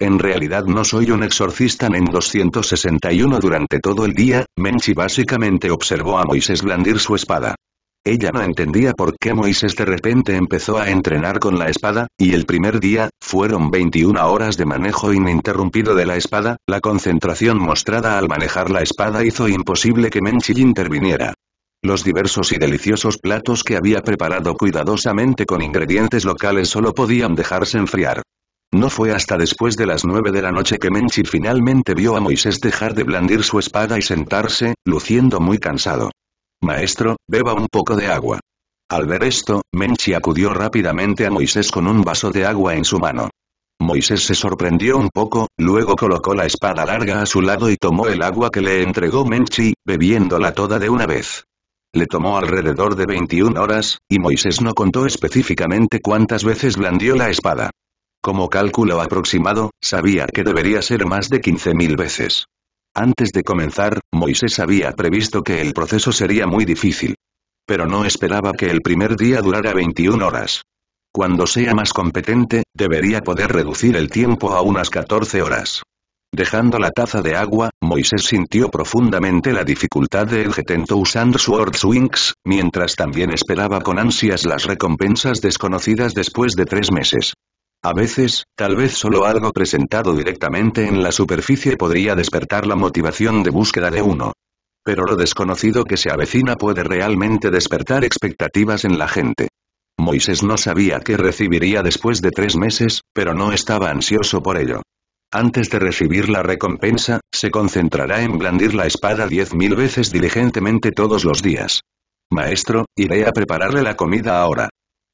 En realidad no soy un exorcista en 261 durante todo el día, Menchi básicamente observó a Moisés blandir su espada. Ella no entendía por qué Moisés de repente empezó a entrenar con la espada, y el primer día, fueron 21 horas de manejo ininterrumpido de la espada, la concentración mostrada al manejar la espada hizo imposible que Menchi interviniera. Los diversos y deliciosos platos que había preparado cuidadosamente con ingredientes locales solo podían dejarse enfriar. No fue hasta después de las nueve de la noche que Menchi finalmente vio a Moisés dejar de blandir su espada y sentarse, luciendo muy cansado. Maestro, beba un poco de agua. Al ver esto, Menchi acudió rápidamente a Moisés con un vaso de agua en su mano. Moisés se sorprendió un poco, luego colocó la espada larga a su lado y tomó el agua que le entregó Menchi, bebiéndola toda de una vez. Le tomó alrededor de 21 horas, y Moisés no contó específicamente cuántas veces blandió la espada. Como cálculo aproximado, sabía que debería ser más de 15.000 veces. Antes de comenzar, Moisés había previsto que el proceso sería muy difícil. Pero no esperaba que el primer día durara 21 horas. Cuando sea más competente, debería poder reducir el tiempo a unas 14 horas. Dejando la taza de agua, Moisés sintió profundamente la dificultad del Getento usando Sword Swings, mientras también esperaba con ansias las recompensas desconocidas después de tres meses. A veces, tal vez solo algo presentado directamente en la superficie podría despertar la motivación de búsqueda de uno. Pero lo desconocido que se avecina puede realmente despertar expectativas en la gente. Moisés no sabía qué recibiría después de tres meses, pero no estaba ansioso por ello. Antes de recibir la recompensa, se concentrará en blandir la espada diez mil veces diligentemente todos los días. Maestro, iré a prepararle la comida ahora.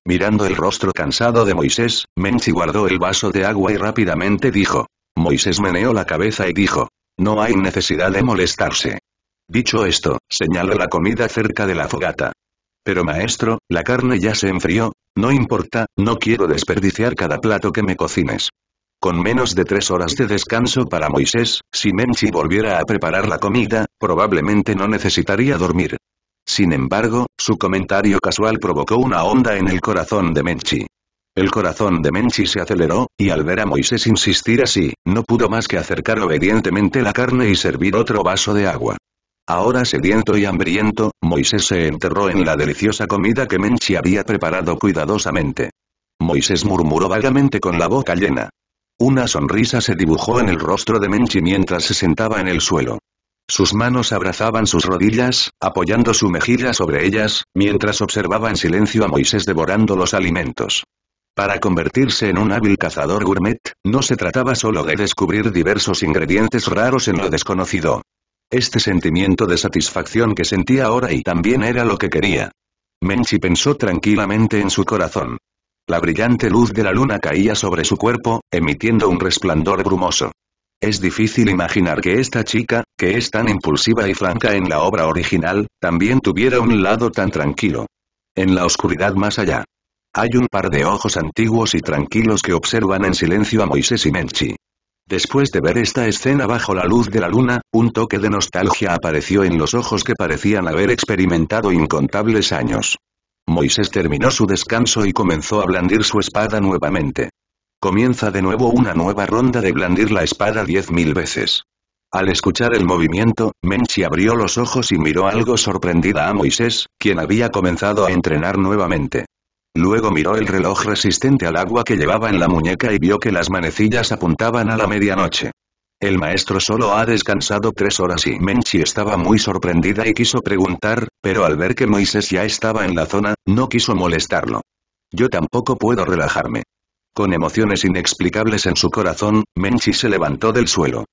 Mirando el rostro cansado de Moisés, Menchi guardó el vaso de agua y rápidamente dijo. Moisés meneó la cabeza y dijo. No hay necesidad de molestarse. Dicho esto, señaló la comida cerca de la fogata. Pero maestro, la carne ya se enfrió, no importa, no quiero desperdiciar cada plato que me cocines. Con menos de tres horas de descanso para Moisés, si Menchi volviera a preparar la comida, probablemente no necesitaría dormir. Sin embargo, su comentario casual provocó una onda en el corazón de Menchi. El corazón de Menchi se aceleró, y al ver a Moisés insistir así, no pudo más que acercar obedientemente la carne y servir otro vaso de agua. Ahora sediento y hambriento, Moisés se enterró en la deliciosa comida que Menchi había preparado cuidadosamente. Moisés murmuró vagamente con la boca llena. Una sonrisa se dibujó en el rostro de Menchi mientras se sentaba en el suelo. Sus manos abrazaban sus rodillas, apoyando su mejilla sobre ellas, mientras observaba en silencio a Moisés devorando los alimentos. Para convertirse en un hábil cazador gourmet, no se trataba solo de descubrir diversos ingredientes raros en lo desconocido. Este sentimiento de satisfacción que sentía ahora y también era lo que quería. Menchi pensó tranquilamente en su corazón. La brillante luz de la luna caía sobre su cuerpo, emitiendo un resplandor brumoso. Es difícil imaginar que esta chica, que es tan impulsiva y franca en la obra original, también tuviera un lado tan tranquilo. En la oscuridad más allá. Hay un par de ojos antiguos y tranquilos que observan en silencio a Moisés y Menchi. Después de ver esta escena bajo la luz de la luna, un toque de nostalgia apareció en los ojos que parecían haber experimentado incontables años. Moisés terminó su descanso y comenzó a blandir su espada nuevamente. Comienza de nuevo una nueva ronda de blandir la espada diez mil veces. Al escuchar el movimiento, Menchi abrió los ojos y miró algo sorprendida a Moisés, quien había comenzado a entrenar nuevamente. Luego miró el reloj resistente al agua que llevaba en la muñeca y vio que las manecillas apuntaban a la medianoche. El maestro solo ha descansado tres horas y Menchi estaba muy sorprendida y quiso preguntar, pero al ver que Moisés ya estaba en la zona, no quiso molestarlo. Yo tampoco puedo relajarme. Con emociones inexplicables en su corazón, Menchi se levantó del suelo.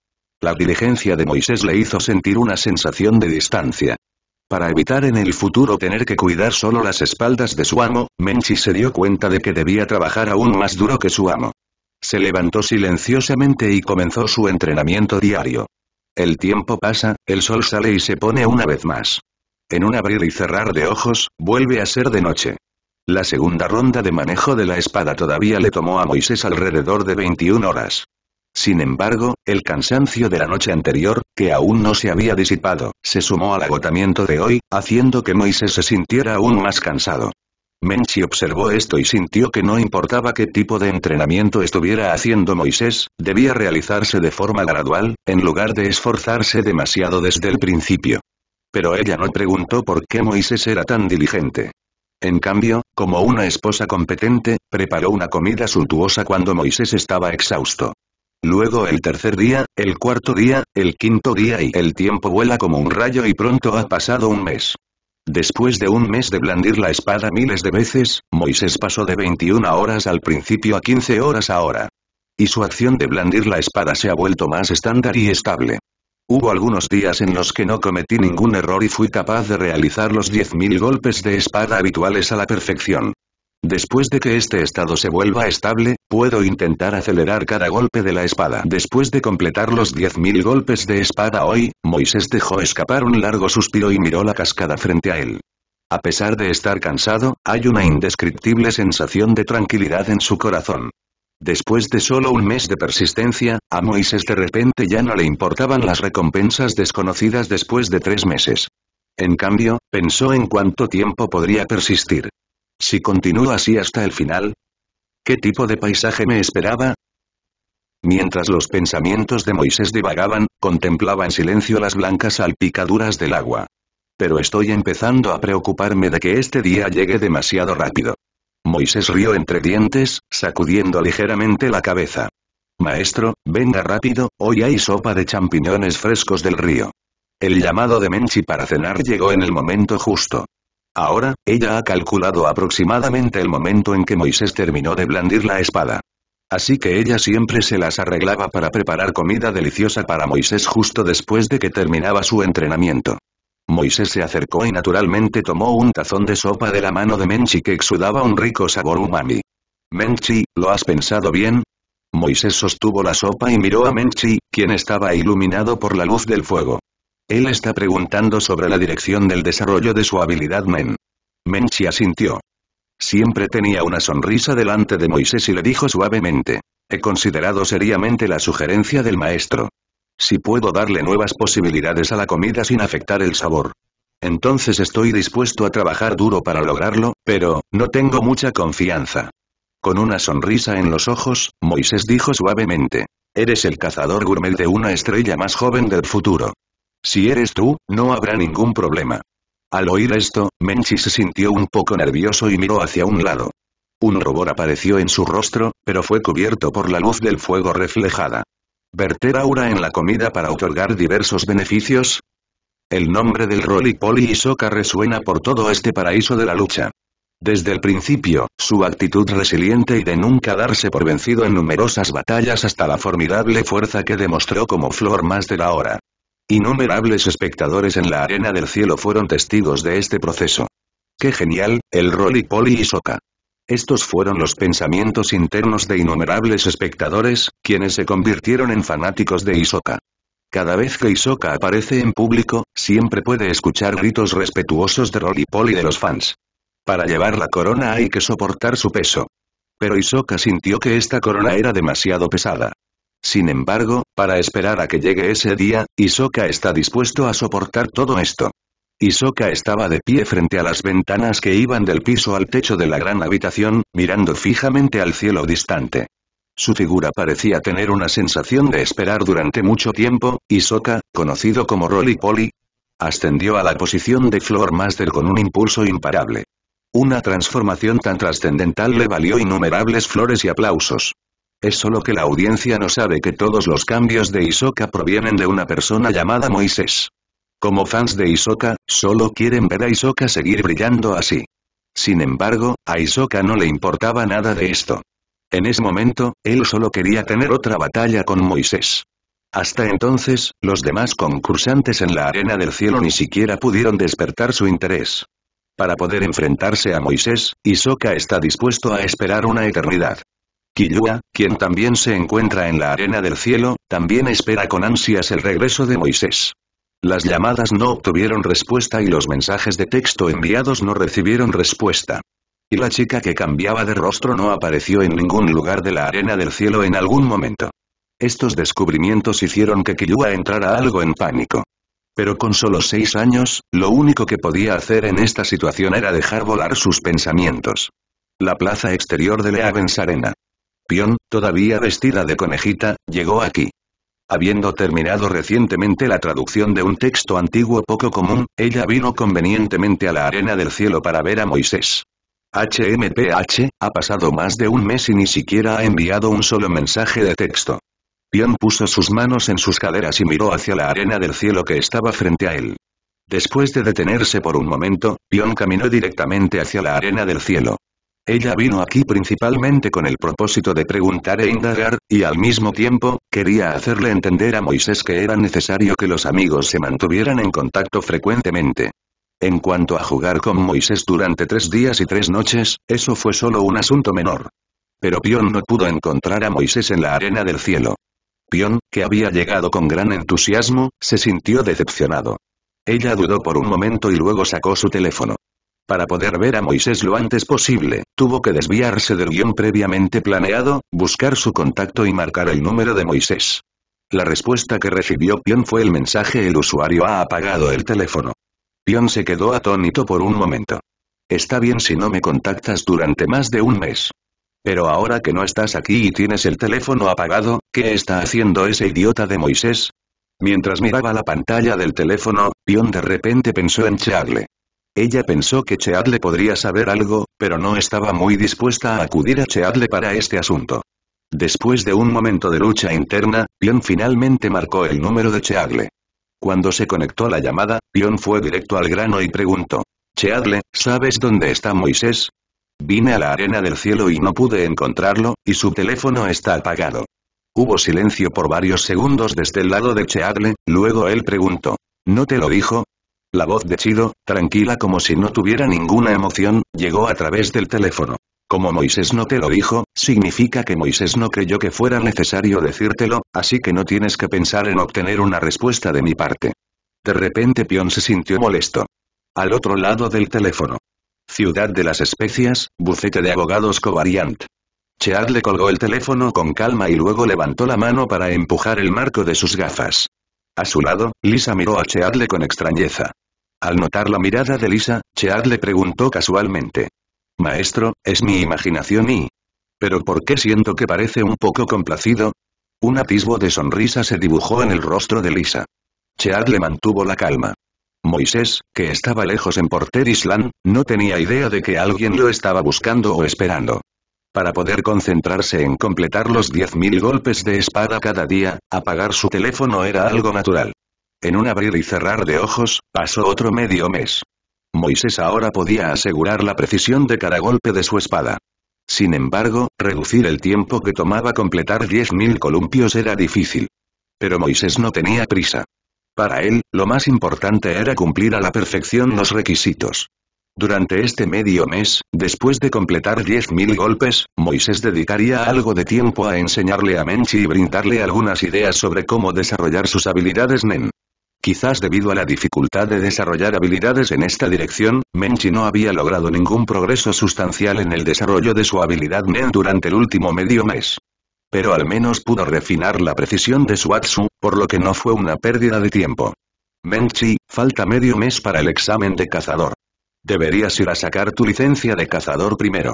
La diligencia de Moisés le hizo sentir una sensación de distancia. Para evitar en el futuro tener que cuidar solo las espaldas de su amo, Menchi se dio cuenta de que debía trabajar aún más duro que su amo. Se levantó silenciosamente y comenzó su entrenamiento diario. El tiempo pasa, el sol sale y se pone una vez más. En un abrir y cerrar de ojos, vuelve a ser de noche. La segunda ronda de manejo de la espada todavía le tomó a Moisés alrededor de 21 horas. Sin embargo, el cansancio de la noche anterior, que aún no se había disipado, se sumó al agotamiento de hoy, haciendo que Moisés se sintiera aún más cansado. Menchi observó esto y sintió que no importaba qué tipo de entrenamiento estuviera haciendo Moisés, debía realizarse de forma gradual, en lugar de esforzarse demasiado desde el principio. Pero ella no preguntó por qué Moisés era tan diligente. En cambio, como una esposa competente, preparó una comida suntuosa cuando Moisés estaba exhausto. Luego el tercer día, el cuarto día, el quinto día y el tiempo vuela como un rayo y pronto ha pasado un mes. Después de un mes de blandir la espada miles de veces, Moisés pasó de 21 horas al principio a 15 horas ahora. Y su acción de blandir la espada se ha vuelto más estándar y estable. Hubo algunos días en los que no cometí ningún error y fui capaz de realizar los 10.000 golpes de espada habituales a la perfección. Después de que este estado se vuelva estable, puedo intentar acelerar cada golpe de la espada. Después de completar los 10.000 golpes de espada hoy, Moisés dejó escapar un largo suspiro y miró la cascada frente a él. A pesar de estar cansado, hay una indescriptible sensación de tranquilidad en su corazón. Después de solo un mes de persistencia, a Moisés de repente ya no le importaban las recompensas desconocidas después de tres meses. En cambio, pensó en cuánto tiempo podría persistir. Si continúo así hasta el final, ¿qué tipo de paisaje me esperaba? Mientras los pensamientos de Moisés divagaban, contemplaba en silencio las blancas salpicaduras del agua. Pero estoy empezando a preocuparme de que este día llegue demasiado rápido. Moisés rió entre dientes, sacudiendo ligeramente la cabeza. Maestro, venga rápido, hoy hay sopa de champiñones frescos del río. El llamado de Menchi para cenar llegó en el momento justo. Ahora, ella ha calculado aproximadamente el momento en que Moisés terminó de blandir la espada. Así que ella siempre se las arreglaba para preparar comida deliciosa para Moisés justo después de que terminaba su entrenamiento. Moisés se acercó y naturalmente tomó un tazón de sopa de la mano de Menchi que exudaba un rico sabor umami. Menchi, ¿lo has pensado bien? Moisés sostuvo la sopa y miró a Menchi, quien estaba iluminado por la luz del fuego. Él está preguntando sobre la dirección del desarrollo de su habilidad Men. Menchi asintió. Siempre tenía una sonrisa delante de Moisés y le dijo suavemente. He considerado seriamente la sugerencia del maestro. Si puedo darle nuevas posibilidades a la comida sin afectar el sabor. Entonces estoy dispuesto a trabajar duro para lograrlo, pero, no tengo mucha confianza. Con una sonrisa en los ojos, Moisés dijo suavemente. Eres el cazador gourmet de una estrella más joven del futuro. Si eres tú, no habrá ningún problema. Al oír esto, Menchi se sintió un poco nervioso y miró hacia un lado. Un rubor apareció en su rostro, pero fue cubierto por la luz del fuego reflejada. ¿Verter aura en la comida para otorgar diversos beneficios? El nombre del Roly Poly Soca resuena por todo este paraíso de la lucha. Desde el principio, su actitud resiliente y de nunca darse por vencido en numerosas batallas hasta la formidable fuerza que demostró como flor más de la hora. Innumerables espectadores en la arena del cielo fueron testigos de este proceso. ¡Qué genial, el Roly Poly Soca! Estos fueron los pensamientos internos de innumerables espectadores, quienes se convirtieron en fanáticos de Isoka. Cada vez que Isoka aparece en público, siempre puede escuchar gritos respetuosos de y de los fans. Para llevar la corona hay que soportar su peso. Pero Isoka sintió que esta corona era demasiado pesada. Sin embargo, para esperar a que llegue ese día, Isoka está dispuesto a soportar todo esto. Isoka estaba de pie frente a las ventanas que iban del piso al techo de la gran habitación, mirando fijamente al cielo distante. Su figura parecía tener una sensación de esperar durante mucho tiempo, Isoka, conocido como Rolly Polly, ascendió a la posición de Flor Master con un impulso imparable. Una transformación tan trascendental le valió innumerables flores y aplausos. Es solo que la audiencia no sabe que todos los cambios de Isoka provienen de una persona llamada Moisés. Como fans de Isoka, solo quieren ver a Isoka seguir brillando así. Sin embargo, a Isoka no le importaba nada de esto. En ese momento, él solo quería tener otra batalla con Moisés. Hasta entonces, los demás concursantes en la arena del cielo ni siquiera pudieron despertar su interés. Para poder enfrentarse a Moisés, Isoka está dispuesto a esperar una eternidad. Killua, quien también se encuentra en la arena del cielo, también espera con ansias el regreso de Moisés. Las llamadas no obtuvieron respuesta y los mensajes de texto enviados no recibieron respuesta. Y la chica que cambiaba de rostro no apareció en ningún lugar de la arena del cielo en algún momento. Estos descubrimientos hicieron que Killua entrara algo en pánico. Pero con solo seis años, lo único que podía hacer en esta situación era dejar volar sus pensamientos. La plaza exterior de Leavens Arena. Pion, todavía vestida de conejita, llegó aquí. Habiendo terminado recientemente la traducción de un texto antiguo poco común, ella vino convenientemente a la arena del cielo para ver a Moisés. HMPH, ha pasado más de un mes y ni siquiera ha enviado un solo mensaje de texto. Pion puso sus manos en sus caderas y miró hacia la arena del cielo que estaba frente a él. Después de detenerse por un momento, Pion caminó directamente hacia la arena del cielo. Ella vino aquí principalmente con el propósito de preguntar e indagar, y al mismo tiempo, quería hacerle entender a Moisés que era necesario que los amigos se mantuvieran en contacto frecuentemente. En cuanto a jugar con Moisés durante tres días y tres noches, eso fue solo un asunto menor. Pero Pion no pudo encontrar a Moisés en la arena del cielo. Pion, que había llegado con gran entusiasmo, se sintió decepcionado. Ella dudó por un momento y luego sacó su teléfono. Para poder ver a Moisés lo antes posible, tuvo que desviarse del guión previamente planeado, buscar su contacto y marcar el número de Moisés. La respuesta que recibió Pion fue el mensaje el usuario ha apagado el teléfono. Pion se quedó atónito por un momento. Está bien si no me contactas durante más de un mes. Pero ahora que no estás aquí y tienes el teléfono apagado, ¿qué está haciendo ese idiota de Moisés? Mientras miraba la pantalla del teléfono, Pion de repente pensó en Charlie. Ella pensó que Cheadle podría saber algo, pero no estaba muy dispuesta a acudir a Cheadle para este asunto. Después de un momento de lucha interna, Pion finalmente marcó el número de Cheadle. Cuando se conectó la llamada, Pion fue directo al grano y preguntó. Cheadle, ¿sabes dónde está Moisés? Vine a la arena del cielo y no pude encontrarlo, y su teléfono está apagado. Hubo silencio por varios segundos desde el lado de Cheadle, luego él preguntó. ¿No te lo dijo? La voz de Chido, tranquila como si no tuviera ninguna emoción, llegó a través del teléfono. Como Moisés no te lo dijo, significa que Moisés no creyó que fuera necesario decírtelo, así que no tienes que pensar en obtener una respuesta de mi parte. De repente Pion se sintió molesto. Al otro lado del teléfono. Ciudad de las Especias, bufete de abogados Covariant. Cheadle le colgó el teléfono con calma y luego levantó la mano para empujar el marco de sus gafas. A su lado, Lisa miró a Cheadle con extrañeza. Al notar la mirada de Lisa, Chead le preguntó casualmente. Maestro, es mi imaginación y... ¿Pero por qué siento que parece un poco complacido? Un atisbo de sonrisa se dibujó en el rostro de Lisa. Chead le mantuvo la calma. Moisés, que estaba lejos en Porter Island, no tenía idea de que alguien lo estaba buscando o esperando. Para poder concentrarse en completar los 10.000 golpes de espada cada día, apagar su teléfono era algo natural. En un abrir y cerrar de ojos, pasó otro medio mes. Moisés ahora podía asegurar la precisión de cada golpe de su espada. Sin embargo, reducir el tiempo que tomaba completar 10.000 columpios era difícil. Pero Moisés no tenía prisa. Para él, lo más importante era cumplir a la perfección los requisitos. Durante este medio mes, después de completar 10.000 golpes, Moisés dedicaría algo de tiempo a enseñarle a Menchi y brindarle algunas ideas sobre cómo desarrollar sus habilidades NEN. Quizás debido a la dificultad de desarrollar habilidades en esta dirección, Menchi no había logrado ningún progreso sustancial en el desarrollo de su habilidad Nen durante el último medio mes. Pero al menos pudo refinar la precisión de su Atsu, por lo que no fue una pérdida de tiempo. Menchi, falta medio mes para el examen de cazador. Deberías ir a sacar tu licencia de cazador primero.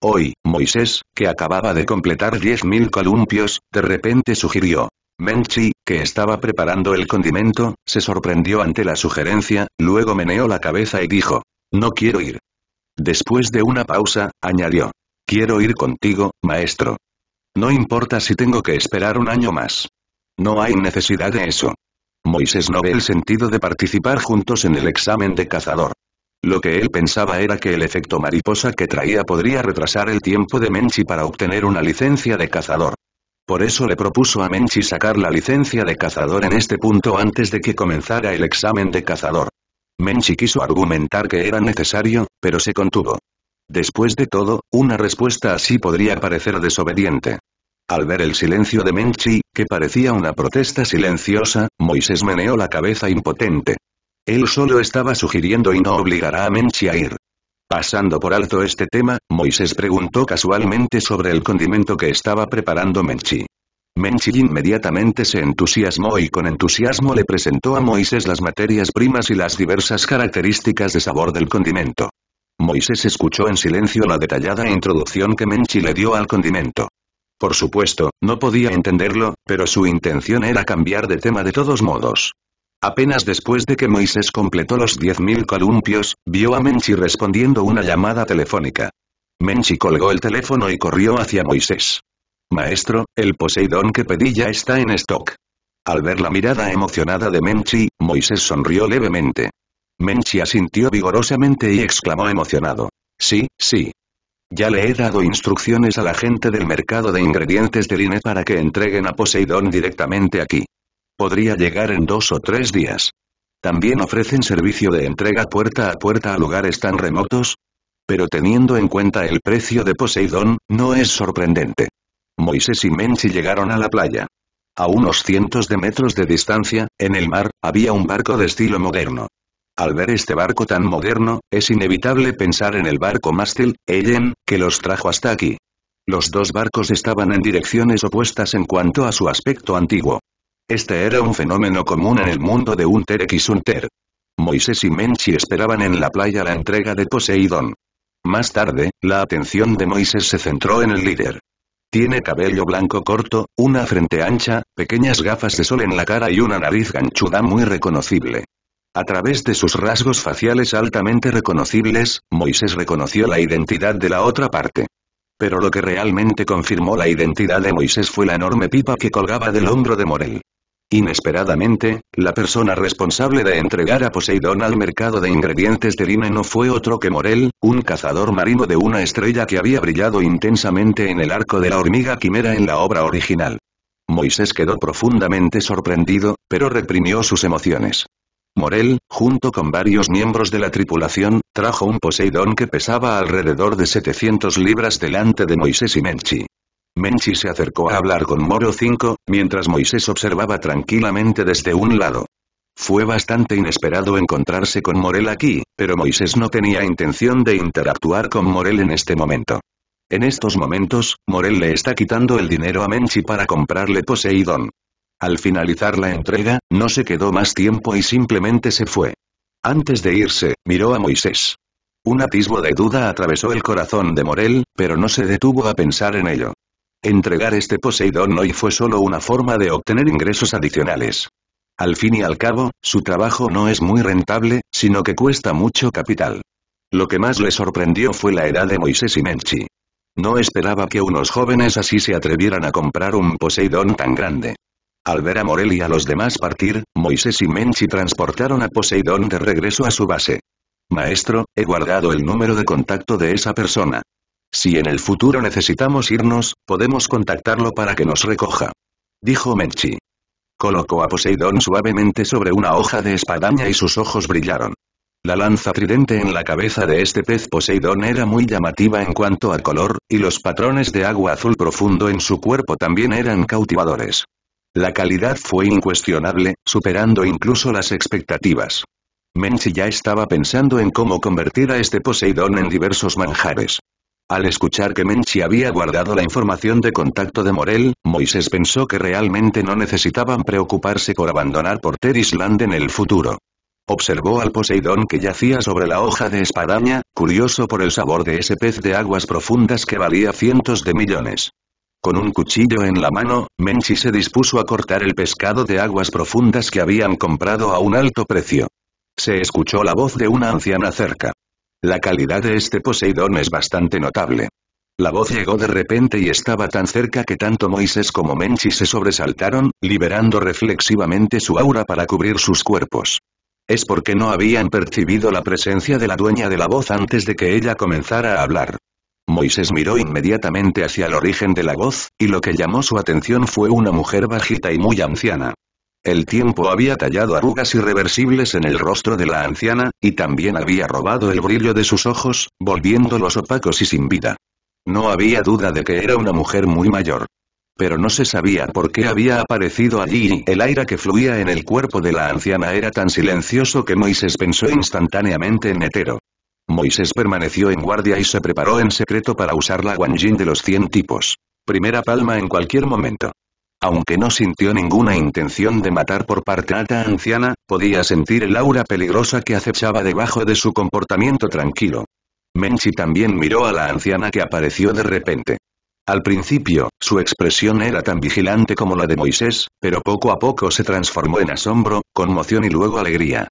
Hoy, Moisés, que acababa de completar 10.000 columpios, de repente sugirió. Menchi, que estaba preparando el condimento, se sorprendió ante la sugerencia, luego meneó la cabeza y dijo, «No quiero ir». Después de una pausa, añadió, «Quiero ir contigo, maestro. No importa si tengo que esperar un año más. No hay necesidad de eso». Moisés no ve el sentido de participar juntos en el examen de cazador. Lo que él pensaba era que el efecto mariposa que traía podría retrasar el tiempo de Menchi para obtener una licencia de cazador. Por eso le propuso a Menchi sacar la licencia de cazador en este punto antes de que comenzara el examen de cazador. Menchi quiso argumentar que era necesario, pero se contuvo. Después de todo, una respuesta así podría parecer desobediente. Al ver el silencio de Menchi, que parecía una protesta silenciosa, Moisés meneó la cabeza impotente. Él solo estaba sugiriendo y no obligará a Menchi a ir. Pasando por alto este tema, Moisés preguntó casualmente sobre el condimento que estaba preparando Menchi. Menchi inmediatamente se entusiasmó y con entusiasmo le presentó a Moisés las materias primas y las diversas características de sabor del condimento. Moisés escuchó en silencio la detallada introducción que Menchi le dio al condimento. Por supuesto, no podía entenderlo, pero su intención era cambiar de tema de todos modos. Apenas después de que Moisés completó los 10.000 columpios, vio a Menchi respondiendo una llamada telefónica. Menchi colgó el teléfono y corrió hacia Moisés. Maestro, el Poseidón que pedí ya está en stock. Al ver la mirada emocionada de Menchi, Moisés sonrió levemente. Menchi asintió vigorosamente y exclamó emocionado. Sí, sí. Ya le he dado instrucciones a la gente del mercado de ingredientes de liné para que entreguen a Poseidón directamente aquí. Podría llegar en dos o tres días. También ofrecen servicio de entrega puerta a puerta a lugares tan remotos. Pero teniendo en cuenta el precio de Poseidón, no es sorprendente. Moisés y Menchi llegaron a la playa. A unos cientos de metros de distancia, en el mar, había un barco de estilo moderno. Al ver este barco tan moderno, es inevitable pensar en el barco mástil, Ellen, que los trajo hasta aquí. Los dos barcos estaban en direcciones opuestas en cuanto a su aspecto antiguo. Este era un fenómeno común en el mundo de UNTER x UNTER. Moisés y Menchi esperaban en la playa la entrega de Poseidón. Más tarde, la atención de Moisés se centró en el líder. Tiene cabello blanco corto, una frente ancha, pequeñas gafas de sol en la cara y una nariz ganchuda muy reconocible. A través de sus rasgos faciales altamente reconocibles, Moisés reconoció la identidad de la otra parte. Pero lo que realmente confirmó la identidad de Moisés fue la enorme pipa que colgaba del hombro de Morel. Inesperadamente, la persona responsable de entregar a Poseidón al mercado de ingredientes de Lina no fue otro que Morel, un cazador marino de una estrella que había brillado intensamente en el arco de la hormiga quimera en la obra original. Moisés quedó profundamente sorprendido, pero reprimió sus emociones. Morel, junto con varios miembros de la tripulación, trajo un Poseidón que pesaba alrededor de 700 libras delante de Moisés y Menchi. Menchi se acercó a hablar con Moro 5, mientras Moisés observaba tranquilamente desde un lado. Fue bastante inesperado encontrarse con Morel aquí, pero Moisés no tenía intención de interactuar con Morel en este momento. En estos momentos, Morel le está quitando el dinero a Menchi para comprarle Poseidón. Al finalizar la entrega, no se quedó más tiempo y simplemente se fue. Antes de irse, miró a Moisés. Un atisbo de duda atravesó el corazón de Morel, pero no se detuvo a pensar en ello. Entregar este Poseidón hoy fue solo una forma de obtener ingresos adicionales. Al fin y al cabo, su trabajo no es muy rentable, sino que cuesta mucho capital. Lo que más le sorprendió fue la edad de Moisés y Menchi. No esperaba que unos jóvenes así se atrevieran a comprar un Poseidón tan grande. Al ver a Morel y a los demás partir, Moisés y Menchi transportaron a Poseidón de regreso a su base. Maestro, he guardado el número de contacto de esa persona. Si en el futuro necesitamos irnos, podemos contactarlo para que nos recoja. Dijo Menchi. Colocó a Poseidón suavemente sobre una hoja de espadaña y sus ojos brillaron. La lanza tridente en la cabeza de este pez Poseidón era muy llamativa en cuanto al color, y los patrones de agua azul profundo en su cuerpo también eran cautivadores. La calidad fue incuestionable, superando incluso las expectativas. Menchi ya estaba pensando en cómo convertir a este Poseidón en diversos manjares. Al escuchar que Menchi había guardado la información de contacto de Morel, Moisés pensó que realmente no necesitaban preocuparse por abandonar Porter en el futuro. Observó al Poseidón que yacía sobre la hoja de espadaña, curioso por el sabor de ese pez de aguas profundas que valía cientos de millones. Con un cuchillo en la mano, Menchi se dispuso a cortar el pescado de aguas profundas que habían comprado a un alto precio. Se escuchó la voz de una anciana cerca. La calidad de este Poseidón es bastante notable. La voz llegó de repente y estaba tan cerca que tanto Moisés como Menchi se sobresaltaron, liberando reflexivamente su aura para cubrir sus cuerpos. Es porque no habían percibido la presencia de la dueña de la voz antes de que ella comenzara a hablar. Moisés miró inmediatamente hacia el origen de la voz, y lo que llamó su atención fue una mujer bajita y muy anciana. El tiempo había tallado arrugas irreversibles en el rostro de la anciana, y también había robado el brillo de sus ojos, volviéndolos opacos y sin vida. No había duda de que era una mujer muy mayor. Pero no se sabía por qué había aparecido allí y el aire que fluía en el cuerpo de la anciana era tan silencioso que Moisés pensó instantáneamente en Hetero. Moisés permaneció en guardia y se preparó en secreto para usar la guanjin de los cien tipos. Primera palma en cualquier momento. Aunque no sintió ninguna intención de matar por parte la anciana, podía sentir el aura peligrosa que acechaba debajo de su comportamiento tranquilo. Menchi también miró a la anciana que apareció de repente. Al principio, su expresión era tan vigilante como la de Moisés, pero poco a poco se transformó en asombro, conmoción y luego alegría.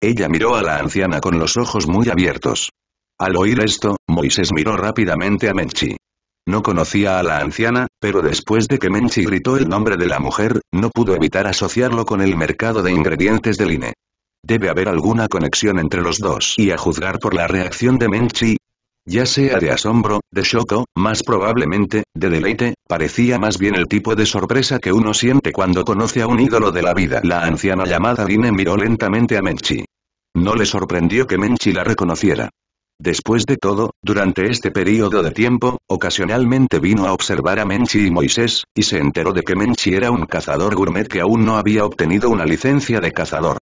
Ella miró a la anciana con los ojos muy abiertos. Al oír esto, Moisés miró rápidamente a Menchi. No conocía a la anciana, pero después de que Menchi gritó el nombre de la mujer, no pudo evitar asociarlo con el mercado de ingredientes del INE. Debe haber alguna conexión entre los dos y a juzgar por la reacción de Menchi, ya sea de asombro, de shock más probablemente, de deleite, parecía más bien el tipo de sorpresa que uno siente cuando conoce a un ídolo de la vida. La anciana llamada INE miró lentamente a Menchi. No le sorprendió que Menchi la reconociera. Después de todo, durante este período de tiempo, ocasionalmente vino a observar a Menchi y Moisés, y se enteró de que Menchi era un cazador gourmet que aún no había obtenido una licencia de cazador.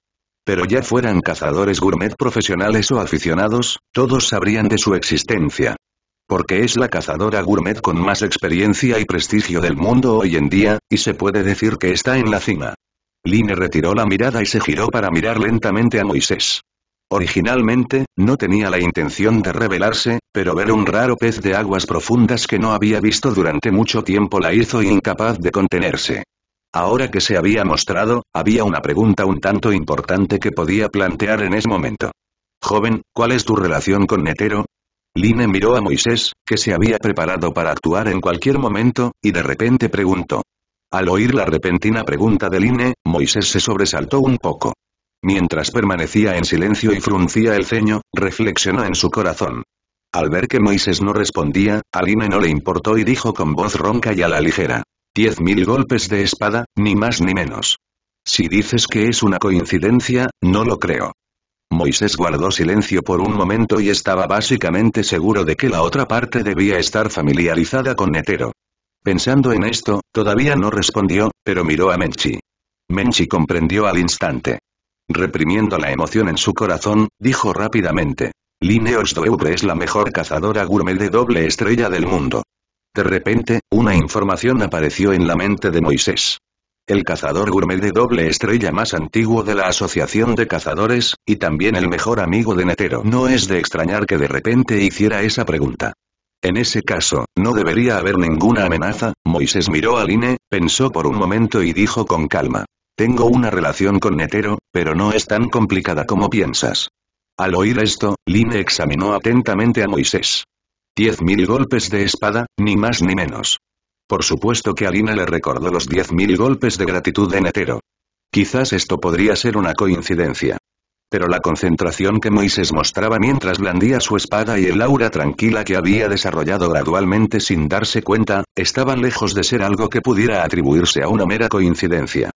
Pero ya fueran cazadores gourmet profesionales o aficionados, todos sabrían de su existencia. Porque es la cazadora gourmet con más experiencia y prestigio del mundo hoy en día, y se puede decir que está en la cima. Line retiró la mirada y se giró para mirar lentamente a Moisés. Originalmente, no tenía la intención de revelarse pero ver un raro pez de aguas profundas que no había visto durante mucho tiempo la hizo incapaz de contenerse. Ahora que se había mostrado, había una pregunta un tanto importante que podía plantear en ese momento. Joven, ¿cuál es tu relación con Netero? Line miró a Moisés, que se había preparado para actuar en cualquier momento, y de repente preguntó. Al oír la repentina pregunta de Line, Moisés se sobresaltó un poco. Mientras permanecía en silencio y fruncía el ceño, reflexionó en su corazón. Al ver que Moisés no respondía, Aline no le importó y dijo con voz ronca y a la ligera. Diez mil golpes de espada, ni más ni menos. Si dices que es una coincidencia, no lo creo. Moisés guardó silencio por un momento y estaba básicamente seguro de que la otra parte debía estar familiarizada con Netero. Pensando en esto, todavía no respondió, pero miró a Menchi. Menchi comprendió al instante. Reprimiendo la emoción en su corazón, dijo rápidamente. Lineos Doebre es la mejor cazadora gourmet de doble estrella del mundo. De repente, una información apareció en la mente de Moisés. El cazador gourmet de doble estrella más antiguo de la Asociación de Cazadores, y también el mejor amigo de Netero. No es de extrañar que de repente hiciera esa pregunta. En ese caso, no debería haber ninguna amenaza, Moisés miró a Line, pensó por un momento y dijo con calma, tengo una relación con Netero, pero no es tan complicada como piensas. Al oír esto, Lina examinó atentamente a Moisés. Diez mil golpes de espada, ni más ni menos. Por supuesto que Lina le recordó los diez mil golpes de gratitud de Netero. Quizás esto podría ser una coincidencia. Pero la concentración que Moisés mostraba mientras blandía su espada y el aura tranquila que había desarrollado gradualmente sin darse cuenta, estaban lejos de ser algo que pudiera atribuirse a una mera coincidencia.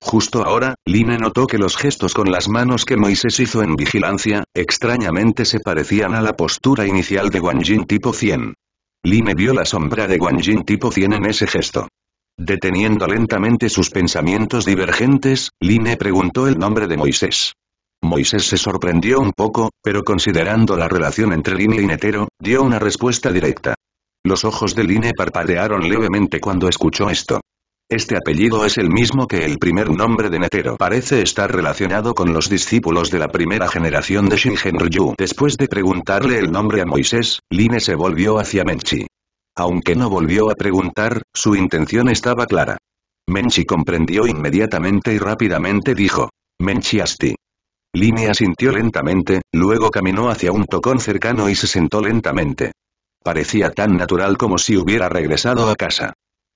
Justo ahora, Line notó que los gestos con las manos que Moisés hizo en vigilancia, extrañamente se parecían a la postura inicial de Guanjin tipo 100. Line vio la sombra de Guanjin tipo 100 en ese gesto. Deteniendo lentamente sus pensamientos divergentes, Line preguntó el nombre de Moisés. Moisés se sorprendió un poco, pero considerando la relación entre Line y Netero, dio una respuesta directa. Los ojos de Line parpadearon levemente cuando escuchó esto. Este apellido es el mismo que el primer nombre de Netero. Parece estar relacionado con los discípulos de la primera generación de Shingen Después de preguntarle el nombre a Moisés, Line se volvió hacia Menchi. Aunque no volvió a preguntar, su intención estaba clara. Menchi comprendió inmediatamente y rápidamente dijo. Menchi Asti. Line asintió lentamente, luego caminó hacia un tocón cercano y se sentó lentamente. Parecía tan natural como si hubiera regresado a casa.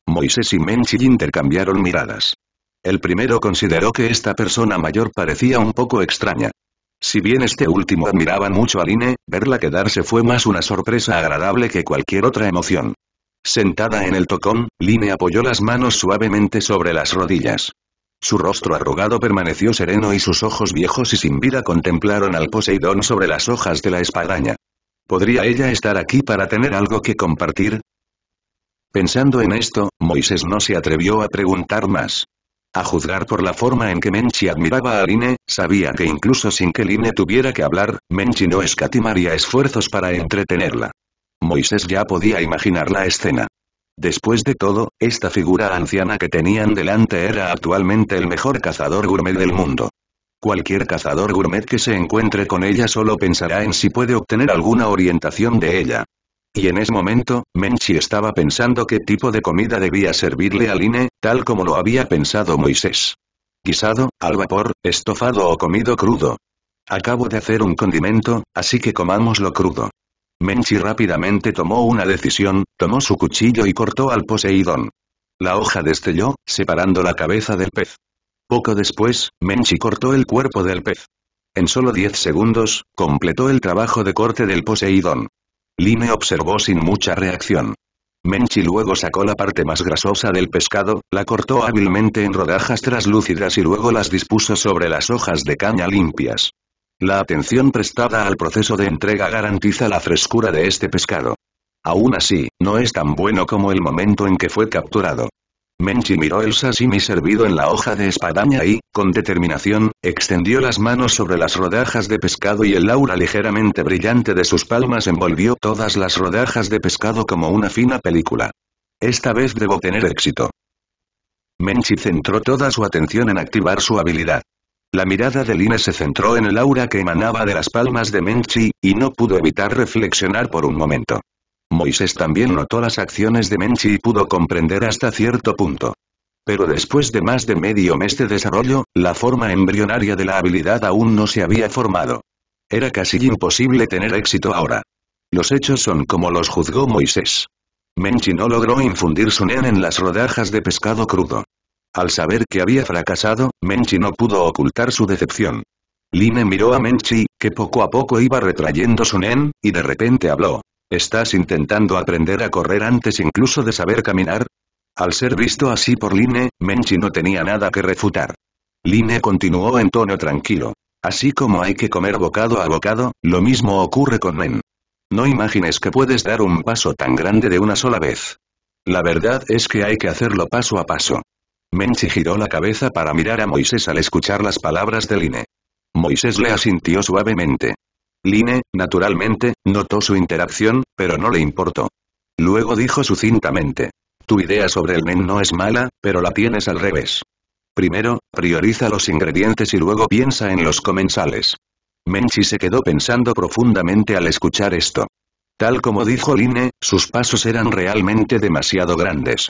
Moisés y Menchi intercambiaron miradas. El primero consideró que esta persona mayor parecía un poco extraña. Si bien este último admiraba mucho a Line, verla quedarse fue más una sorpresa agradable que cualquier otra emoción. Sentada en el tocón, Line apoyó las manos suavemente sobre las rodillas. Su rostro arrugado permaneció sereno y sus ojos viejos y sin vida contemplaron al Poseidón sobre las hojas de la espadaña. ¿Podría ella estar aquí para tener algo que compartir? Pensando en esto, Moisés no se atrevió a preguntar más. A juzgar por la forma en que Menchi admiraba a Line, sabía que incluso sin que Line tuviera que hablar, Menchi no escatimaría esfuerzos para entretenerla. Moisés ya podía imaginar la escena. Después de todo, esta figura anciana que tenían delante era actualmente el mejor cazador gourmet del mundo. Cualquier cazador gourmet que se encuentre con ella solo pensará en si puede obtener alguna orientación de ella. Y en ese momento, Menchi estaba pensando qué tipo de comida debía servirle a INE, tal como lo había pensado Moisés. Guisado, al vapor, estofado o comido crudo. Acabo de hacer un condimento, así que comámoslo crudo. Menchi rápidamente tomó una decisión, tomó su cuchillo y cortó al Poseidón. La hoja destelló, separando la cabeza del pez. Poco después, Menchi cortó el cuerpo del pez. En solo 10 segundos, completó el trabajo de corte del Poseidón. Line observó sin mucha reacción. Menchi luego sacó la parte más grasosa del pescado, la cortó hábilmente en rodajas traslúcidas y luego las dispuso sobre las hojas de caña limpias. La atención prestada al proceso de entrega garantiza la frescura de este pescado. Aún así, no es tan bueno como el momento en que fue capturado. Menchi miró el sashimi servido en la hoja de espadaña y, con determinación, extendió las manos sobre las rodajas de pescado y el aura ligeramente brillante de sus palmas envolvió todas las rodajas de pescado como una fina película. Esta vez debo tener éxito. Menchi centró toda su atención en activar su habilidad. La mirada de Lina se centró en el aura que emanaba de las palmas de Menchi, y no pudo evitar reflexionar por un momento. Moisés también notó las acciones de Menchi y pudo comprender hasta cierto punto. Pero después de más de medio mes de desarrollo, la forma embrionaria de la habilidad aún no se había formado. Era casi imposible tener éxito ahora. Los hechos son como los juzgó Moisés. Menchi no logró infundir su nen en las rodajas de pescado crudo. Al saber que había fracasado, Menchi no pudo ocultar su decepción. Line miró a Menchi, que poco a poco iba retrayendo su nen, y de repente habló. ¿Estás intentando aprender a correr antes incluso de saber caminar? Al ser visto así por Line, Menchi no tenía nada que refutar. Line continuó en tono tranquilo. Así como hay que comer bocado a bocado, lo mismo ocurre con Men. No imagines que puedes dar un paso tan grande de una sola vez. La verdad es que hay que hacerlo paso a paso. Menchi giró la cabeza para mirar a Moisés al escuchar las palabras de Line. Moisés le asintió suavemente. Line, naturalmente, notó su interacción, pero no le importó. Luego dijo sucintamente. Tu idea sobre el men no es mala, pero la tienes al revés. Primero, prioriza los ingredientes y luego piensa en los comensales. Menchi se quedó pensando profundamente al escuchar esto. Tal como dijo Line, sus pasos eran realmente demasiado grandes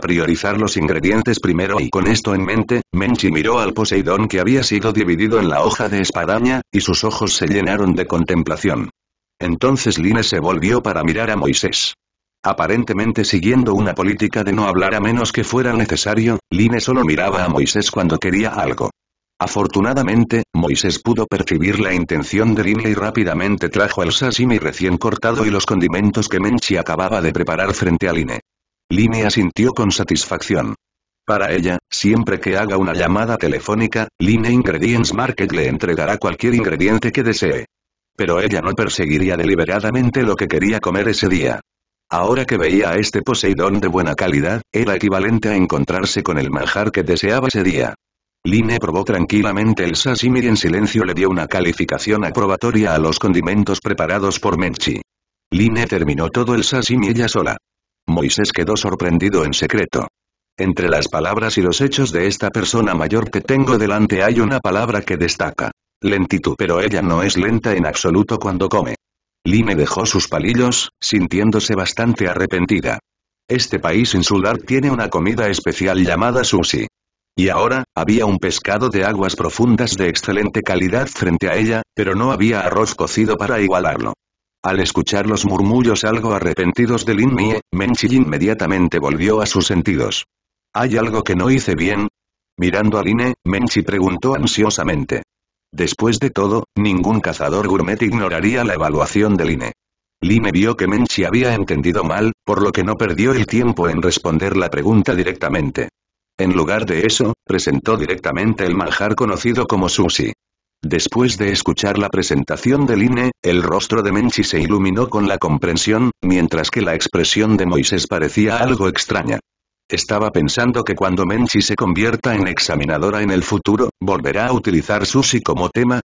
priorizar los ingredientes primero y con esto en mente, Menchi miró al Poseidón que había sido dividido en la hoja de espadaña, y sus ojos se llenaron de contemplación. Entonces Line se volvió para mirar a Moisés. Aparentemente siguiendo una política de no hablar a menos que fuera necesario, Line solo miraba a Moisés cuando quería algo. Afortunadamente, Moisés pudo percibir la intención de Line y rápidamente trajo el sashimi recién cortado y los condimentos que Menchi acababa de preparar frente a Line line asintió con satisfacción. Para ella, siempre que haga una llamada telefónica, Line Ingredients Market le entregará cualquier ingrediente que desee. Pero ella no perseguiría deliberadamente lo que quería comer ese día. Ahora que veía a este Poseidón de buena calidad, era equivalente a encontrarse con el manjar que deseaba ese día. Line probó tranquilamente el sashimi y en silencio le dio una calificación aprobatoria a los condimentos preparados por Menchi. Line terminó todo el sashimi ella sola. Moisés quedó sorprendido en secreto. Entre las palabras y los hechos de esta persona mayor que tengo delante hay una palabra que destaca. Lentitud pero ella no es lenta en absoluto cuando come. Lime dejó sus palillos, sintiéndose bastante arrepentida. Este país insular tiene una comida especial llamada sushi. Y ahora, había un pescado de aguas profundas de excelente calidad frente a ella, pero no había arroz cocido para igualarlo. Al escuchar los murmullos algo arrepentidos de Lin Mie, Menchi inmediatamente volvió a sus sentidos. ¿Hay algo que no hice bien? Mirando a Line, Menchi preguntó ansiosamente. Después de todo, ningún cazador gourmet ignoraría la evaluación de Line. Line vio que Menchi había entendido mal, por lo que no perdió el tiempo en responder la pregunta directamente. En lugar de eso, presentó directamente el manjar conocido como sushi. Después de escuchar la presentación del INE, el rostro de Menchi se iluminó con la comprensión, mientras que la expresión de Moisés parecía algo extraña. Estaba pensando que cuando Menchi se convierta en examinadora en el futuro, ¿volverá a utilizar sushi como tema?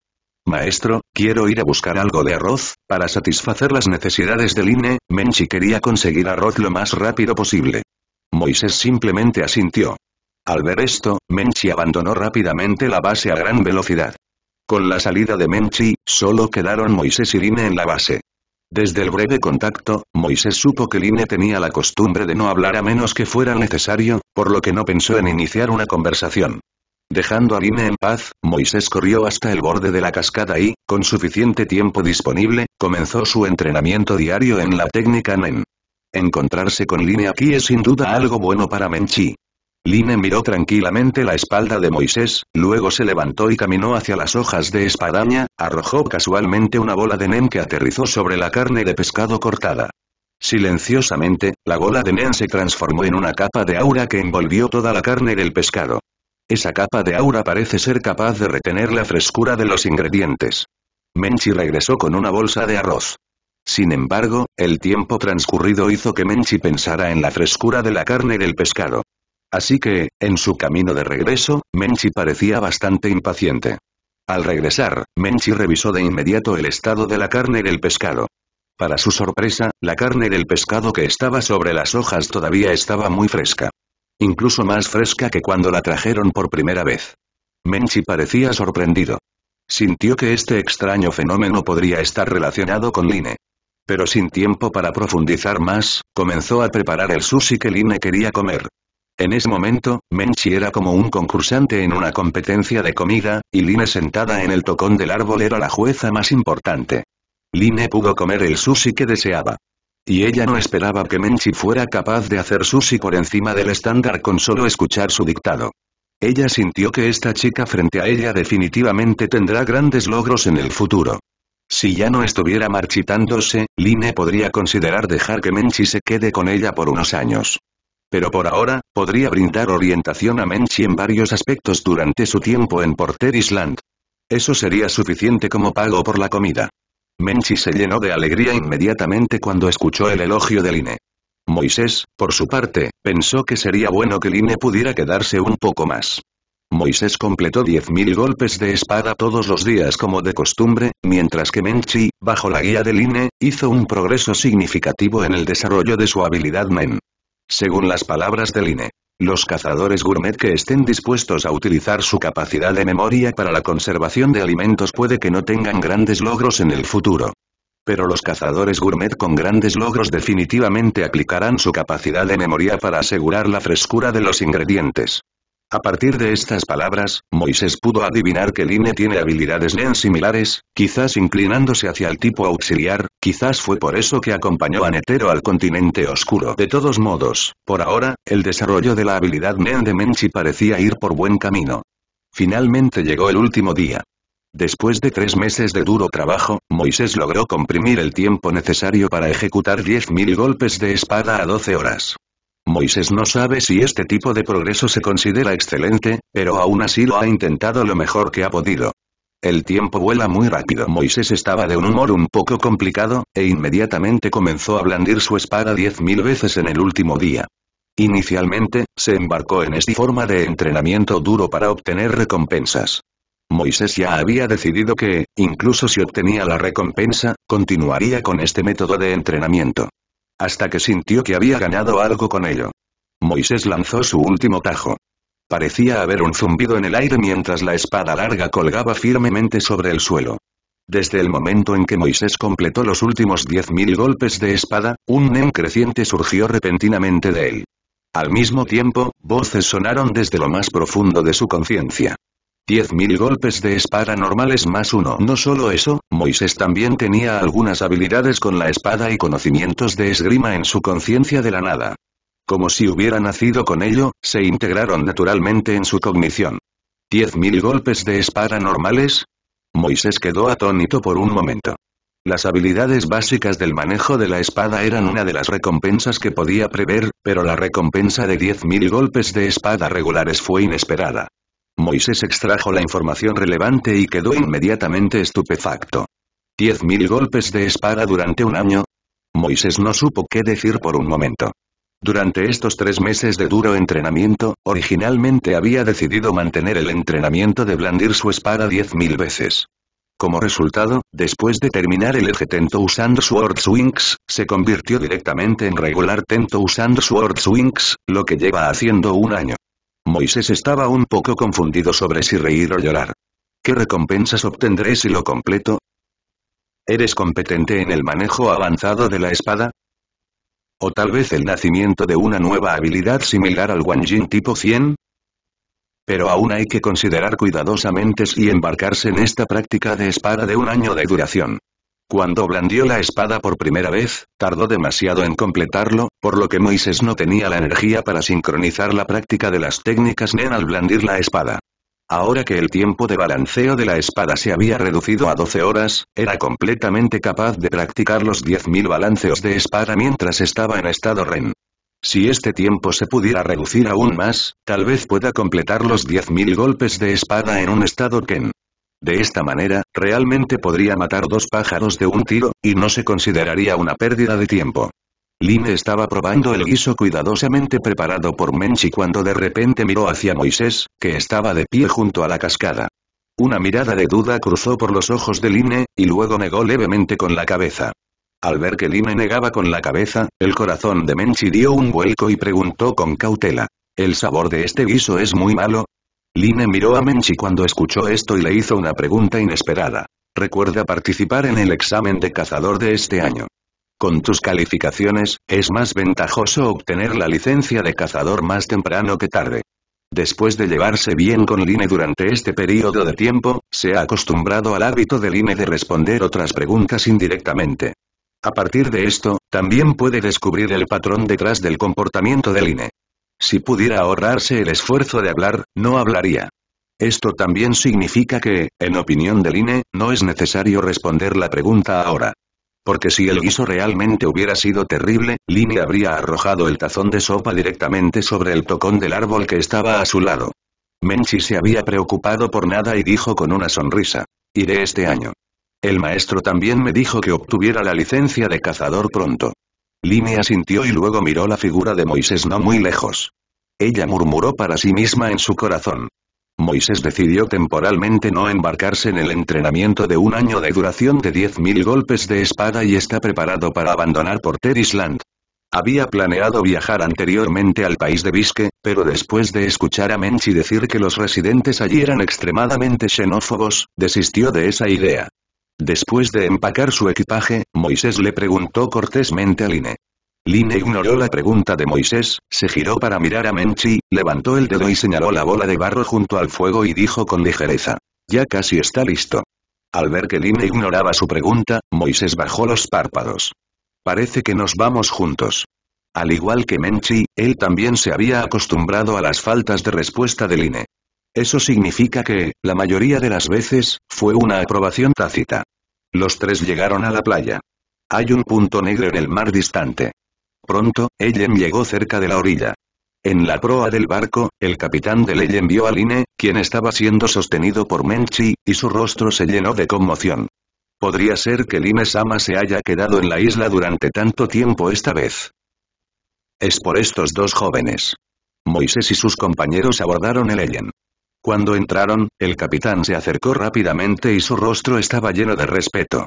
Maestro, quiero ir a buscar algo de arroz, para satisfacer las necesidades del INE, Menchi quería conseguir arroz lo más rápido posible. Moisés simplemente asintió. Al ver esto, Menchi abandonó rápidamente la base a gran velocidad. Con la salida de Menchi, solo quedaron Moisés y Line en la base. Desde el breve contacto, Moisés supo que Line tenía la costumbre de no hablar a menos que fuera necesario, por lo que no pensó en iniciar una conversación. Dejando a Line en paz, Moisés corrió hasta el borde de la cascada y, con suficiente tiempo disponible, comenzó su entrenamiento diario en la técnica NEN. Encontrarse con Line aquí es sin duda algo bueno para Menchi. Line miró tranquilamente la espalda de Moisés, luego se levantó y caminó hacia las hojas de espadaña, arrojó casualmente una bola de nen que aterrizó sobre la carne de pescado cortada. Silenciosamente, la bola de nen se transformó en una capa de aura que envolvió toda la carne del pescado. Esa capa de aura parece ser capaz de retener la frescura de los ingredientes. Menchi regresó con una bolsa de arroz. Sin embargo, el tiempo transcurrido hizo que Menchi pensara en la frescura de la carne del pescado. Así que, en su camino de regreso, Menchi parecía bastante impaciente. Al regresar, Menchi revisó de inmediato el estado de la carne del pescado. Para su sorpresa, la carne del pescado que estaba sobre las hojas todavía estaba muy fresca. Incluso más fresca que cuando la trajeron por primera vez. Menchi parecía sorprendido. Sintió que este extraño fenómeno podría estar relacionado con Line. Pero sin tiempo para profundizar más, comenzó a preparar el sushi que Line quería comer. En ese momento, Menchi era como un concursante en una competencia de comida, y Line sentada en el tocón del árbol era la jueza más importante. Line pudo comer el sushi que deseaba. Y ella no esperaba que Menchi fuera capaz de hacer sushi por encima del estándar con solo escuchar su dictado. Ella sintió que esta chica frente a ella definitivamente tendrá grandes logros en el futuro. Si ya no estuviera marchitándose, Line podría considerar dejar que Menchi se quede con ella por unos años pero por ahora, podría brindar orientación a Menchi en varios aspectos durante su tiempo en Porter Island. Eso sería suficiente como pago por la comida. Menchi se llenó de alegría inmediatamente cuando escuchó el elogio de Line. Moisés, por su parte, pensó que sería bueno que Line pudiera quedarse un poco más. Moisés completó 10.000 golpes de espada todos los días como de costumbre, mientras que Menchi, bajo la guía de Line, hizo un progreso significativo en el desarrollo de su habilidad Men. Según las palabras del INE, los cazadores gourmet que estén dispuestos a utilizar su capacidad de memoria para la conservación de alimentos puede que no tengan grandes logros en el futuro. Pero los cazadores gourmet con grandes logros definitivamente aplicarán su capacidad de memoria para asegurar la frescura de los ingredientes. A partir de estas palabras, Moisés pudo adivinar que Line tiene habilidades NEAN similares, quizás inclinándose hacia el tipo auxiliar, quizás fue por eso que acompañó a Netero al continente oscuro. De todos modos, por ahora, el desarrollo de la habilidad Nen de Menchi parecía ir por buen camino. Finalmente llegó el último día. Después de tres meses de duro trabajo, Moisés logró comprimir el tiempo necesario para ejecutar 10.000 golpes de espada a 12 horas. Moisés no sabe si este tipo de progreso se considera excelente, pero aún así lo ha intentado lo mejor que ha podido. El tiempo vuela muy rápido. Moisés estaba de un humor un poco complicado, e inmediatamente comenzó a blandir su espada diez mil veces en el último día. Inicialmente, se embarcó en esta forma de entrenamiento duro para obtener recompensas. Moisés ya había decidido que, incluso si obtenía la recompensa, continuaría con este método de entrenamiento hasta que sintió que había ganado algo con ello. Moisés lanzó su último tajo. Parecía haber un zumbido en el aire mientras la espada larga colgaba firmemente sobre el suelo. Desde el momento en que Moisés completó los últimos diez mil golpes de espada, un nen creciente surgió repentinamente de él. Al mismo tiempo, voces sonaron desde lo más profundo de su conciencia. Diez mil golpes de espada normales más uno. No solo eso, Moisés también tenía algunas habilidades con la espada y conocimientos de esgrima en su conciencia de la nada. Como si hubiera nacido con ello, se integraron naturalmente en su cognición. ¿Diez mil golpes de espada normales? Moisés quedó atónito por un momento. Las habilidades básicas del manejo de la espada eran una de las recompensas que podía prever, pero la recompensa de 10.000 golpes de espada regulares fue inesperada. Moisés extrajo la información relevante y quedó inmediatamente estupefacto. ¿10.000 golpes de espada durante un año? Moisés no supo qué decir por un momento. Durante estos tres meses de duro entrenamiento, originalmente había decidido mantener el entrenamiento de blandir su espada 10.000 veces. Como resultado, después de terminar el eje Tento usando Sword Swings, se convirtió directamente en regular Tento usando Sword Swings, lo que lleva haciendo un año. Moisés estaba un poco confundido sobre si reír o llorar. ¿Qué recompensas obtendré si lo completo? ¿Eres competente en el manejo avanzado de la espada? ¿O tal vez el nacimiento de una nueva habilidad similar al Wanjin tipo 100? Pero aún hay que considerar cuidadosamente si embarcarse en esta práctica de espada de un año de duración. Cuando blandió la espada por primera vez, tardó demasiado en completarlo, por lo que Moisés no tenía la energía para sincronizar la práctica de las técnicas NEN al blandir la espada. Ahora que el tiempo de balanceo de la espada se había reducido a 12 horas, era completamente capaz de practicar los 10.000 balanceos de espada mientras estaba en estado REN. Si este tiempo se pudiera reducir aún más, tal vez pueda completar los 10.000 golpes de espada en un estado Ken. De esta manera, realmente podría matar dos pájaros de un tiro, y no se consideraría una pérdida de tiempo. Lime estaba probando el guiso cuidadosamente preparado por Menchi cuando de repente miró hacia Moisés, que estaba de pie junto a la cascada. Una mirada de duda cruzó por los ojos de Lime, y luego negó levemente con la cabeza. Al ver que Lime negaba con la cabeza, el corazón de Menchi dio un vuelco y preguntó con cautela. El sabor de este guiso es muy malo, Line miró a Menchi cuando escuchó esto y le hizo una pregunta inesperada. Recuerda participar en el examen de cazador de este año. Con tus calificaciones, es más ventajoso obtener la licencia de cazador más temprano que tarde. Después de llevarse bien con Line durante este periodo de tiempo, se ha acostumbrado al hábito de Line de responder otras preguntas indirectamente. A partir de esto, también puede descubrir el patrón detrás del comportamiento de Line. Si pudiera ahorrarse el esfuerzo de hablar, no hablaría. Esto también significa que, en opinión de INE, no es necesario responder la pregunta ahora. Porque si el guiso realmente hubiera sido terrible, Line habría arrojado el tazón de sopa directamente sobre el tocón del árbol que estaba a su lado. Menchi se había preocupado por nada y dijo con una sonrisa. Iré este año. El maestro también me dijo que obtuviera la licencia de cazador pronto. Línea sintió y luego miró la figura de Moisés no muy lejos. Ella murmuró para sí misma en su corazón. Moisés decidió temporalmente no embarcarse en el entrenamiento de un año de duración de 10.000 golpes de espada y está preparado para abandonar Porter Island. Había planeado viajar anteriormente al país de Bisque, pero después de escuchar a Menchi decir que los residentes allí eran extremadamente xenófobos, desistió de esa idea. Después de empacar su equipaje, Moisés le preguntó cortésmente a Line. Line ignoró la pregunta de Moisés, se giró para mirar a Menchi, levantó el dedo y señaló la bola de barro junto al fuego y dijo con ligereza. Ya casi está listo. Al ver que Line ignoraba su pregunta, Moisés bajó los párpados. Parece que nos vamos juntos. Al igual que Menchi, él también se había acostumbrado a las faltas de respuesta de Line. Eso significa que, la mayoría de las veces, fue una aprobación tácita. Los tres llegaron a la playa. Hay un punto negro en el mar distante. Pronto, Ellen llegó cerca de la orilla. En la proa del barco, el capitán de Ley vio a Line, quien estaba siendo sostenido por Menchi, y su rostro se llenó de conmoción. Podría ser que Line Sama se haya quedado en la isla durante tanto tiempo esta vez. Es por estos dos jóvenes. Moisés y sus compañeros abordaron el Ellen. Cuando entraron, el capitán se acercó rápidamente y su rostro estaba lleno de respeto.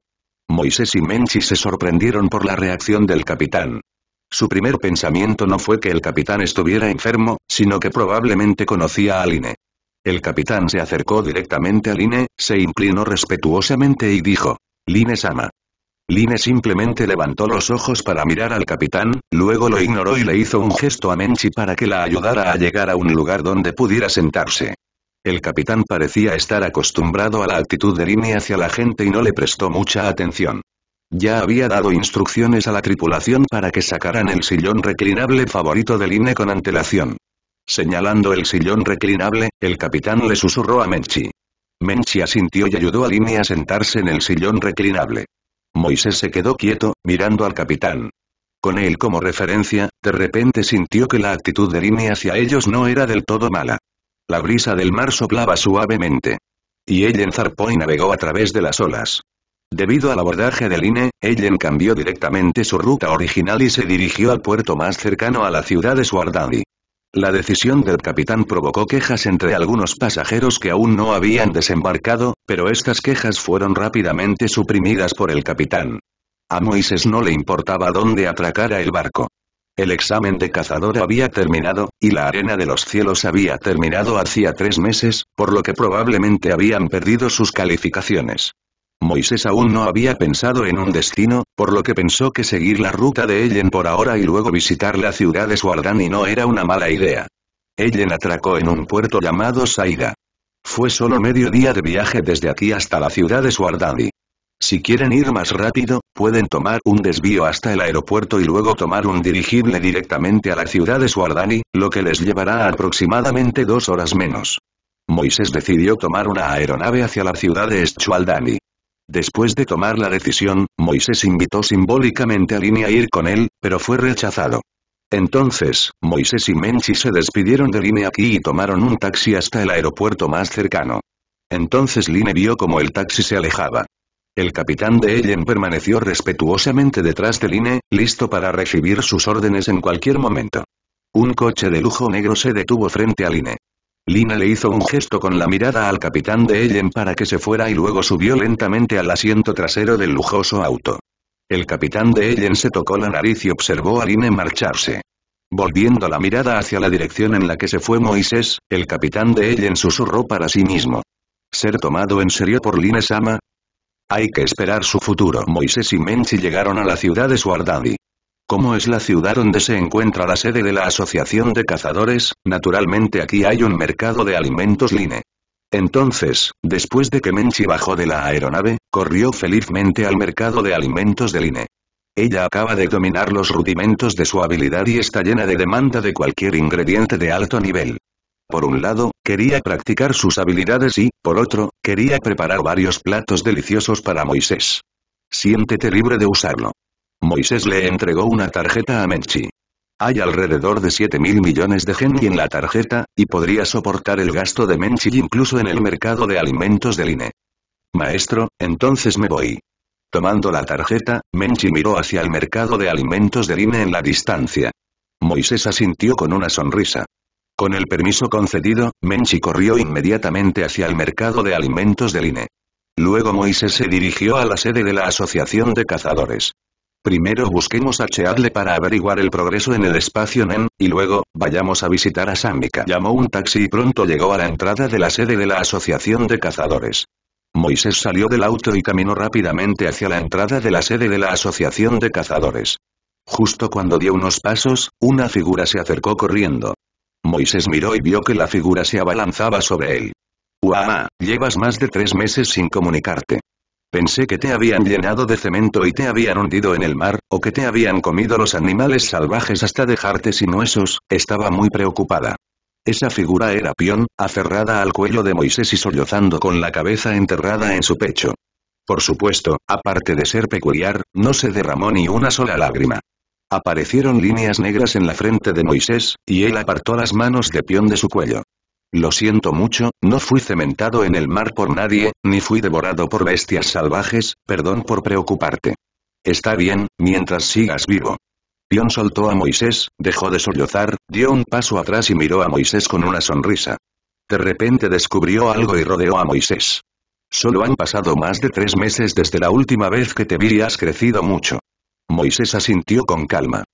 Moisés y Menchi se sorprendieron por la reacción del capitán. Su primer pensamiento no fue que el capitán estuviera enfermo, sino que probablemente conocía a Aline. El capitán se acercó directamente a Line, se inclinó respetuosamente y dijo, Line Sama. Line simplemente levantó los ojos para mirar al capitán, luego lo ignoró y le hizo un gesto a Menchi para que la ayudara a llegar a un lugar donde pudiera sentarse. El capitán parecía estar acostumbrado a la actitud de Rini hacia la gente y no le prestó mucha atención. Ya había dado instrucciones a la tripulación para que sacaran el sillón reclinable favorito de Line con antelación. Señalando el sillón reclinable, el capitán le susurró a Menchi. Menchi asintió y ayudó a Line a sentarse en el sillón reclinable. Moisés se quedó quieto, mirando al capitán. Con él como referencia, de repente sintió que la actitud de Line hacia ellos no era del todo mala. La brisa del mar soplaba suavemente. Y Ellen zarpó navegó a través de las olas. Debido al abordaje del INE, Ellen cambió directamente su ruta original y se dirigió al puerto más cercano a la ciudad de Suardadi. La decisión del capitán provocó quejas entre algunos pasajeros que aún no habían desembarcado, pero estas quejas fueron rápidamente suprimidas por el capitán. A Moises no le importaba dónde atracara el barco. El examen de cazador había terminado, y la arena de los cielos había terminado hacía tres meses, por lo que probablemente habían perdido sus calificaciones. Moisés aún no había pensado en un destino, por lo que pensó que seguir la ruta de Ellen por ahora y luego visitar la ciudad de Suardani no era una mala idea. Ellen atracó en un puerto llamado Saida. Fue solo medio día de viaje desde aquí hasta la ciudad de Suardani. Si quieren ir más rápido, pueden tomar un desvío hasta el aeropuerto y luego tomar un dirigible directamente a la ciudad de Suardani, lo que les llevará aproximadamente dos horas menos. Moisés decidió tomar una aeronave hacia la ciudad de Eschualdani. Después de tomar la decisión, Moisés invitó simbólicamente a Lini a ir con él, pero fue rechazado. Entonces, Moisés y Menchi se despidieron de Lini aquí y tomaron un taxi hasta el aeropuerto más cercano. Entonces Line vio como el taxi se alejaba. El capitán de Ellen permaneció respetuosamente detrás de Line, listo para recibir sus órdenes en cualquier momento. Un coche de lujo negro se detuvo frente a Line. Lina le hizo un gesto con la mirada al capitán de Ellen para que se fuera y luego subió lentamente al asiento trasero del lujoso auto. El capitán de Ellen se tocó la nariz y observó a Line marcharse. Volviendo la mirada hacia la dirección en la que se fue Moisés, el capitán de Ellen susurró para sí mismo. Ser tomado en serio por Line Sama, hay que esperar su futuro. Moisés y Menchi llegaron a la ciudad de Suardadi. Como es la ciudad donde se encuentra la sede de la Asociación de Cazadores, naturalmente aquí hay un mercado de alimentos Line. Entonces, después de que Menchi bajó de la aeronave, corrió felizmente al mercado de alimentos de Line. Ella acaba de dominar los rudimentos de su habilidad y está llena de demanda de cualquier ingrediente de alto nivel. Por un lado, quería practicar sus habilidades y, por otro, quería preparar varios platos deliciosos para Moisés. Siéntete libre de usarlo. Moisés le entregó una tarjeta a Menchi. Hay alrededor de 7 mil millones de gente en la tarjeta, y podría soportar el gasto de Menchi incluso en el mercado de alimentos del INE. Maestro, entonces me voy. Tomando la tarjeta, Menchi miró hacia el mercado de alimentos del INE en la distancia. Moisés asintió con una sonrisa. Con el permiso concedido, Menchi corrió inmediatamente hacia el mercado de alimentos del INE. Luego Moisés se dirigió a la sede de la Asociación de Cazadores. Primero busquemos a Cheadle para averiguar el progreso en el espacio NEN, e y luego, vayamos a visitar a Samika. Llamó un taxi y pronto llegó a la entrada de la sede de la Asociación de Cazadores. Moisés salió del auto y caminó rápidamente hacia la entrada de la sede de la Asociación de Cazadores. Justo cuando dio unos pasos, una figura se acercó corriendo. Moisés miró y vio que la figura se abalanzaba sobre él. Uama, llevas más de tres meses sin comunicarte. Pensé que te habían llenado de cemento y te habían hundido en el mar, o que te habían comido los animales salvajes hasta dejarte sin huesos, estaba muy preocupada. Esa figura era Pion, aferrada al cuello de Moisés y sollozando con la cabeza enterrada en su pecho. Por supuesto, aparte de ser peculiar, no se derramó ni una sola lágrima. Aparecieron líneas negras en la frente de Moisés, y él apartó las manos de Pión de su cuello. Lo siento mucho, no fui cementado en el mar por nadie, ni fui devorado por bestias salvajes, perdón por preocuparte. Está bien, mientras sigas vivo. Pion soltó a Moisés, dejó de sollozar, dio un paso atrás y miró a Moisés con una sonrisa. De repente descubrió algo y rodeó a Moisés. Solo han pasado más de tres meses desde la última vez que te vi y has crecido mucho. Moisés asintió con calma.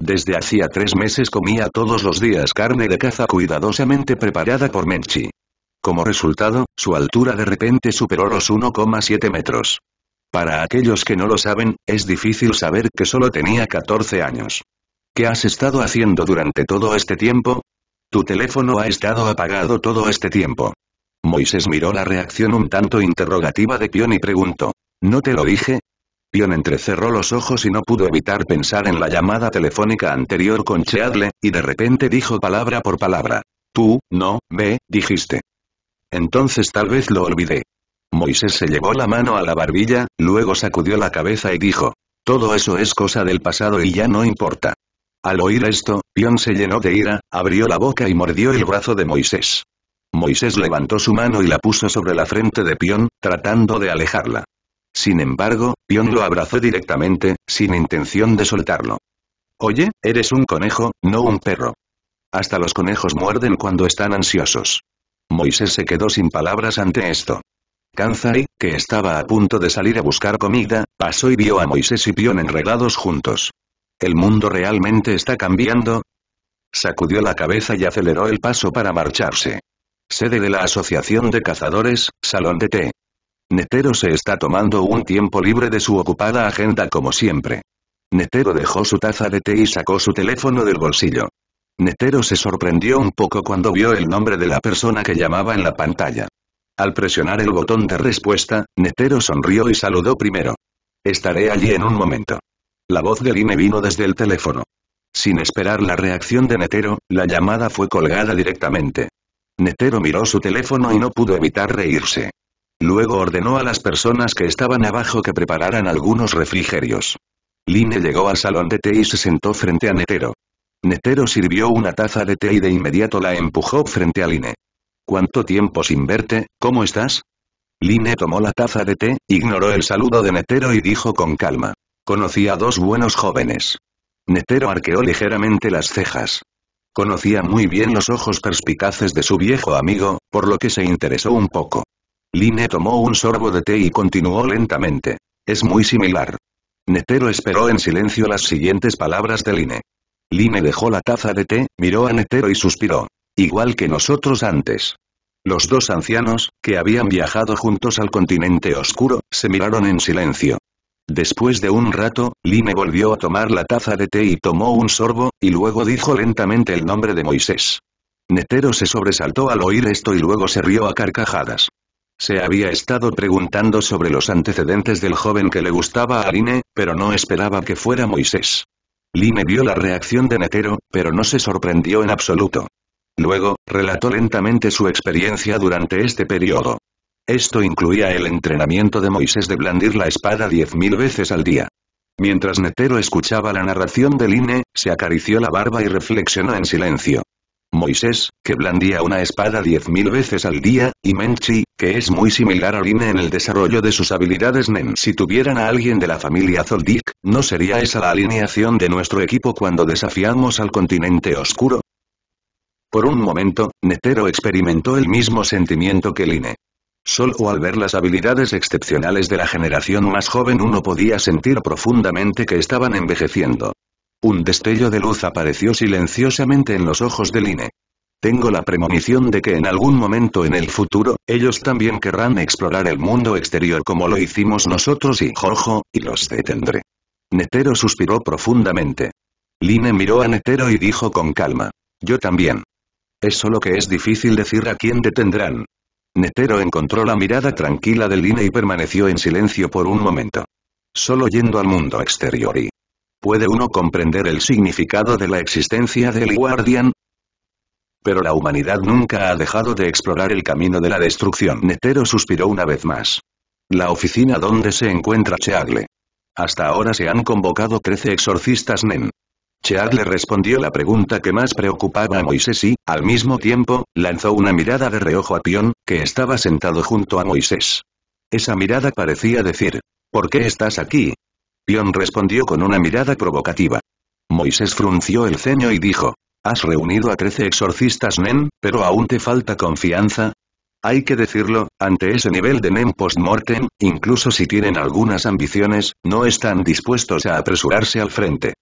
Desde hacía tres meses comía todos los días carne de caza cuidadosamente preparada por Menchi. Como resultado, su altura de repente superó los 1,7 metros. Para aquellos que no lo saben, es difícil saber que solo tenía 14 años. ¿Qué has estado haciendo durante todo este tiempo? Tu teléfono ha estado apagado todo este tiempo. Moisés miró la reacción un tanto interrogativa de Pion y preguntó. ¿No te lo dije? Pion entrecerró los ojos y no pudo evitar pensar en la llamada telefónica anterior con Cheadle, y de repente dijo palabra por palabra. Tú, no, ve, dijiste. Entonces tal vez lo olvidé. Moisés se llevó la mano a la barbilla, luego sacudió la cabeza y dijo. Todo eso es cosa del pasado y ya no importa. Al oír esto, Pion se llenó de ira, abrió la boca y mordió el brazo de Moisés. Moisés levantó su mano y la puso sobre la frente de Pion, tratando de alejarla. Sin embargo, Pion lo abrazó directamente, sin intención de soltarlo. Oye, eres un conejo, no un perro. Hasta los conejos muerden cuando están ansiosos. Moisés se quedó sin palabras ante esto. Kanzai, que estaba a punto de salir a buscar comida, pasó y vio a Moisés y Pion enredados juntos. ¿El mundo realmente está cambiando? Sacudió la cabeza y aceleró el paso para marcharse. Sede de la Asociación de Cazadores, Salón de Té. Netero se está tomando un tiempo libre de su ocupada agenda como siempre. Netero dejó su taza de té y sacó su teléfono del bolsillo. Netero se sorprendió un poco cuando vio el nombre de la persona que llamaba en la pantalla. Al presionar el botón de respuesta, Netero sonrió y saludó primero. Estaré allí en un momento. La voz de Line vino desde el teléfono. Sin esperar la reacción de Netero, la llamada fue colgada directamente. Netero miró su teléfono y no pudo evitar reírse. Luego ordenó a las personas que estaban abajo que prepararan algunos refrigerios. Line llegó al salón de té y se sentó frente a Netero. Netero sirvió una taza de té y de inmediato la empujó frente a Line. ¿Cuánto tiempo sin verte? ¿Cómo estás? Line tomó la taza de té, ignoró el saludo de Netero y dijo con calma. Conocí a dos buenos jóvenes. Netero arqueó ligeramente las cejas. Conocía muy bien los ojos perspicaces de su viejo amigo, por lo que se interesó un poco. Line tomó un sorbo de té y continuó lentamente. Es muy similar. Netero esperó en silencio las siguientes palabras de Line. Line dejó la taza de té, miró a Netero y suspiró. Igual que nosotros antes. Los dos ancianos, que habían viajado juntos al continente oscuro, se miraron en silencio. Después de un rato, Line volvió a tomar la taza de té y tomó un sorbo, y luego dijo lentamente el nombre de Moisés. Netero se sobresaltó al oír esto y luego se rió a carcajadas. Se había estado preguntando sobre los antecedentes del joven que le gustaba a Line, pero no esperaba que fuera Moisés. Line vio la reacción de Netero, pero no se sorprendió en absoluto. Luego, relató lentamente su experiencia durante este periodo. Esto incluía el entrenamiento de Moisés de blandir la espada diez mil veces al día. Mientras Netero escuchaba la narración de Line, se acarició la barba y reflexionó en silencio. Moisés, que blandía una espada diez mil veces al día, y Menchi, que es muy similar a Line en el desarrollo de sus habilidades Nen. Si tuvieran a alguien de la familia Zoldyck, ¿no sería esa la alineación de nuestro equipo cuando desafiamos al continente oscuro? Por un momento, Netero experimentó el mismo sentimiento que Line. Solo al ver las habilidades excepcionales de la generación más joven uno podía sentir profundamente que estaban envejeciendo. Un destello de luz apareció silenciosamente en los ojos de Line. Tengo la premonición de que en algún momento en el futuro, ellos también querrán explorar el mundo exterior como lo hicimos nosotros y Jojo, y los detendré. Netero suspiró profundamente. Line miró a Netero y dijo con calma. Yo también. Es solo que es difícil decir a quién detendrán. Netero encontró la mirada tranquila de Line y permaneció en silencio por un momento. Solo yendo al mundo exterior y ¿Puede uno comprender el significado de la existencia del Guardian? Pero la humanidad nunca ha dejado de explorar el camino de la destrucción. Netero suspiró una vez más. La oficina donde se encuentra Cheagle. Hasta ahora se han convocado 13 exorcistas Nen. Cheagle respondió la pregunta que más preocupaba a Moisés y, al mismo tiempo, lanzó una mirada de reojo a Pion, que estaba sentado junto a Moisés. Esa mirada parecía decir, ¿por qué estás aquí? Pion respondió con una mirada provocativa. Moisés frunció el ceño y dijo. Has reunido a trece exorcistas Nen, pero aún te falta confianza. Hay que decirlo, ante ese nivel de Nen post-mortem, incluso si tienen algunas ambiciones, no están dispuestos a apresurarse al frente.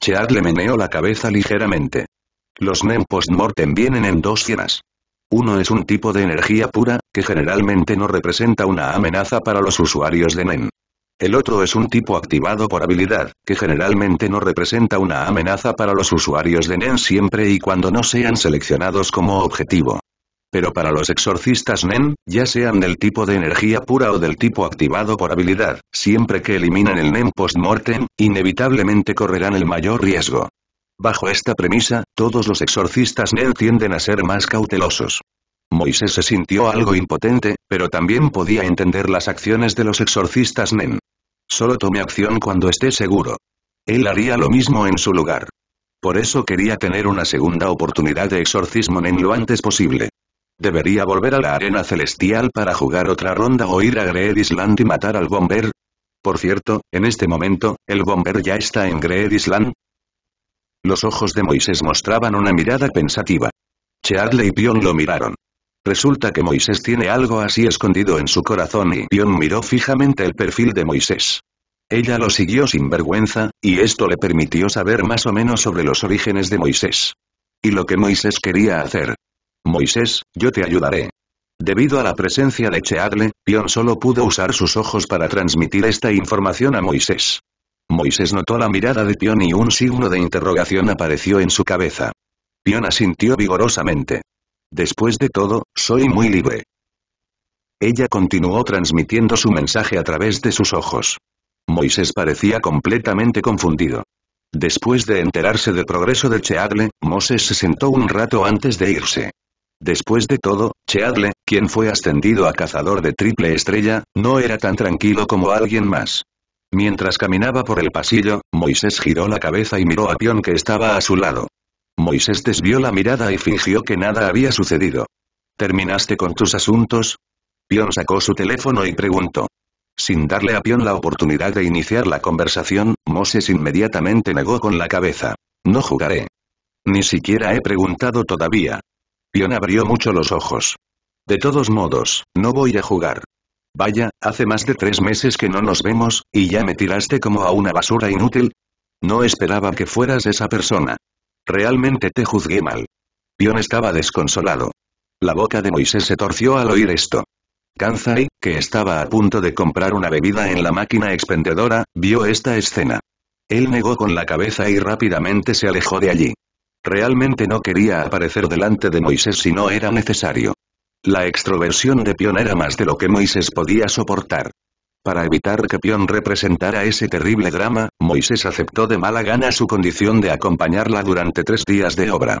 Chad le meneó la cabeza ligeramente. Los Nen post-mortem vienen en dos cienas. Uno es un tipo de energía pura, que generalmente no representa una amenaza para los usuarios de Nen. El otro es un tipo activado por habilidad, que generalmente no representa una amenaza para los usuarios de NEN siempre y cuando no sean seleccionados como objetivo. Pero para los exorcistas NEN, ya sean del tipo de energía pura o del tipo activado por habilidad, siempre que eliminan el NEN post-mortem, inevitablemente correrán el mayor riesgo. Bajo esta premisa, todos los exorcistas NEN tienden a ser más cautelosos. Moisés se sintió algo impotente, pero también podía entender las acciones de los exorcistas Nen. Solo tome acción cuando esté seguro. Él haría lo mismo en su lugar. Por eso quería tener una segunda oportunidad de exorcismo en lo antes posible. ¿Debería volver a la arena celestial para jugar otra ronda o ir a Greed Island y matar al bomber? Por cierto, en este momento, ¿el bomber ya está en Greed Island? Los ojos de Moisés mostraban una mirada pensativa. Chadley y Pion lo miraron. Resulta que Moisés tiene algo así escondido en su corazón y Pion miró fijamente el perfil de Moisés. Ella lo siguió sin vergüenza, y esto le permitió saber más o menos sobre los orígenes de Moisés. Y lo que Moisés quería hacer. Moisés, yo te ayudaré. Debido a la presencia de Cheadle, Pion solo pudo usar sus ojos para transmitir esta información a Moisés. Moisés notó la mirada de Pion y un signo de interrogación apareció en su cabeza. Pion asintió vigorosamente. Después de todo, soy muy libre. Ella continuó transmitiendo su mensaje a través de sus ojos. Moisés parecía completamente confundido. Después de enterarse del progreso de Cheadle, Moisés se sentó un rato antes de irse. Después de todo, Cheadle, quien fue ascendido a cazador de triple estrella, no era tan tranquilo como alguien más. Mientras caminaba por el pasillo, Moisés giró la cabeza y miró a Pion que estaba a su lado. Moisés desvió la mirada y fingió que nada había sucedido. ¿Terminaste con tus asuntos? Pion sacó su teléfono y preguntó. Sin darle a Pion la oportunidad de iniciar la conversación, Moses inmediatamente negó con la cabeza. No jugaré. Ni siquiera he preguntado todavía. Pion abrió mucho los ojos. De todos modos, no voy a jugar. Vaya, hace más de tres meses que no nos vemos, y ya me tiraste como a una basura inútil. No esperaba que fueras esa persona. Realmente te juzgué mal. Pion estaba desconsolado. La boca de Moisés se torció al oír esto. Kansai, que estaba a punto de comprar una bebida en la máquina expendedora, vio esta escena. Él negó con la cabeza y rápidamente se alejó de allí. Realmente no quería aparecer delante de Moisés si no era necesario. La extroversión de Pion era más de lo que Moisés podía soportar. Para evitar que Pion representara ese terrible drama, Moisés aceptó de mala gana su condición de acompañarla durante tres días de obra.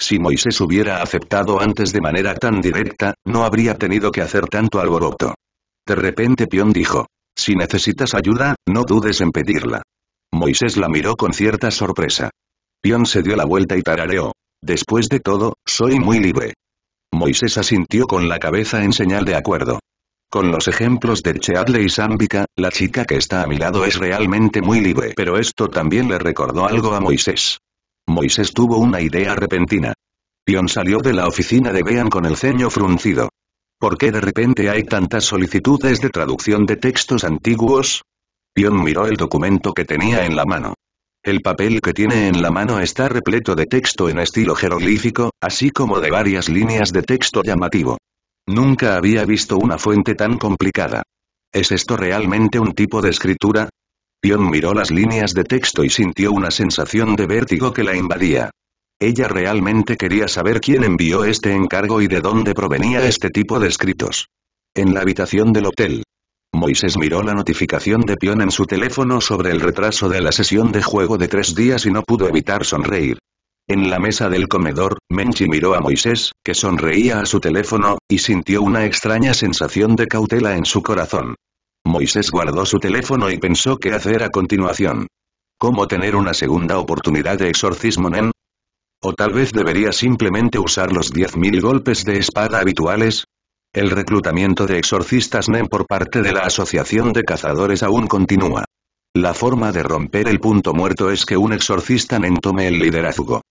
Si Moisés hubiera aceptado antes de manera tan directa, no habría tenido que hacer tanto alboroto. De repente Pion dijo, si necesitas ayuda, no dudes en pedirla. Moisés la miró con cierta sorpresa. Pion se dio la vuelta y tarareó. Después de todo, soy muy libre. Moisés asintió con la cabeza en señal de acuerdo. Con los ejemplos de Cheadle y Sámbica, la chica que está a mi lado es realmente muy libre. Pero esto también le recordó algo a Moisés. Moisés tuvo una idea repentina. Pion salió de la oficina de Bean con el ceño fruncido. ¿Por qué de repente hay tantas solicitudes de traducción de textos antiguos? Pion miró el documento que tenía en la mano. El papel que tiene en la mano está repleto de texto en estilo jeroglífico, así como de varias líneas de texto llamativo. Nunca había visto una fuente tan complicada. ¿Es esto realmente un tipo de escritura? Pion miró las líneas de texto y sintió una sensación de vértigo que la invadía. Ella realmente quería saber quién envió este encargo y de dónde provenía este tipo de escritos. En la habitación del hotel. Moisés miró la notificación de Pion en su teléfono sobre el retraso de la sesión de juego de tres días y no pudo evitar sonreír. En la mesa del comedor, Menchi miró a Moisés, que sonreía a su teléfono, y sintió una extraña sensación de cautela en su corazón. Moisés guardó su teléfono y pensó qué hacer a continuación. ¿Cómo tener una segunda oportunidad de exorcismo Nen? O tal vez debería simplemente usar los 10.000 golpes de espada habituales, el reclutamiento de exorcistas Nen por parte de la Asociación de Cazadores aún continúa. La forma de romper el punto muerto es que un exorcista Nen tome el liderazgo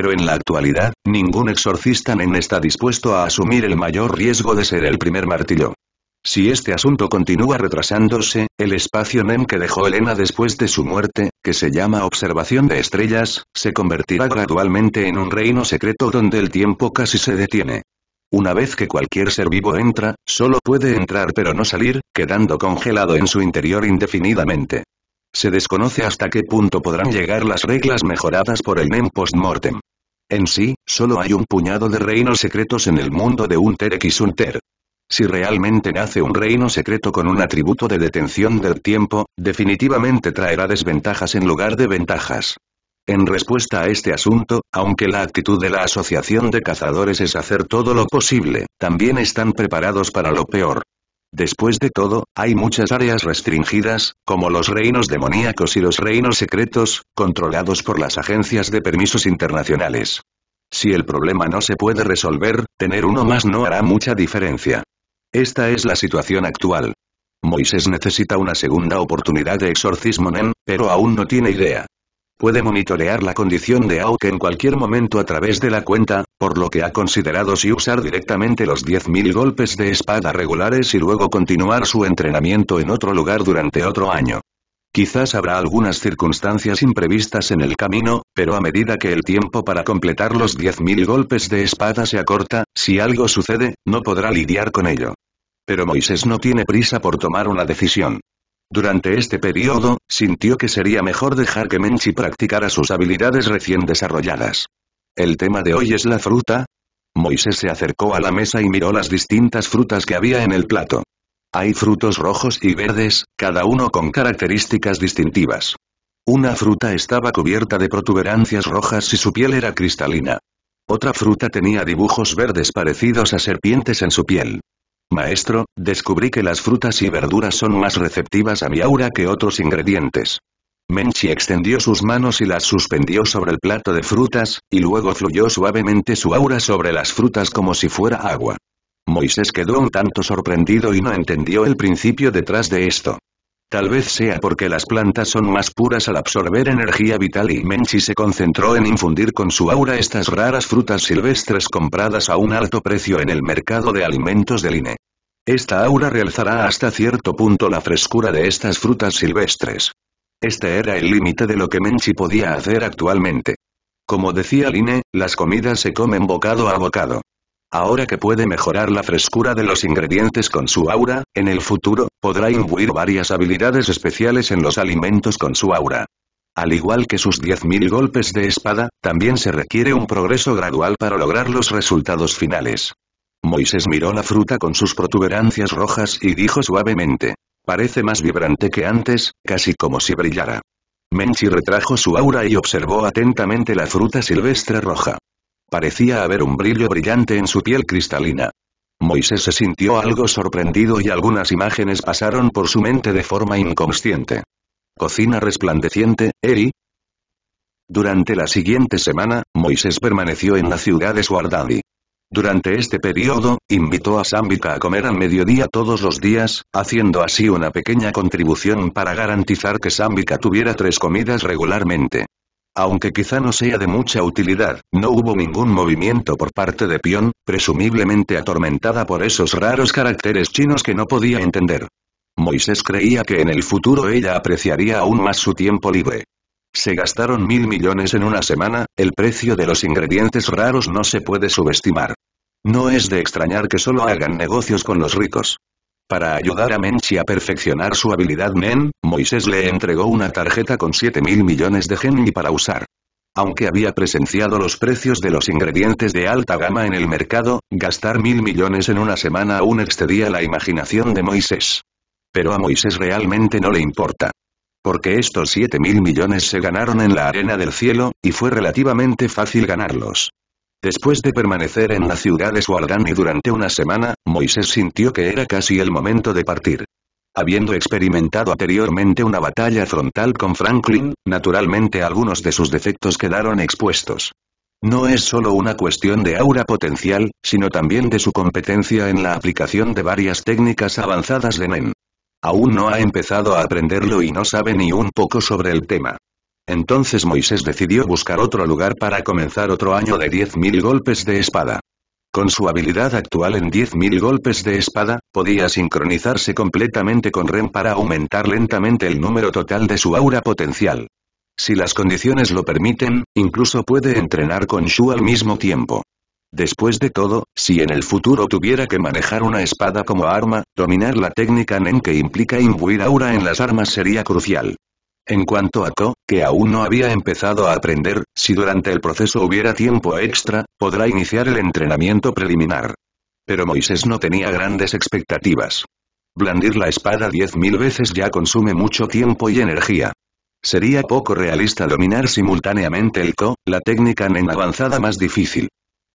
pero en la actualidad, ningún exorcista nen está dispuesto a asumir el mayor riesgo de ser el primer martillo. Si este asunto continúa retrasándose, el espacio NEM que dejó Elena después de su muerte, que se llama Observación de Estrellas, se convertirá gradualmente en un reino secreto donde el tiempo casi se detiene. Una vez que cualquier ser vivo entra, solo puede entrar pero no salir, quedando congelado en su interior indefinidamente. Se desconoce hasta qué punto podrán llegar las reglas mejoradas por el NEM post-mortem. En sí, solo hay un puñado de reinos secretos en el mundo de Ter x Hunter. Si realmente nace un reino secreto con un atributo de detención del tiempo, definitivamente traerá desventajas en lugar de ventajas. En respuesta a este asunto, aunque la actitud de la Asociación de Cazadores es hacer todo lo posible, también están preparados para lo peor. Después de todo, hay muchas áreas restringidas, como los reinos demoníacos y los reinos secretos, controlados por las agencias de permisos internacionales. Si el problema no se puede resolver, tener uno más no hará mucha diferencia. Esta es la situación actual. Moisés necesita una segunda oportunidad de exorcismo pero aún no tiene idea. Puede monitorear la condición de Auk en cualquier momento a través de la cuenta, por lo que ha considerado si usar directamente los 10.000 golpes de espada regulares y luego continuar su entrenamiento en otro lugar durante otro año. Quizás habrá algunas circunstancias imprevistas en el camino, pero a medida que el tiempo para completar los 10.000 golpes de espada se acorta, si algo sucede, no podrá lidiar con ello. Pero Moisés no tiene prisa por tomar una decisión. Durante este periodo, sintió que sería mejor dejar que Menchi practicara sus habilidades recién desarrolladas. ¿El tema de hoy es la fruta? Moisés se acercó a la mesa y miró las distintas frutas que había en el plato. Hay frutos rojos y verdes, cada uno con características distintivas. Una fruta estaba cubierta de protuberancias rojas y su piel era cristalina. Otra fruta tenía dibujos verdes parecidos a serpientes en su piel. Maestro, descubrí que las frutas y verduras son más receptivas a mi aura que otros ingredientes. Menchi extendió sus manos y las suspendió sobre el plato de frutas, y luego fluyó suavemente su aura sobre las frutas como si fuera agua. Moisés quedó un tanto sorprendido y no entendió el principio detrás de esto. Tal vez sea porque las plantas son más puras al absorber energía vital y Menchi se concentró en infundir con su aura estas raras frutas silvestres compradas a un alto precio en el mercado de alimentos del INE. Esta aura realzará hasta cierto punto la frescura de estas frutas silvestres. Este era el límite de lo que Menchi podía hacer actualmente. Como decía Line, las comidas se comen bocado a bocado. Ahora que puede mejorar la frescura de los ingredientes con su aura, en el futuro, podrá imbuir varias habilidades especiales en los alimentos con su aura. Al igual que sus 10.000 golpes de espada, también se requiere un progreso gradual para lograr los resultados finales. Moisés miró la fruta con sus protuberancias rojas y dijo suavemente. Parece más vibrante que antes, casi como si brillara. Menchi retrajo su aura y observó atentamente la fruta silvestre roja. Parecía haber un brillo brillante en su piel cristalina. Moisés se sintió algo sorprendido y algunas imágenes pasaron por su mente de forma inconsciente. Cocina resplandeciente, Eri. Durante la siguiente semana, Moisés permaneció en la ciudad de Suardadi. Durante este periodo, invitó a Sámbica a comer al mediodía todos los días, haciendo así una pequeña contribución para garantizar que sambica tuviera tres comidas regularmente. Aunque quizá no sea de mucha utilidad, no hubo ningún movimiento por parte de Pion, presumiblemente atormentada por esos raros caracteres chinos que no podía entender. Moisés creía que en el futuro ella apreciaría aún más su tiempo libre. Se gastaron mil millones en una semana, el precio de los ingredientes raros no se puede subestimar. No es de extrañar que solo hagan negocios con los ricos. Para ayudar a Menchi a perfeccionar su habilidad Men, Moisés le entregó una tarjeta con 7 mil millones de genmi para usar. Aunque había presenciado los precios de los ingredientes de alta gama en el mercado, gastar mil millones en una semana aún excedía la imaginación de Moisés. Pero a Moisés realmente no le importa. Porque estos 7 mil millones se ganaron en la arena del cielo, y fue relativamente fácil ganarlos. Después de permanecer en la ciudad de Sualgani durante una semana, Moisés sintió que era casi el momento de partir. Habiendo experimentado anteriormente una batalla frontal con Franklin, naturalmente algunos de sus defectos quedaron expuestos. No es solo una cuestión de aura potencial, sino también de su competencia en la aplicación de varias técnicas avanzadas de NEN. Aún no ha empezado a aprenderlo y no sabe ni un poco sobre el tema. Entonces Moisés decidió buscar otro lugar para comenzar otro año de 10.000 golpes de espada. Con su habilidad actual en 10.000 golpes de espada, podía sincronizarse completamente con Ren para aumentar lentamente el número total de su aura potencial. Si las condiciones lo permiten, incluso puede entrenar con Shu al mismo tiempo. Después de todo, si en el futuro tuviera que manejar una espada como arma, dominar la técnica Nen que implica imbuir aura en las armas sería crucial. En cuanto a Ko, que aún no había empezado a aprender, si durante el proceso hubiera tiempo extra, podrá iniciar el entrenamiento preliminar. Pero Moisés no tenía grandes expectativas. Blandir la espada diez mil veces ya consume mucho tiempo y energía. Sería poco realista dominar simultáneamente el Ko, la técnica en avanzada más difícil.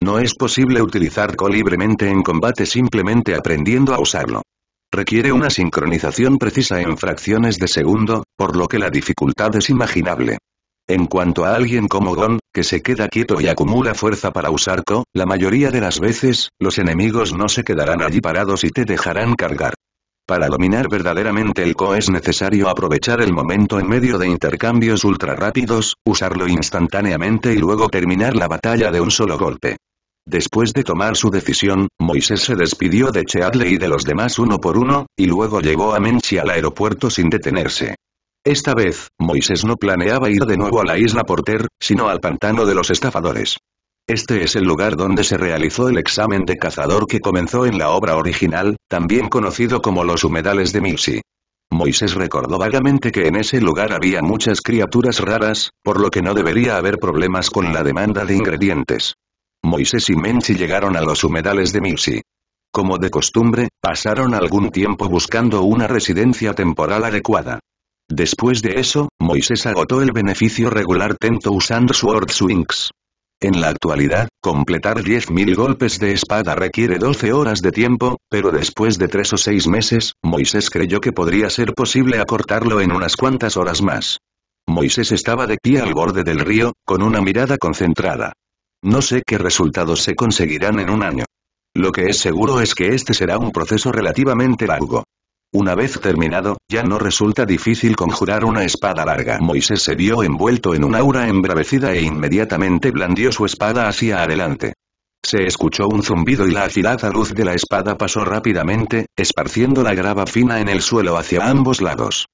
No es posible utilizar Ko libremente en combate simplemente aprendiendo a usarlo. Requiere una sincronización precisa en fracciones de segundo, por lo que la dificultad es imaginable. En cuanto a alguien como Gon, que se queda quieto y acumula fuerza para usar Ko, la mayoría de las veces, los enemigos no se quedarán allí parados y te dejarán cargar. Para dominar verdaderamente el Ko es necesario aprovechar el momento en medio de intercambios ultra rápidos, usarlo instantáneamente y luego terminar la batalla de un solo golpe. Después de tomar su decisión, Moisés se despidió de Cheadle y de los demás uno por uno, y luego llegó a Menchi al aeropuerto sin detenerse. Esta vez, Moisés no planeaba ir de nuevo a la isla Porter, sino al pantano de los estafadores. Este es el lugar donde se realizó el examen de cazador que comenzó en la obra original, también conocido como los humedales de Milsi. Moisés recordó vagamente que en ese lugar había muchas criaturas raras, por lo que no debería haber problemas con la demanda de ingredientes. Moisés y Menchi llegaron a los humedales de Mirsi. Como de costumbre, pasaron algún tiempo buscando una residencia temporal adecuada. Después de eso, Moisés agotó el beneficio regular Tento usando Sword Swings. En la actualidad, completar 10.000 golpes de espada requiere 12 horas de tiempo, pero después de 3 o 6 meses, Moisés creyó que podría ser posible acortarlo en unas cuantas horas más. Moisés estaba de pie al borde del río, con una mirada concentrada. No sé qué resultados se conseguirán en un año. Lo que es seguro es que este será un proceso relativamente largo. Una vez terminado, ya no resulta difícil conjurar una espada larga. Moisés se vio envuelto en un aura embravecida e inmediatamente blandió su espada hacia adelante. Se escuchó un zumbido y la afilada luz de la espada pasó rápidamente, esparciendo la grava fina en el suelo hacia ambos lados.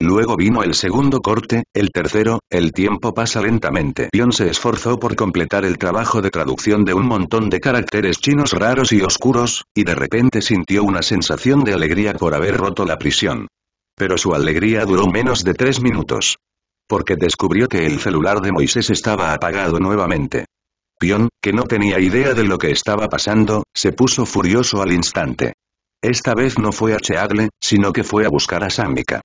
Luego vino el segundo corte, el tercero, el tiempo pasa lentamente. Pion se esforzó por completar el trabajo de traducción de un montón de caracteres chinos raros y oscuros, y de repente sintió una sensación de alegría por haber roto la prisión. Pero su alegría duró menos de tres minutos. Porque descubrió que el celular de Moisés estaba apagado nuevamente. Pion, que no tenía idea de lo que estaba pasando, se puso furioso al instante. Esta vez no fue a Cheagle, sino que fue a buscar a Sámica.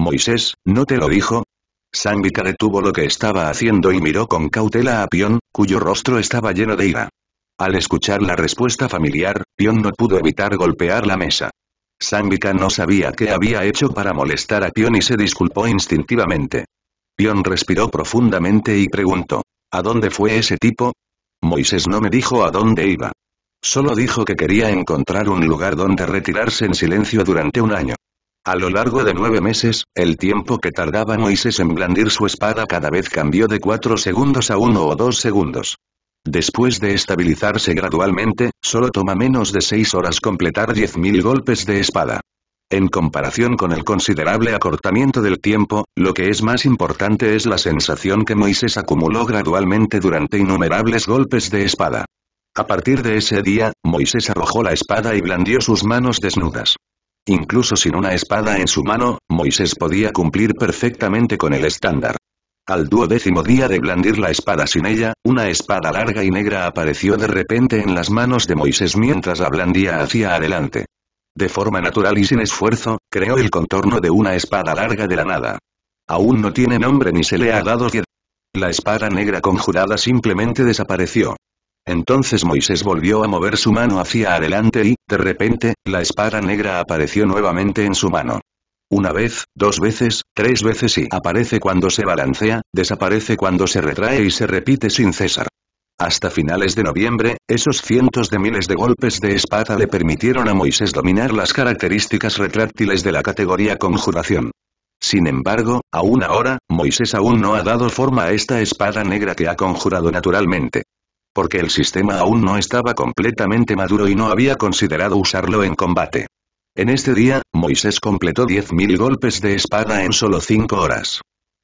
Moisés, ¿no te lo dijo? Sambica detuvo lo que estaba haciendo y miró con cautela a Pion, cuyo rostro estaba lleno de ira. Al escuchar la respuesta familiar, Pion no pudo evitar golpear la mesa. Sambica no sabía qué había hecho para molestar a Pion y se disculpó instintivamente. Pion respiró profundamente y preguntó, ¿a dónde fue ese tipo? Moisés no me dijo a dónde iba. Solo dijo que quería encontrar un lugar donde retirarse en silencio durante un año. A lo largo de nueve meses, el tiempo que tardaba Moisés en blandir su espada cada vez cambió de cuatro segundos a uno o dos segundos. Después de estabilizarse gradualmente, solo toma menos de seis horas completar mil golpes de espada. En comparación con el considerable acortamiento del tiempo, lo que es más importante es la sensación que Moisés acumuló gradualmente durante innumerables golpes de espada. A partir de ese día, Moisés arrojó la espada y blandió sus manos desnudas. Incluso sin una espada en su mano, Moisés podía cumplir perfectamente con el estándar. Al duodécimo día de blandir la espada sin ella, una espada larga y negra apareció de repente en las manos de Moisés mientras la blandía hacia adelante. De forma natural y sin esfuerzo, creó el contorno de una espada larga de la nada. Aún no tiene nombre ni se le ha dado que... La espada negra conjurada simplemente desapareció. Entonces Moisés volvió a mover su mano hacia adelante y, de repente, la espada negra apareció nuevamente en su mano. Una vez, dos veces, tres veces y aparece cuando se balancea, desaparece cuando se retrae y se repite sin cesar. Hasta finales de noviembre, esos cientos de miles de golpes de espada le permitieron a Moisés dominar las características retráctiles de la categoría conjuración. Sin embargo, aún ahora, Moisés aún no ha dado forma a esta espada negra que ha conjurado naturalmente porque el sistema aún no estaba completamente maduro y no había considerado usarlo en combate. En este día, Moisés completó 10.000 golpes de espada en solo 5 horas.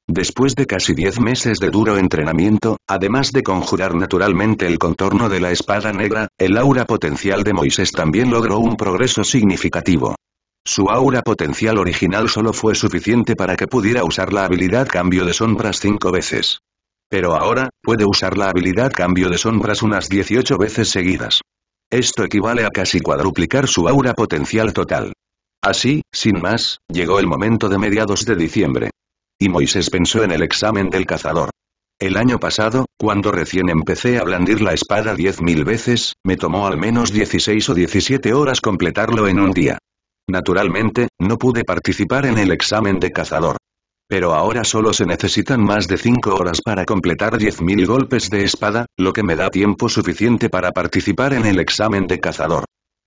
Después de casi 10 meses de duro entrenamiento, además de conjurar naturalmente el contorno de la espada negra, el aura potencial de Moisés también logró un progreso significativo. Su aura potencial original solo fue suficiente para que pudiera usar la habilidad cambio de sombras 5 veces. Pero ahora, puede usar la habilidad cambio de sombras unas 18 veces seguidas. Esto equivale a casi cuadruplicar su aura potencial total. Así, sin más, llegó el momento de mediados de diciembre. Y Moisés pensó en el examen del cazador. El año pasado, cuando recién empecé a blandir la espada 10.000 veces, me tomó al menos 16 o 17 horas completarlo en un día. Naturalmente, no pude participar en el examen de cazador. Pero ahora solo se necesitan más de 5 horas para completar 10.000 golpes de espada, lo que me da tiempo suficiente para participar en el examen de cazador.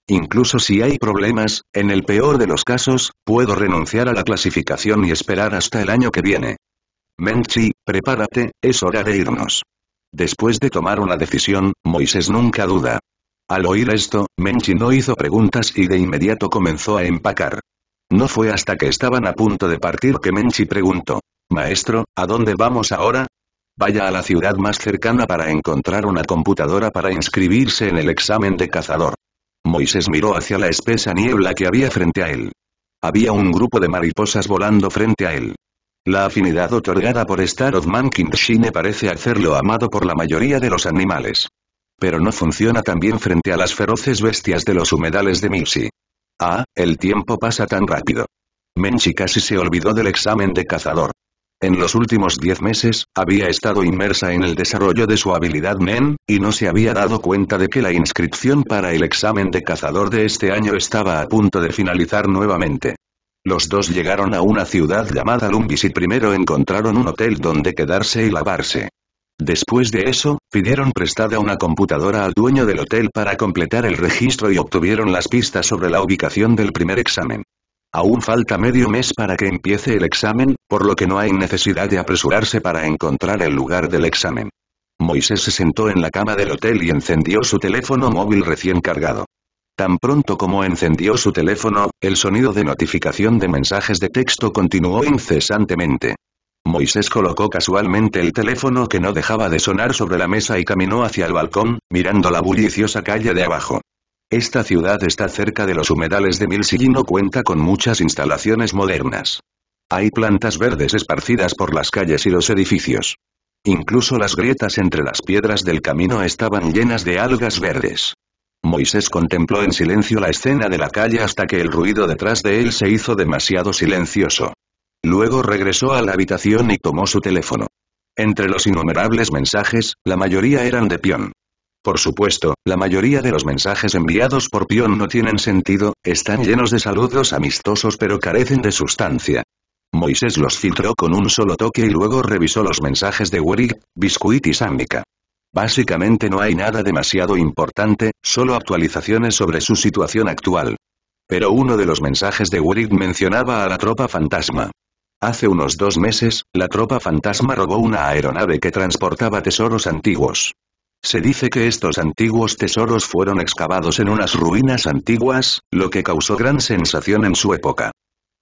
Incluso si hay problemas, en el peor de los casos, puedo renunciar a la clasificación y esperar hasta el año que viene. Menchi, prepárate, es hora de irnos. Después de tomar una decisión, Moisés nunca duda. Al oír esto, Menchi no hizo preguntas y de inmediato comenzó a empacar. No fue hasta que estaban a punto de partir que Menchi preguntó, Maestro, ¿a dónde vamos ahora? Vaya a la ciudad más cercana para encontrar una computadora para inscribirse en el examen de cazador. Moisés miró hacia la espesa niebla que había frente a él. Había un grupo de mariposas volando frente a él. La afinidad otorgada por Star of parece hacerlo amado por la mayoría de los animales. Pero no funciona tan bien frente a las feroces bestias de los humedales de Milsi. Ah, el tiempo pasa tan rápido. Menchi casi se olvidó del examen de cazador. En los últimos diez meses, había estado inmersa en el desarrollo de su habilidad men y no se había dado cuenta de que la inscripción para el examen de cazador de este año estaba a punto de finalizar nuevamente. Los dos llegaron a una ciudad llamada Lumbis y primero encontraron un hotel donde quedarse y lavarse. Después de eso, pidieron prestada una computadora al dueño del hotel para completar el registro y obtuvieron las pistas sobre la ubicación del primer examen. Aún falta medio mes para que empiece el examen, por lo que no hay necesidad de apresurarse para encontrar el lugar del examen. Moisés se sentó en la cama del hotel y encendió su teléfono móvil recién cargado. Tan pronto como encendió su teléfono, el sonido de notificación de mensajes de texto continuó incesantemente. Moisés colocó casualmente el teléfono que no dejaba de sonar sobre la mesa y caminó hacia el balcón, mirando la bulliciosa calle de abajo. Esta ciudad está cerca de los humedales de mil y no cuenta con muchas instalaciones modernas. Hay plantas verdes esparcidas por las calles y los edificios. Incluso las grietas entre las piedras del camino estaban llenas de algas verdes. Moisés contempló en silencio la escena de la calle hasta que el ruido detrás de él se hizo demasiado silencioso. Luego regresó a la habitación y tomó su teléfono. Entre los innumerables mensajes, la mayoría eran de Pion. Por supuesto, la mayoría de los mensajes enviados por Pion no tienen sentido, están llenos de saludos amistosos pero carecen de sustancia. Moisés los filtró con un solo toque y luego revisó los mensajes de Werig, Biscuit y Sámica. Básicamente no hay nada demasiado importante, solo actualizaciones sobre su situación actual. Pero uno de los mensajes de Werig mencionaba a la tropa fantasma. Hace unos dos meses, la tropa fantasma robó una aeronave que transportaba tesoros antiguos. Se dice que estos antiguos tesoros fueron excavados en unas ruinas antiguas, lo que causó gran sensación en su época.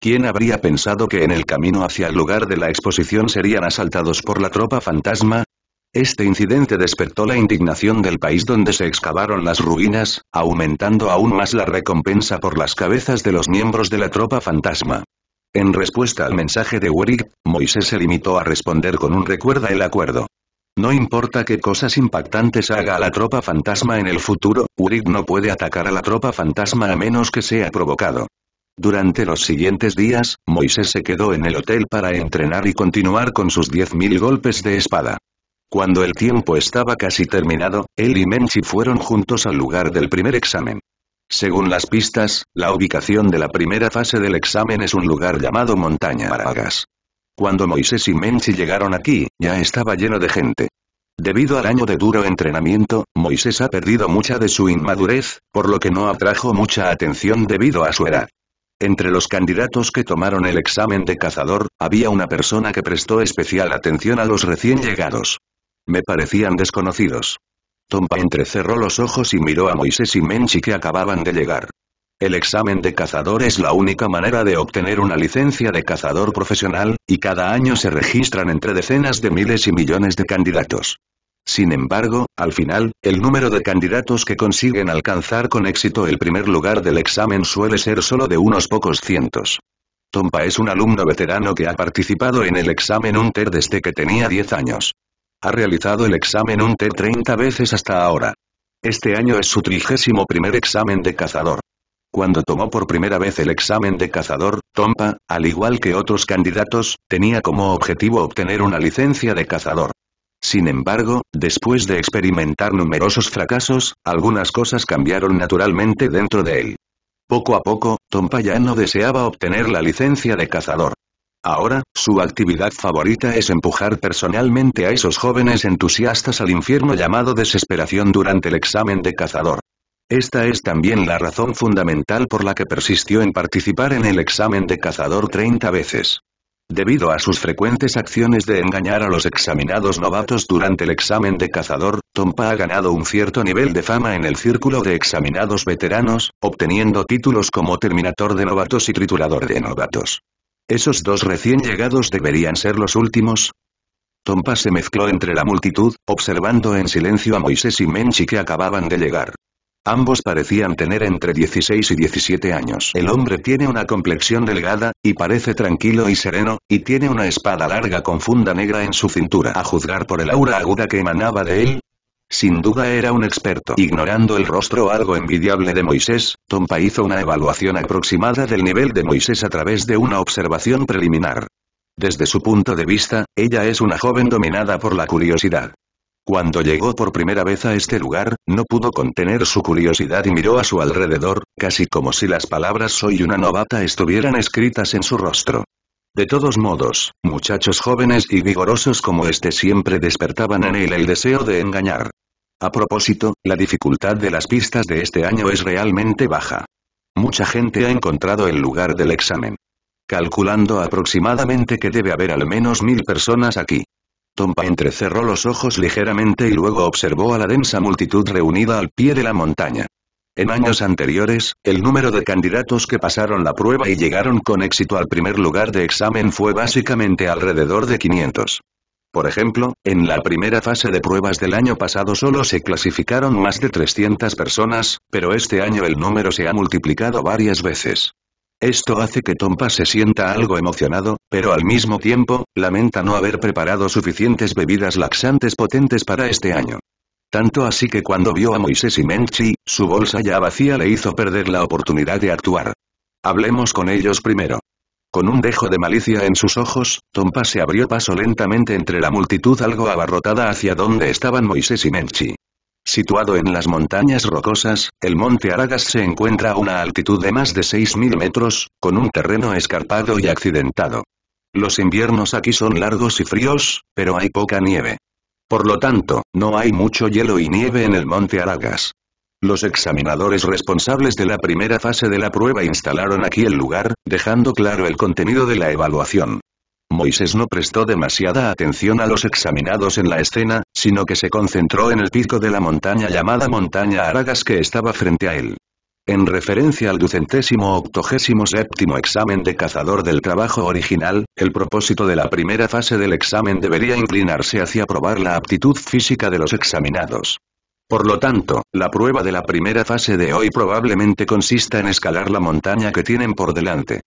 ¿Quién habría pensado que en el camino hacia el lugar de la exposición serían asaltados por la tropa fantasma? Este incidente despertó la indignación del país donde se excavaron las ruinas, aumentando aún más la recompensa por las cabezas de los miembros de la tropa fantasma. En respuesta al mensaje de Urig, Moisés se limitó a responder con un recuerda el acuerdo. No importa qué cosas impactantes haga la tropa fantasma en el futuro, Urik no puede atacar a la tropa fantasma a menos que sea provocado. Durante los siguientes días, Moisés se quedó en el hotel para entrenar y continuar con sus 10.000 golpes de espada. Cuando el tiempo estaba casi terminado, él y Menchi fueron juntos al lugar del primer examen. Según las pistas, la ubicación de la primera fase del examen es un lugar llamado Montaña Aragas. Cuando Moisés y Menchi llegaron aquí, ya estaba lleno de gente. Debido al año de duro entrenamiento, Moisés ha perdido mucha de su inmadurez, por lo que no atrajo mucha atención debido a su edad. Entre los candidatos que tomaron el examen de cazador, había una persona que prestó especial atención a los recién llegados. Me parecían desconocidos. Tompa entrecerró los ojos y miró a Moisés y Menchi que acababan de llegar. El examen de cazador es la única manera de obtener una licencia de cazador profesional, y cada año se registran entre decenas de miles y millones de candidatos. Sin embargo, al final, el número de candidatos que consiguen alcanzar con éxito el primer lugar del examen suele ser solo de unos pocos cientos. Tompa es un alumno veterano que ha participado en el examen UNTER desde que tenía 10 años. Ha realizado el examen un t 30 veces hasta ahora. Este año es su trigésimo primer examen de cazador. Cuando tomó por primera vez el examen de cazador, Tompa, al igual que otros candidatos, tenía como objetivo obtener una licencia de cazador. Sin embargo, después de experimentar numerosos fracasos, algunas cosas cambiaron naturalmente dentro de él. Poco a poco, Tompa ya no deseaba obtener la licencia de cazador. Ahora, su actividad favorita es empujar personalmente a esos jóvenes entusiastas al infierno llamado desesperación durante el examen de cazador. Esta es también la razón fundamental por la que persistió en participar en el examen de cazador 30 veces. Debido a sus frecuentes acciones de engañar a los examinados novatos durante el examen de cazador, Tompa ha ganado un cierto nivel de fama en el círculo de examinados veteranos, obteniendo títulos como Terminator de Novatos y Triturador de Novatos. ¿Esos dos recién llegados deberían ser los últimos? Tompa se mezcló entre la multitud, observando en silencio a Moisés y Menchi que acababan de llegar. Ambos parecían tener entre 16 y 17 años. El hombre tiene una complexión delgada, y parece tranquilo y sereno, y tiene una espada larga con funda negra en su cintura. A juzgar por el aura aguda que emanaba de él, sin duda era un experto. Ignorando el rostro algo envidiable de Moisés, Tompa hizo una evaluación aproximada del nivel de Moisés a través de una observación preliminar. Desde su punto de vista, ella es una joven dominada por la curiosidad. Cuando llegó por primera vez a este lugar, no pudo contener su curiosidad y miró a su alrededor, casi como si las palabras soy una novata estuvieran escritas en su rostro. De todos modos, muchachos jóvenes y vigorosos como este siempre despertaban en él el deseo de engañar. A propósito, la dificultad de las pistas de este año es realmente baja. Mucha gente ha encontrado el lugar del examen. Calculando aproximadamente que debe haber al menos mil personas aquí. Tompa entrecerró los ojos ligeramente y luego observó a la densa multitud reunida al pie de la montaña. En años anteriores, el número de candidatos que pasaron la prueba y llegaron con éxito al primer lugar de examen fue básicamente alrededor de 500. Por ejemplo, en la primera fase de pruebas del año pasado solo se clasificaron más de 300 personas, pero este año el número se ha multiplicado varias veces. Esto hace que Tompa se sienta algo emocionado, pero al mismo tiempo, lamenta no haber preparado suficientes bebidas laxantes potentes para este año. Tanto así que cuando vio a Moisés y Menchi, su bolsa ya vacía le hizo perder la oportunidad de actuar. Hablemos con ellos primero. Con un dejo de malicia en sus ojos, Tompa se abrió paso lentamente entre la multitud algo abarrotada hacia donde estaban Moisés y Menchi. Situado en las montañas rocosas, el monte Aragas se encuentra a una altitud de más de 6.000 metros, con un terreno escarpado y accidentado. Los inviernos aquí son largos y fríos, pero hay poca nieve. Por lo tanto, no hay mucho hielo y nieve en el monte Aragas. Los examinadores responsables de la primera fase de la prueba instalaron aquí el lugar, dejando claro el contenido de la evaluación. Moisés no prestó demasiada atención a los examinados en la escena, sino que se concentró en el pico de la montaña llamada Montaña Aragas que estaba frente a él en referencia al ducentésimo octogésimo séptimo examen de cazador del trabajo original, el propósito de la primera fase del examen debería inclinarse hacia probar la aptitud física de los examinados. Por lo tanto, la prueba de la primera fase de hoy probablemente consista en escalar la montaña que tienen por delante.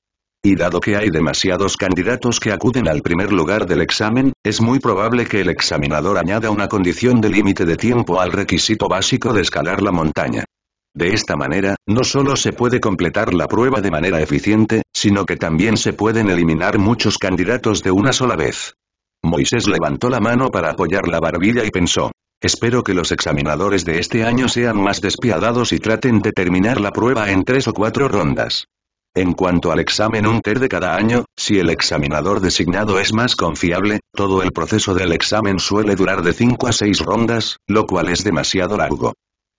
Y dado que hay demasiados candidatos que acuden al primer lugar del examen, es muy probable que el examinador añada una condición de límite de tiempo al requisito básico de escalar la montaña. De esta manera, no solo se puede completar la prueba de manera eficiente, sino que también se pueden eliminar muchos candidatos de una sola vez. Moisés levantó la mano para apoyar la barbilla y pensó. Espero que los examinadores de este año sean más despiadados y traten de terminar la prueba en tres o cuatro rondas. En cuanto al examen ter de cada año, si el examinador designado es más confiable, todo el proceso del examen suele durar de 5 a 6 rondas, lo cual es demasiado largo.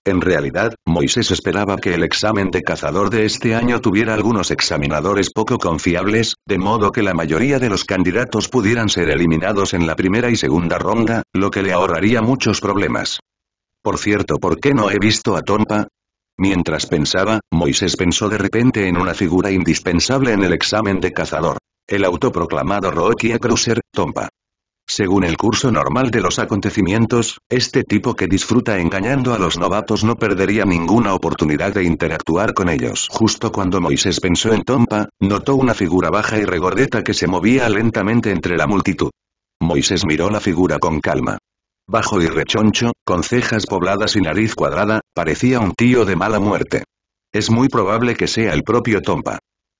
En realidad, Moisés esperaba que el examen de cazador de este año tuviera algunos examinadores poco confiables, de modo que la mayoría de los candidatos pudieran ser eliminados en la primera y segunda ronda, lo que le ahorraría muchos problemas. Por cierto, ¿por qué no he visto a Tompa? Mientras pensaba, Moisés pensó de repente en una figura indispensable en el examen de cazador. El autoproclamado Rocky Cruiser, Tompa. Según el curso normal de los acontecimientos, este tipo que disfruta engañando a los novatos no perdería ninguna oportunidad de interactuar con ellos. Justo cuando Moisés pensó en Tompa, notó una figura baja y regordeta que se movía lentamente entre la multitud. Moisés miró la figura con calma. Bajo y rechoncho, con cejas pobladas y nariz cuadrada, parecía un tío de mala muerte. Es muy probable que sea el propio Tompa.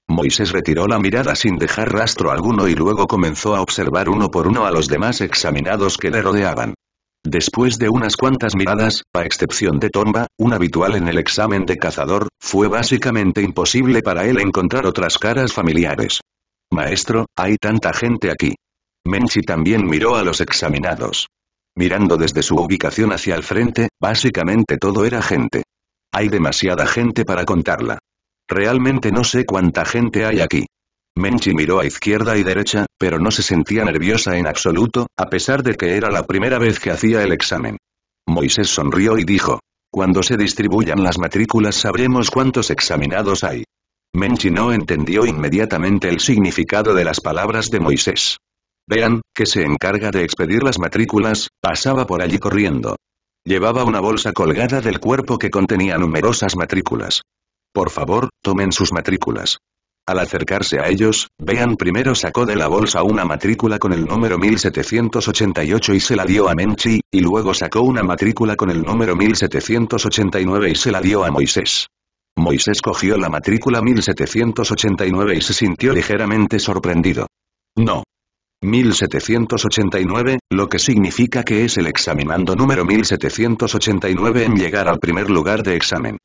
Moisés retiró la mirada sin dejar rastro alguno y luego comenzó a observar uno por uno a los demás examinados que le rodeaban. Después de unas cuantas miradas, a excepción de Tomba, un habitual en el examen de cazador, fue básicamente imposible para él encontrar otras caras familiares. Maestro, hay tanta gente aquí. Menchi también miró a los examinados. Mirando desde su ubicación hacia el frente, básicamente todo era gente. Hay demasiada gente para contarla. Realmente no sé cuánta gente hay aquí. Menchi miró a izquierda y derecha, pero no se sentía nerviosa en absoluto, a pesar de que era la primera vez que hacía el examen. Moisés sonrió y dijo, cuando se distribuyan las matrículas sabremos cuántos examinados hay. Menchi no entendió inmediatamente el significado de las palabras de Moisés. Vean, que se encarga de expedir las matrículas, pasaba por allí corriendo. Llevaba una bolsa colgada del cuerpo que contenía numerosas matrículas. Por favor, tomen sus matrículas. Al acercarse a ellos, Vean primero sacó de la bolsa una matrícula con el número 1788 y se la dio a Menchi, y luego sacó una matrícula con el número 1789 y se la dio a Moisés. Moisés cogió la matrícula 1789 y se sintió ligeramente sorprendido. No. 1789, lo que significa que es el examinando número 1789 en llegar al primer lugar de examen.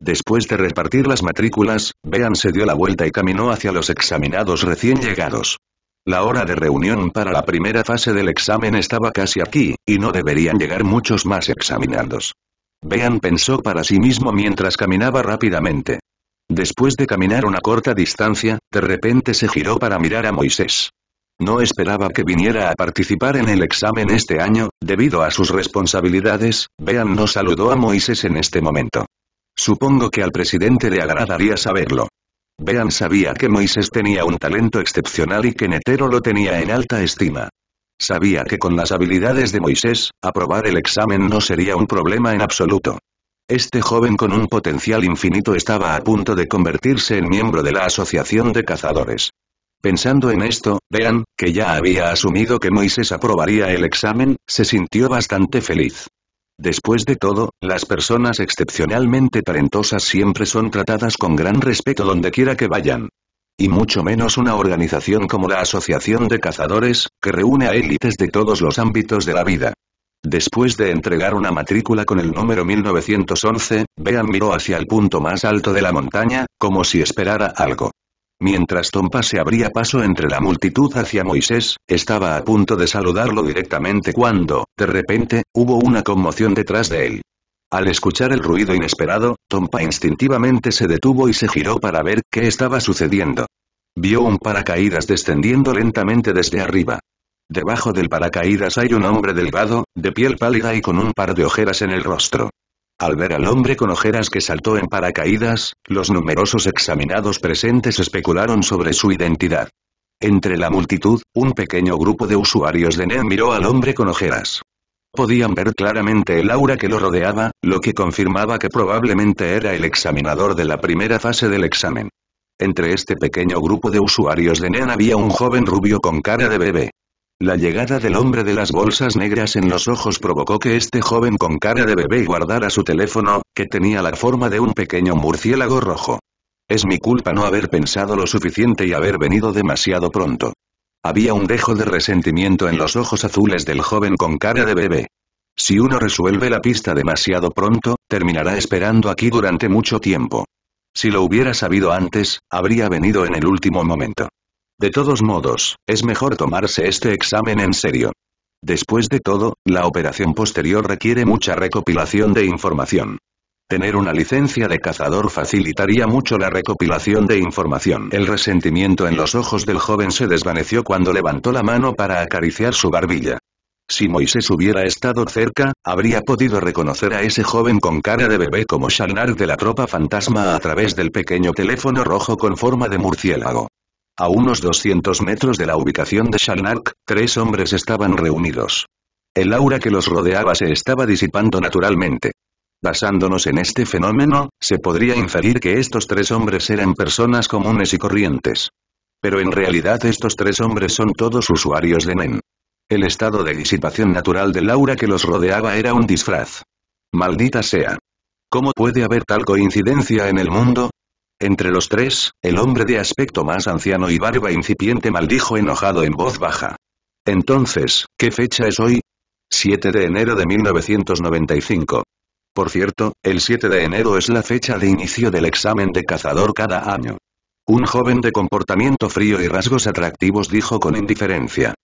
Después de repartir las matrículas, Bean se dio la vuelta y caminó hacia los examinados recién llegados. La hora de reunión para la primera fase del examen estaba casi aquí, y no deberían llegar muchos más examinados. Bean pensó para sí mismo mientras caminaba rápidamente. Después de caminar una corta distancia, de repente se giró para mirar a Moisés. No esperaba que viniera a participar en el examen este año, debido a sus responsabilidades, Bean no saludó a Moisés en este momento. Supongo que al presidente le agradaría saberlo. Bean sabía que Moisés tenía un talento excepcional y que Netero lo tenía en alta estima. Sabía que con las habilidades de Moisés, aprobar el examen no sería un problema en absoluto. Este joven con un potencial infinito estaba a punto de convertirse en miembro de la Asociación de Cazadores. Pensando en esto, Bean, que ya había asumido que Moisés aprobaría el examen, se sintió bastante feliz. Después de todo, las personas excepcionalmente talentosas siempre son tratadas con gran respeto donde quiera que vayan. Y mucho menos una organización como la Asociación de Cazadores, que reúne a élites de todos los ámbitos de la vida. Después de entregar una matrícula con el número 1911, Bean miró hacia el punto más alto de la montaña, como si esperara algo. Mientras Tompa se abría paso entre la multitud hacia Moisés, estaba a punto de saludarlo directamente cuando, de repente, hubo una conmoción detrás de él. Al escuchar el ruido inesperado, Tompa instintivamente se detuvo y se giró para ver qué estaba sucediendo. Vio un paracaídas descendiendo lentamente desde arriba. Debajo del paracaídas hay un hombre delgado, de piel pálida y con un par de ojeras en el rostro. Al ver al hombre con ojeras que saltó en paracaídas, los numerosos examinados presentes especularon sobre su identidad. Entre la multitud, un pequeño grupo de usuarios de NEM miró al hombre con ojeras. Podían ver claramente el aura que lo rodeaba, lo que confirmaba que probablemente era el examinador de la primera fase del examen. Entre este pequeño grupo de usuarios de NEN había un joven rubio con cara de bebé. La llegada del hombre de las bolsas negras en los ojos provocó que este joven con cara de bebé guardara su teléfono, que tenía la forma de un pequeño murciélago rojo. Es mi culpa no haber pensado lo suficiente y haber venido demasiado pronto. Había un dejo de resentimiento en los ojos azules del joven con cara de bebé. Si uno resuelve la pista demasiado pronto, terminará esperando aquí durante mucho tiempo. Si lo hubiera sabido antes, habría venido en el último momento. De todos modos, es mejor tomarse este examen en serio. Después de todo, la operación posterior requiere mucha recopilación de información. Tener una licencia de cazador facilitaría mucho la recopilación de información. El resentimiento en los ojos del joven se desvaneció cuando levantó la mano para acariciar su barbilla. Si Moisés hubiera estado cerca, habría podido reconocer a ese joven con cara de bebé como Shannar de la tropa fantasma a través del pequeño teléfono rojo con forma de murciélago. A unos 200 metros de la ubicación de Shalnark, tres hombres estaban reunidos. El aura que los rodeaba se estaba disipando naturalmente. Basándonos en este fenómeno, se podría inferir que estos tres hombres eran personas comunes y corrientes. Pero en realidad estos tres hombres son todos usuarios de NEN. El estado de disipación natural del aura que los rodeaba era un disfraz. Maldita sea. ¿Cómo puede haber tal coincidencia en el mundo? Entre los tres, el hombre de aspecto más anciano y barba incipiente maldijo enojado en voz baja. Entonces, ¿qué fecha es hoy? 7 de enero de 1995. Por cierto, el 7 de enero es la fecha de inicio del examen de cazador cada año. Un joven de comportamiento frío y rasgos atractivos dijo con indiferencia.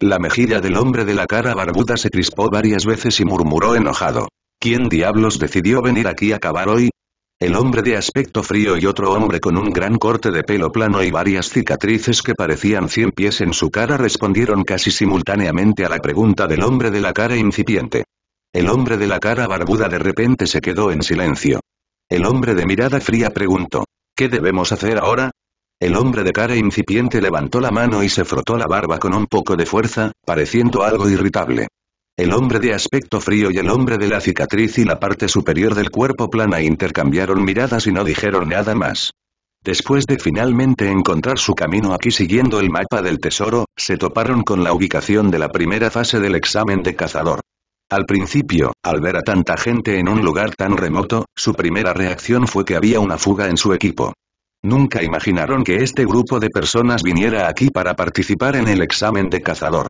La mejilla del hombre de la cara barbuda se crispó varias veces y murmuró enojado. ¿Quién diablos decidió venir aquí a acabar hoy? El hombre de aspecto frío y otro hombre con un gran corte de pelo plano y varias cicatrices que parecían cien pies en su cara respondieron casi simultáneamente a la pregunta del hombre de la cara incipiente. El hombre de la cara barbuda de repente se quedó en silencio. El hombre de mirada fría preguntó, ¿qué debemos hacer ahora? El hombre de cara incipiente levantó la mano y se frotó la barba con un poco de fuerza, pareciendo algo irritable. El hombre de aspecto frío y el hombre de la cicatriz y la parte superior del cuerpo plana intercambiaron miradas y no dijeron nada más. Después de finalmente encontrar su camino aquí siguiendo el mapa del tesoro, se toparon con la ubicación de la primera fase del examen de cazador. Al principio, al ver a tanta gente en un lugar tan remoto, su primera reacción fue que había una fuga en su equipo. Nunca imaginaron que este grupo de personas viniera aquí para participar en el examen de cazador.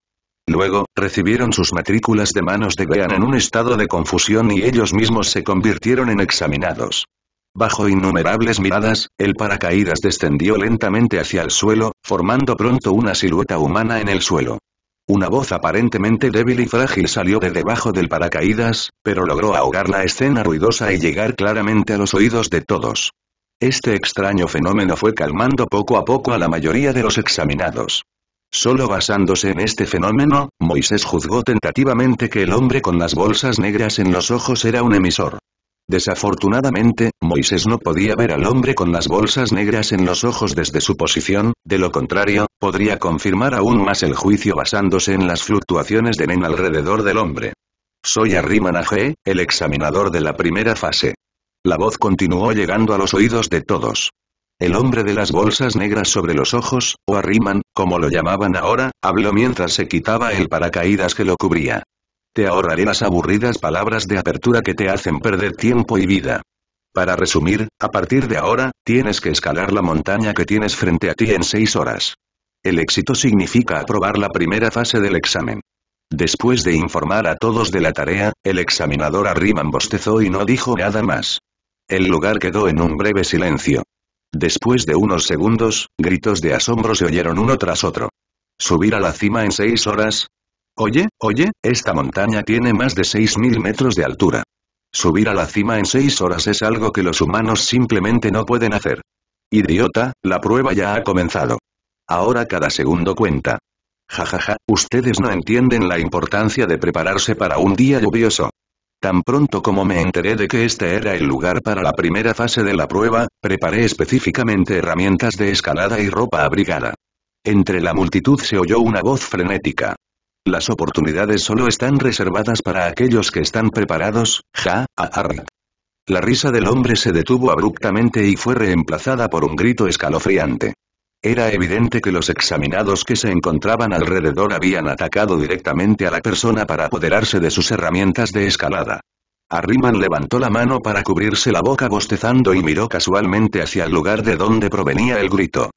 Luego, recibieron sus matrículas de manos de Bean en un estado de confusión y ellos mismos se convirtieron en examinados. Bajo innumerables miradas, el paracaídas descendió lentamente hacia el suelo, formando pronto una silueta humana en el suelo. Una voz aparentemente débil y frágil salió de debajo del paracaídas, pero logró ahogar la escena ruidosa y llegar claramente a los oídos de todos. Este extraño fenómeno fue calmando poco a poco a la mayoría de los examinados. Solo basándose en este fenómeno, Moisés juzgó tentativamente que el hombre con las bolsas negras en los ojos era un emisor. Desafortunadamente, Moisés no podía ver al hombre con las bolsas negras en los ojos desde su posición, de lo contrario, podría confirmar aún más el juicio basándose en las fluctuaciones de Nen alrededor del hombre. Soy G, el examinador de la primera fase. La voz continuó llegando a los oídos de todos. El hombre de las bolsas negras sobre los ojos, o arriman, como lo llamaban ahora, habló mientras se quitaba el paracaídas que lo cubría. Te ahorraré las aburridas palabras de apertura que te hacen perder tiempo y vida. Para resumir, a partir de ahora, tienes que escalar la montaña que tienes frente a ti en seis horas. El éxito significa aprobar la primera fase del examen. Después de informar a todos de la tarea, el examinador Arriman bostezó y no dijo nada más. El lugar quedó en un breve silencio. Después de unos segundos, gritos de asombro se oyeron uno tras otro. ¿Subir a la cima en seis horas? Oye, oye, esta montaña tiene más de seis mil metros de altura. Subir a la cima en seis horas es algo que los humanos simplemente no pueden hacer. Idiota, la prueba ya ha comenzado. Ahora cada segundo cuenta. Jajaja, ustedes no entienden la importancia de prepararse para un día lluvioso. Tan pronto como me enteré de que este era el lugar para la primera fase de la prueba, preparé específicamente herramientas de escalada y ropa abrigada. Entre la multitud se oyó una voz frenética. Las oportunidades solo están reservadas para aquellos que están preparados, ja, ja». La risa del hombre se detuvo abruptamente y fue reemplazada por un grito escalofriante. Era evidente que los examinados que se encontraban alrededor habían atacado directamente a la persona para apoderarse de sus herramientas de escalada. Arriman levantó la mano para cubrirse la boca bostezando y miró casualmente hacia el lugar de donde provenía el grito.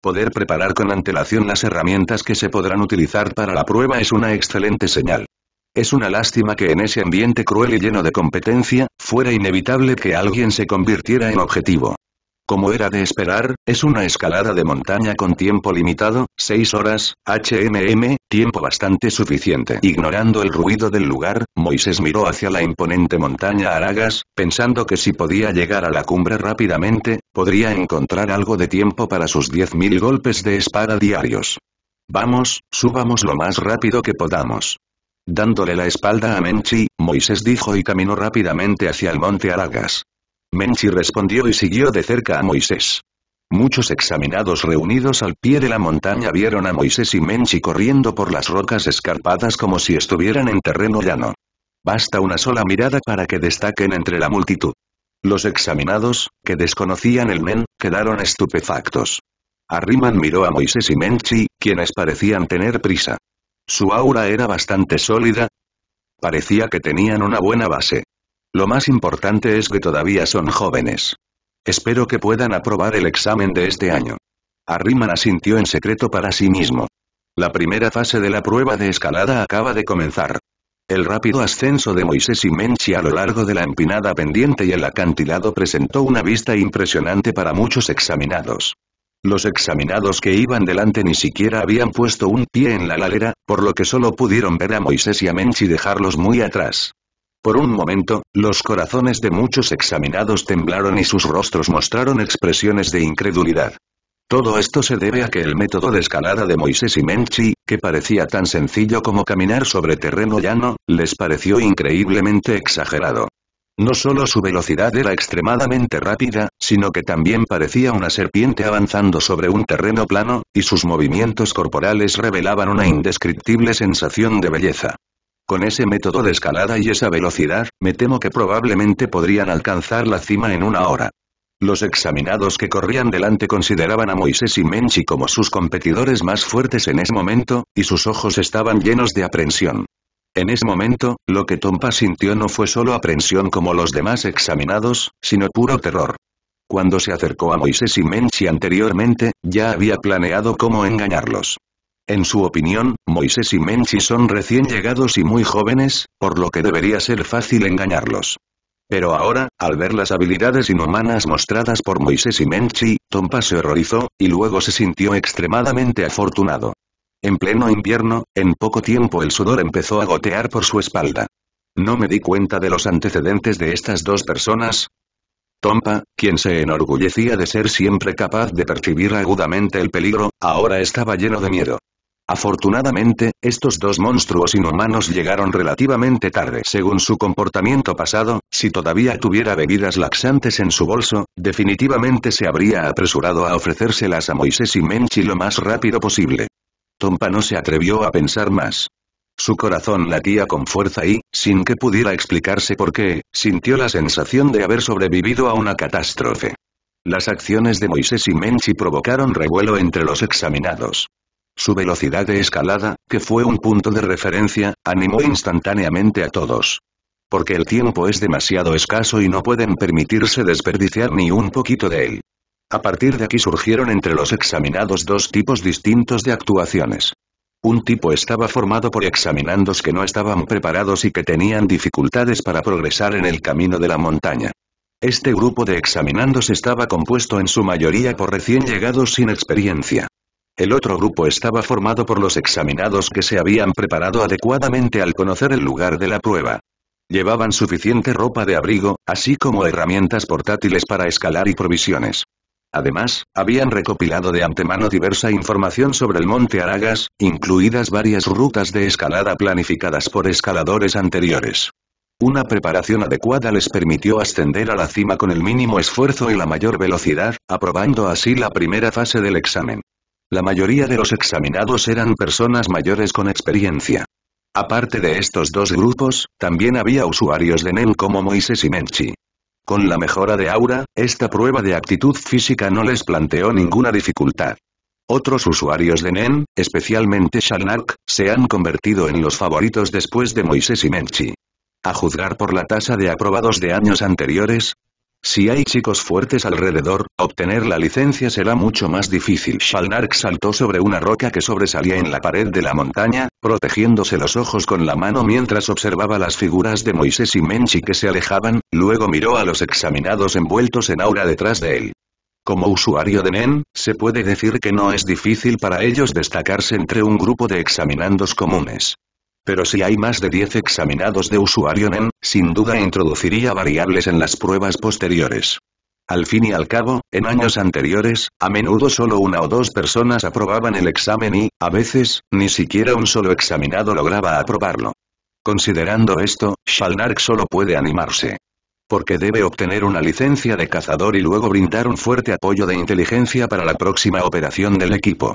Poder preparar con antelación las herramientas que se podrán utilizar para la prueba es una excelente señal. Es una lástima que en ese ambiente cruel y lleno de competencia, fuera inevitable que alguien se convirtiera en objetivo. Como era de esperar, es una escalada de montaña con tiempo limitado, 6 horas, HMM, tiempo bastante suficiente. Ignorando el ruido del lugar, Moisés miró hacia la imponente montaña Aragas, pensando que si podía llegar a la cumbre rápidamente, podría encontrar algo de tiempo para sus 10.000 golpes de espada diarios. Vamos, subamos lo más rápido que podamos. Dándole la espalda a Menchi, Moisés dijo y caminó rápidamente hacia el monte Aragas. Menchi respondió y siguió de cerca a Moisés. Muchos examinados reunidos al pie de la montaña vieron a Moisés y Menchi corriendo por las rocas escarpadas como si estuvieran en terreno llano. Basta una sola mirada para que destaquen entre la multitud. Los examinados, que desconocían el men, quedaron estupefactos. Arriman miró a Moisés y Menchi, quienes parecían tener prisa. Su aura era bastante sólida. Parecía que tenían una buena base. Lo más importante es que todavía son jóvenes. Espero que puedan aprobar el examen de este año. Arriman asintió en secreto para sí mismo. La primera fase de la prueba de escalada acaba de comenzar. El rápido ascenso de Moisés y Menchi a lo largo de la empinada pendiente y el acantilado presentó una vista impresionante para muchos examinados. Los examinados que iban delante ni siquiera habían puesto un pie en la ladera, por lo que solo pudieron ver a Moisés y a Menchi dejarlos muy atrás. Por un momento, los corazones de muchos examinados temblaron y sus rostros mostraron expresiones de incredulidad. Todo esto se debe a que el método de escalada de Moisés y Menchi, que parecía tan sencillo como caminar sobre terreno llano, les pareció increíblemente exagerado. No solo su velocidad era extremadamente rápida, sino que también parecía una serpiente avanzando sobre un terreno plano, y sus movimientos corporales revelaban una indescriptible sensación de belleza. Con ese método de escalada y esa velocidad, me temo que probablemente podrían alcanzar la cima en una hora. Los examinados que corrían delante consideraban a Moisés y Menchi como sus competidores más fuertes en ese momento, y sus ojos estaban llenos de aprensión. En ese momento, lo que Tompa sintió no fue solo aprensión como los demás examinados, sino puro terror. Cuando se acercó a Moisés y Menchi anteriormente, ya había planeado cómo engañarlos. En su opinión, Moisés y Menchi son recién llegados y muy jóvenes, por lo que debería ser fácil engañarlos. Pero ahora, al ver las habilidades inhumanas mostradas por Moisés y Menchi, Tompa se horrorizó, y luego se sintió extremadamente afortunado. En pleno invierno, en poco tiempo el sudor empezó a gotear por su espalda. No me di cuenta de los antecedentes de estas dos personas, Tompa, quien se enorgullecía de ser siempre capaz de percibir agudamente el peligro, ahora estaba lleno de miedo. Afortunadamente, estos dos monstruos inhumanos llegaron relativamente tarde. Según su comportamiento pasado, si todavía tuviera bebidas laxantes en su bolso, definitivamente se habría apresurado a ofrecérselas a Moisés y Menchi lo más rápido posible. Tompa no se atrevió a pensar más. Su corazón latía con fuerza y, sin que pudiera explicarse por qué, sintió la sensación de haber sobrevivido a una catástrofe. Las acciones de Moisés y Menchi provocaron revuelo entre los examinados. Su velocidad de escalada, que fue un punto de referencia, animó instantáneamente a todos. Porque el tiempo es demasiado escaso y no pueden permitirse desperdiciar ni un poquito de él. A partir de aquí surgieron entre los examinados dos tipos distintos de actuaciones. Un tipo estaba formado por examinandos que no estaban preparados y que tenían dificultades para progresar en el camino de la montaña. Este grupo de examinandos estaba compuesto en su mayoría por recién llegados sin experiencia. El otro grupo estaba formado por los examinados que se habían preparado adecuadamente al conocer el lugar de la prueba. Llevaban suficiente ropa de abrigo, así como herramientas portátiles para escalar y provisiones. Además, habían recopilado de antemano diversa información sobre el monte Aragas, incluidas varias rutas de escalada planificadas por escaladores anteriores. Una preparación adecuada les permitió ascender a la cima con el mínimo esfuerzo y la mayor velocidad, aprobando así la primera fase del examen. La mayoría de los examinados eran personas mayores con experiencia. Aparte de estos dos grupos, también había usuarios de Nen e como Moises y Menchi. Con la mejora de Aura, esta prueba de actitud física no les planteó ninguna dificultad. Otros usuarios de Nen, e especialmente Shalnark, se han convertido en los favoritos después de Moises y Menchi. A juzgar por la tasa de aprobados de años anteriores, si hay chicos fuertes alrededor, obtener la licencia será mucho más difícil. Shalnark saltó sobre una roca que sobresalía en la pared de la montaña, protegiéndose los ojos con la mano mientras observaba las figuras de Moisés y Menchi que se alejaban, luego miró a los examinados envueltos en aura detrás de él. Como usuario de NEN, se puede decir que no es difícil para ellos destacarse entre un grupo de examinandos comunes. Pero si hay más de 10 examinados de usuario Nen, sin duda introduciría variables en las pruebas posteriores. Al fin y al cabo, en años anteriores, a menudo solo una o dos personas aprobaban el examen y, a veces, ni siquiera un solo examinado lograba aprobarlo. Considerando esto, Shalnark solo puede animarse. Porque debe obtener una licencia de cazador y luego brindar un fuerte apoyo de inteligencia para la próxima operación del equipo.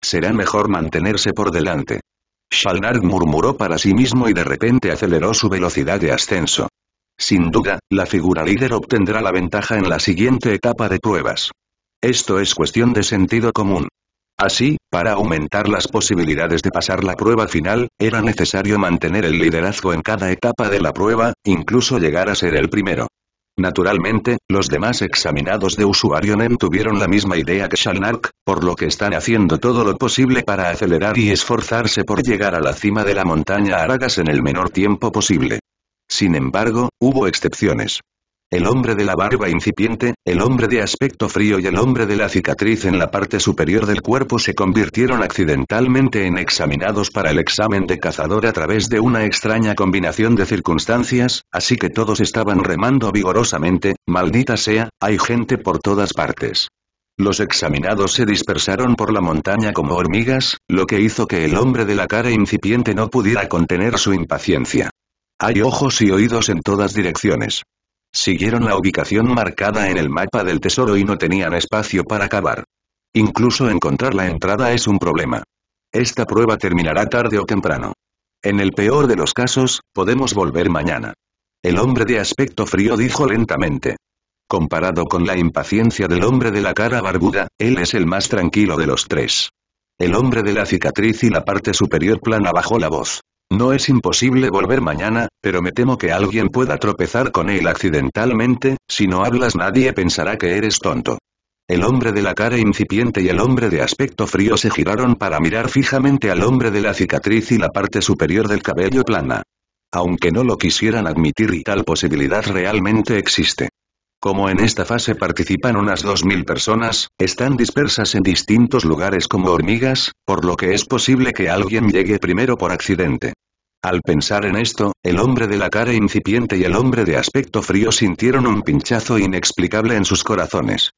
Será mejor mantenerse por delante. Shalnard murmuró para sí mismo y de repente aceleró su velocidad de ascenso. Sin duda, la figura líder obtendrá la ventaja en la siguiente etapa de pruebas. Esto es cuestión de sentido común. Así, para aumentar las posibilidades de pasar la prueba final, era necesario mantener el liderazgo en cada etapa de la prueba, incluso llegar a ser el primero. Naturalmente, los demás examinados de usuario NEM tuvieron la misma idea que Shalnark, por lo que están haciendo todo lo posible para acelerar y esforzarse por llegar a la cima de la montaña Aragas en el menor tiempo posible. Sin embargo, hubo excepciones. El hombre de la barba incipiente, el hombre de aspecto frío y el hombre de la cicatriz en la parte superior del cuerpo se convirtieron accidentalmente en examinados para el examen de cazador a través de una extraña combinación de circunstancias, así que todos estaban remando vigorosamente, maldita sea, hay gente por todas partes. Los examinados se dispersaron por la montaña como hormigas, lo que hizo que el hombre de la cara incipiente no pudiera contener su impaciencia. Hay ojos y oídos en todas direcciones siguieron la ubicación marcada en el mapa del tesoro y no tenían espacio para cavar. Incluso encontrar la entrada es un problema. Esta prueba terminará tarde o temprano. En el peor de los casos, podemos volver mañana. El hombre de aspecto frío dijo lentamente. Comparado con la impaciencia del hombre de la cara barbuda, él es el más tranquilo de los tres. El hombre de la cicatriz y la parte superior plana bajó la voz. No es imposible volver mañana, pero me temo que alguien pueda tropezar con él accidentalmente, si no hablas nadie pensará que eres tonto. El hombre de la cara incipiente y el hombre de aspecto frío se giraron para mirar fijamente al hombre de la cicatriz y la parte superior del cabello plana. Aunque no lo quisieran admitir y tal posibilidad realmente existe. Como en esta fase participan unas 2.000 personas, están dispersas en distintos lugares como hormigas, por lo que es posible que alguien llegue primero por accidente. Al pensar en esto, el hombre de la cara incipiente y el hombre de aspecto frío sintieron un pinchazo inexplicable en sus corazones.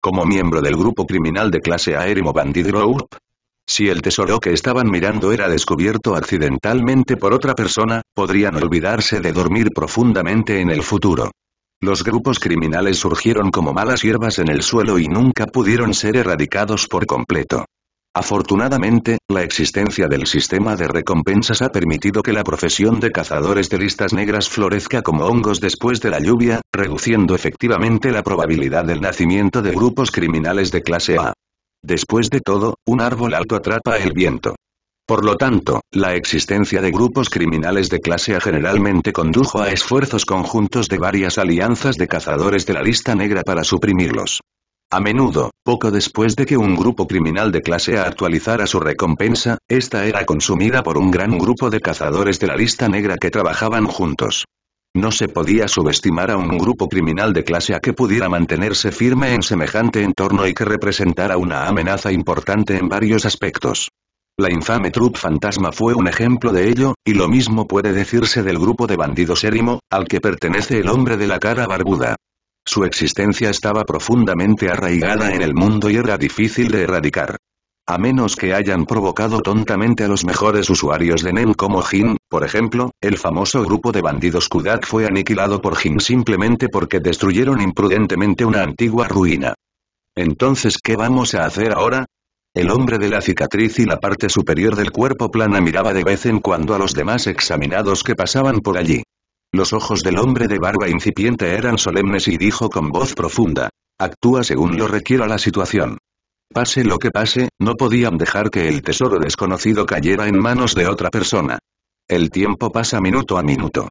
Como miembro del grupo criminal de clase aéreo Bandit Group, si el tesoro que estaban mirando era descubierto accidentalmente por otra persona, podrían olvidarse de dormir profundamente en el futuro. Los grupos criminales surgieron como malas hierbas en el suelo y nunca pudieron ser erradicados por completo. Afortunadamente, la existencia del sistema de recompensas ha permitido que la profesión de cazadores de listas negras florezca como hongos después de la lluvia, reduciendo efectivamente la probabilidad del nacimiento de grupos criminales de clase A. Después de todo, un árbol alto atrapa el viento. Por lo tanto, la existencia de grupos criminales de clase A generalmente condujo a esfuerzos conjuntos de varias alianzas de cazadores de la lista negra para suprimirlos. A menudo, poco después de que un grupo criminal de clase A actualizara su recompensa, esta era consumida por un gran grupo de cazadores de la lista negra que trabajaban juntos. No se podía subestimar a un grupo criminal de clase A que pudiera mantenerse firme en semejante entorno y que representara una amenaza importante en varios aspectos. La infame Trup Fantasma fue un ejemplo de ello, y lo mismo puede decirse del grupo de bandidos Érimo, al que pertenece el hombre de la cara barbuda. Su existencia estaba profundamente arraigada en el mundo y era difícil de erradicar. A menos que hayan provocado tontamente a los mejores usuarios de Nen como Jin, por ejemplo, el famoso grupo de bandidos Kudak fue aniquilado por Jin simplemente porque destruyeron imprudentemente una antigua ruina. Entonces ¿qué vamos a hacer ahora? El hombre de la cicatriz y la parte superior del cuerpo plana miraba de vez en cuando a los demás examinados que pasaban por allí. Los ojos del hombre de barba incipiente eran solemnes y dijo con voz profunda. Actúa según lo requiera la situación. Pase lo que pase, no podían dejar que el tesoro desconocido cayera en manos de otra persona. El tiempo pasa minuto a minuto.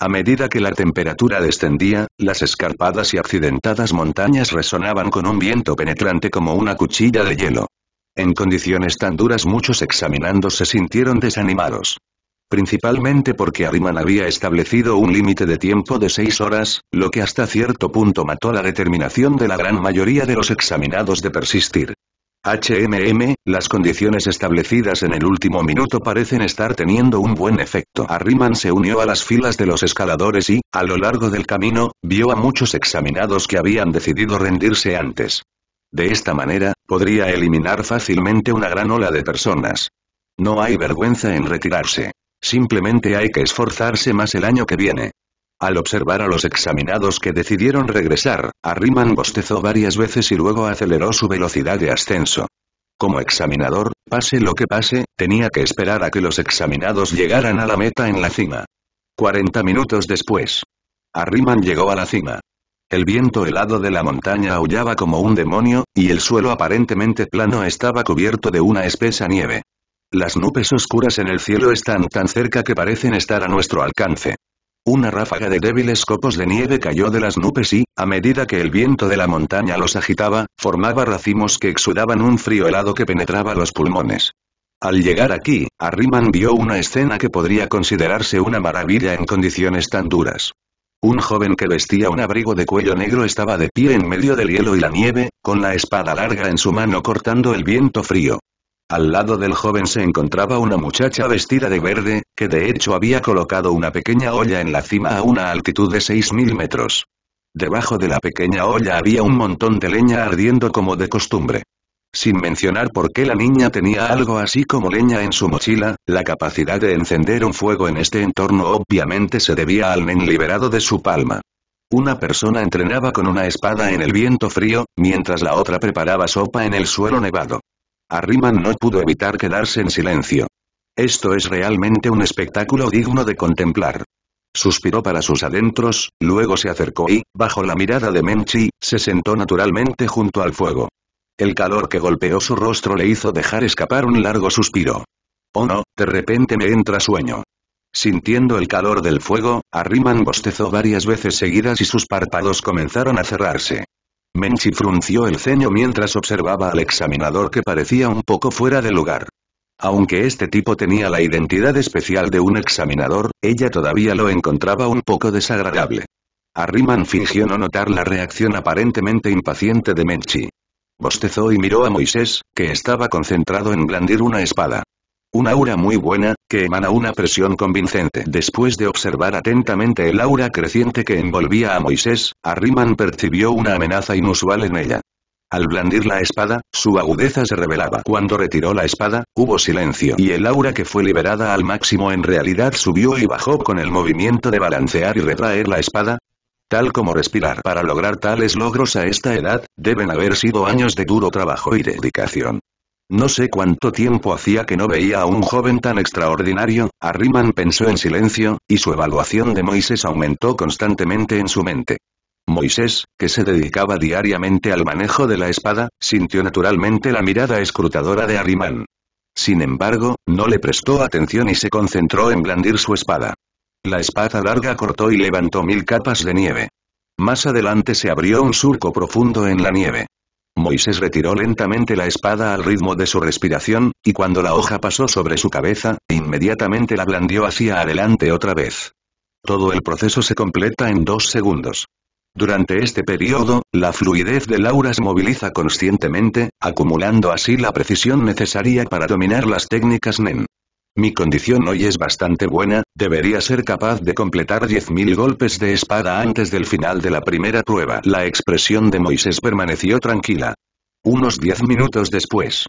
A medida que la temperatura descendía, las escarpadas y accidentadas montañas resonaban con un viento penetrante como una cuchilla de hielo. En condiciones tan duras muchos examinados se sintieron desanimados. Principalmente porque Arriman había establecido un límite de tiempo de seis horas, lo que hasta cierto punto mató la determinación de la gran mayoría de los examinados de persistir. HMM, las condiciones establecidas en el último minuto parecen estar teniendo un buen efecto. Arriman se unió a las filas de los escaladores y, a lo largo del camino, vio a muchos examinados que habían decidido rendirse antes. De esta manera, podría eliminar fácilmente una gran ola de personas. No hay vergüenza en retirarse. Simplemente hay que esforzarse más el año que viene. Al observar a los examinados que decidieron regresar, Arriman bostezó varias veces y luego aceleró su velocidad de ascenso. Como examinador, pase lo que pase, tenía que esperar a que los examinados llegaran a la meta en la cima. 40 minutos después. Arriman llegó a la cima. El viento helado de la montaña aullaba como un demonio, y el suelo aparentemente plano estaba cubierto de una espesa nieve. Las nubes oscuras en el cielo están tan cerca que parecen estar a nuestro alcance. Una ráfaga de débiles copos de nieve cayó de las nubes y, a medida que el viento de la montaña los agitaba, formaba racimos que exudaban un frío helado que penetraba los pulmones. Al llegar aquí, Arriman vio una escena que podría considerarse una maravilla en condiciones tan duras. Un joven que vestía un abrigo de cuello negro estaba de pie en medio del hielo y la nieve, con la espada larga en su mano cortando el viento frío. Al lado del joven se encontraba una muchacha vestida de verde, que de hecho había colocado una pequeña olla en la cima a una altitud de 6.000 metros. Debajo de la pequeña olla había un montón de leña ardiendo como de costumbre. Sin mencionar por qué la niña tenía algo así como leña en su mochila, la capacidad de encender un fuego en este entorno obviamente se debía al nen liberado de su palma. Una persona entrenaba con una espada en el viento frío, mientras la otra preparaba sopa en el suelo nevado. Arriman no pudo evitar quedarse en silencio. Esto es realmente un espectáculo digno de contemplar. Suspiró para sus adentros, luego se acercó y, bajo la mirada de Menchi, se sentó naturalmente junto al fuego. El calor que golpeó su rostro le hizo dejar escapar un largo suspiro. Oh no, de repente me entra sueño. Sintiendo el calor del fuego, Arriman bostezó varias veces seguidas y sus párpados comenzaron a cerrarse. Menchi frunció el ceño mientras observaba al examinador que parecía un poco fuera de lugar. Aunque este tipo tenía la identidad especial de un examinador, ella todavía lo encontraba un poco desagradable. Arriman fingió no notar la reacción aparentemente impaciente de Menchi bostezó y miró a Moisés, que estaba concentrado en blandir una espada. Un aura muy buena, que emana una presión convincente. Después de observar atentamente el aura creciente que envolvía a Moisés, Arriman percibió una amenaza inusual en ella. Al blandir la espada, su agudeza se revelaba. Cuando retiró la espada, hubo silencio y el aura que fue liberada al máximo en realidad subió y bajó con el movimiento de balancear y retraer la espada, Tal como respirar para lograr tales logros a esta edad, deben haber sido años de duro trabajo y dedicación. No sé cuánto tiempo hacía que no veía a un joven tan extraordinario, Arriman pensó en silencio, y su evaluación de Moisés aumentó constantemente en su mente. Moisés, que se dedicaba diariamente al manejo de la espada, sintió naturalmente la mirada escrutadora de Arriman. Sin embargo, no le prestó atención y se concentró en blandir su espada. La espada larga cortó y levantó mil capas de nieve. Más adelante se abrió un surco profundo en la nieve. Moisés retiró lentamente la espada al ritmo de su respiración, y cuando la hoja pasó sobre su cabeza, inmediatamente la blandió hacia adelante otra vez. Todo el proceso se completa en dos segundos. Durante este periodo, la fluidez de laura se moviliza conscientemente, acumulando así la precisión necesaria para dominar las técnicas NEN. Mi condición hoy es bastante buena, debería ser capaz de completar 10.000 golpes de espada antes del final de la primera prueba. La expresión de Moisés permaneció tranquila. Unos 10 minutos después.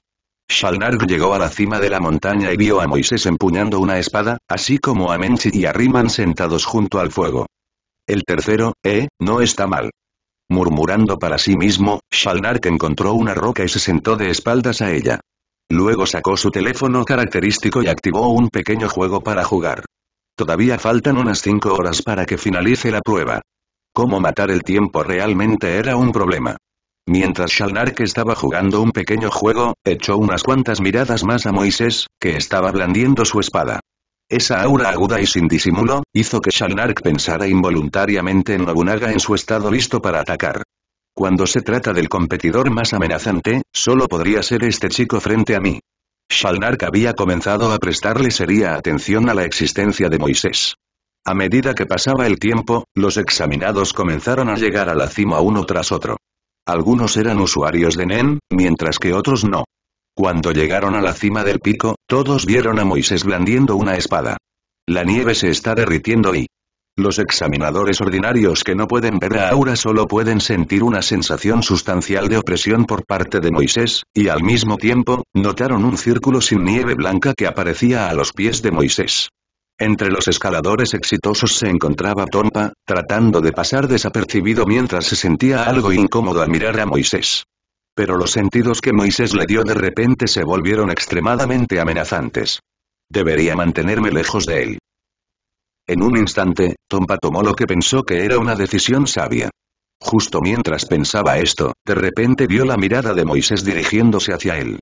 Shalnark llegó a la cima de la montaña y vio a Moisés empuñando una espada, así como a Menchi y a Riman sentados junto al fuego. El tercero, eh, no está mal. Murmurando para sí mismo, Shalnark encontró una roca y se sentó de espaldas a ella. Luego sacó su teléfono característico y activó un pequeño juego para jugar. Todavía faltan unas cinco horas para que finalice la prueba. Cómo matar el tiempo realmente era un problema. Mientras Shalnark estaba jugando un pequeño juego, echó unas cuantas miradas más a Moisés, que estaba blandiendo su espada. Esa aura aguda y sin disimulo, hizo que Shalnark pensara involuntariamente en Nobunaga en su estado listo para atacar. Cuando se trata del competidor más amenazante, solo podría ser este chico frente a mí. Shalnark había comenzado a prestarle seria atención a la existencia de Moisés. A medida que pasaba el tiempo, los examinados comenzaron a llegar a la cima uno tras otro. Algunos eran usuarios de NEN, mientras que otros no. Cuando llegaron a la cima del pico, todos vieron a Moisés blandiendo una espada. La nieve se está derritiendo y, los examinadores ordinarios que no pueden ver a Aura solo pueden sentir una sensación sustancial de opresión por parte de Moisés, y al mismo tiempo, notaron un círculo sin nieve blanca que aparecía a los pies de Moisés. Entre los escaladores exitosos se encontraba Tompa, tratando de pasar desapercibido mientras se sentía algo incómodo al mirar a Moisés. Pero los sentidos que Moisés le dio de repente se volvieron extremadamente amenazantes. Debería mantenerme lejos de él. En un instante, Tompa tomó lo que pensó que era una decisión sabia. Justo mientras pensaba esto, de repente vio la mirada de Moisés dirigiéndose hacia él.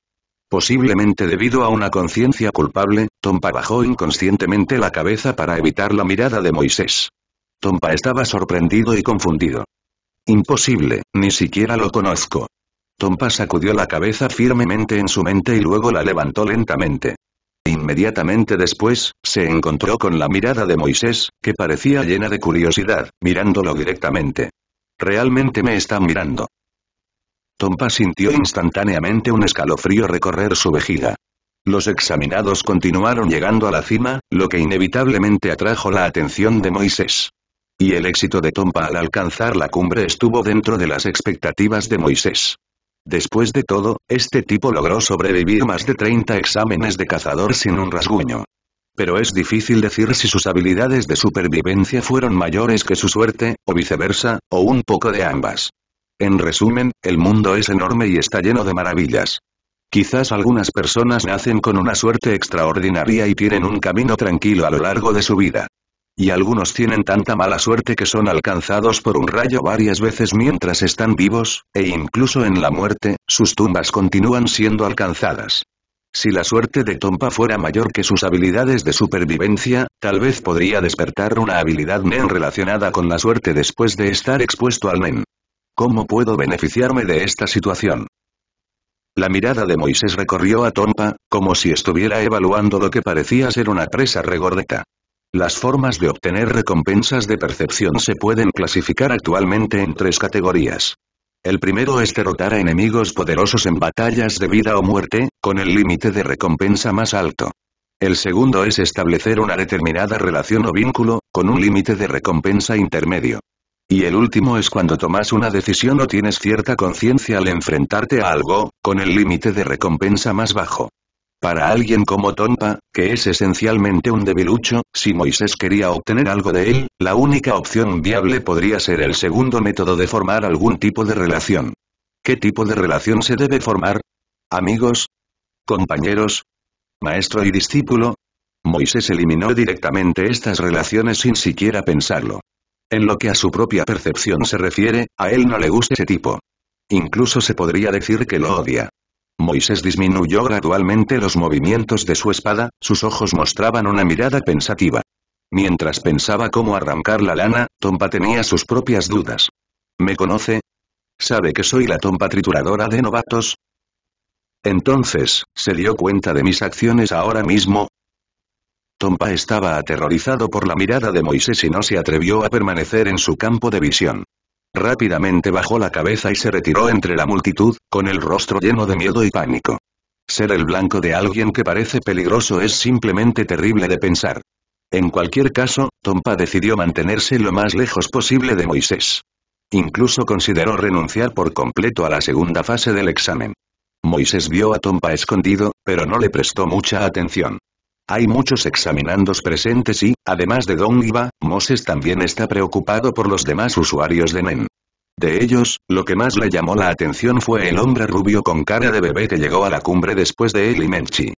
Posiblemente debido a una conciencia culpable, Tompa bajó inconscientemente la cabeza para evitar la mirada de Moisés. Tompa estaba sorprendido y confundido. Imposible, ni siquiera lo conozco. Tompa sacudió la cabeza firmemente en su mente y luego la levantó lentamente. Inmediatamente después, se encontró con la mirada de Moisés, que parecía llena de curiosidad, mirándolo directamente. Realmente me está mirando. Tompa sintió instantáneamente un escalofrío recorrer su vejiga. Los examinados continuaron llegando a la cima, lo que inevitablemente atrajo la atención de Moisés. Y el éxito de Tompa al alcanzar la cumbre estuvo dentro de las expectativas de Moisés. Después de todo, este tipo logró sobrevivir más de 30 exámenes de cazador sin un rasguño. Pero es difícil decir si sus habilidades de supervivencia fueron mayores que su suerte, o viceversa, o un poco de ambas. En resumen, el mundo es enorme y está lleno de maravillas. Quizás algunas personas nacen con una suerte extraordinaria y tienen un camino tranquilo a lo largo de su vida. Y algunos tienen tanta mala suerte que son alcanzados por un rayo varias veces mientras están vivos, e incluso en la muerte, sus tumbas continúan siendo alcanzadas. Si la suerte de Tompa fuera mayor que sus habilidades de supervivencia, tal vez podría despertar una habilidad Nen relacionada con la suerte después de estar expuesto al Nen. ¿Cómo puedo beneficiarme de esta situación? La mirada de Moisés recorrió a Tompa, como si estuviera evaluando lo que parecía ser una presa regordeta. Las formas de obtener recompensas de percepción se pueden clasificar actualmente en tres categorías. El primero es derrotar a enemigos poderosos en batallas de vida o muerte, con el límite de recompensa más alto. El segundo es establecer una determinada relación o vínculo, con un límite de recompensa intermedio. Y el último es cuando tomas una decisión o tienes cierta conciencia al enfrentarte a algo, con el límite de recompensa más bajo. Para alguien como Tompa, que es esencialmente un debilucho, si Moisés quería obtener algo de él, la única opción viable podría ser el segundo método de formar algún tipo de relación. ¿Qué tipo de relación se debe formar? ¿Amigos? ¿Compañeros? ¿Maestro y discípulo? Moisés eliminó directamente estas relaciones sin siquiera pensarlo. En lo que a su propia percepción se refiere, a él no le gusta ese tipo. Incluso se podría decir que lo odia. Moisés disminuyó gradualmente los movimientos de su espada, sus ojos mostraban una mirada pensativa. Mientras pensaba cómo arrancar la lana, Tompa tenía sus propias dudas. ¿Me conoce? ¿Sabe que soy la Tompa trituradora de novatos? Entonces, ¿se dio cuenta de mis acciones ahora mismo? Tompa estaba aterrorizado por la mirada de Moisés y no se atrevió a permanecer en su campo de visión. Rápidamente bajó la cabeza y se retiró entre la multitud, con el rostro lleno de miedo y pánico. Ser el blanco de alguien que parece peligroso es simplemente terrible de pensar. En cualquier caso, Tompa decidió mantenerse lo más lejos posible de Moisés. Incluso consideró renunciar por completo a la segunda fase del examen. Moisés vio a Tompa escondido, pero no le prestó mucha atención. Hay muchos examinandos presentes y, además de Don Iba, Moses también está preocupado por los demás usuarios de NEN. De ellos, lo que más le llamó la atención fue el hombre rubio con cara de bebé que llegó a la cumbre después de él Menchi.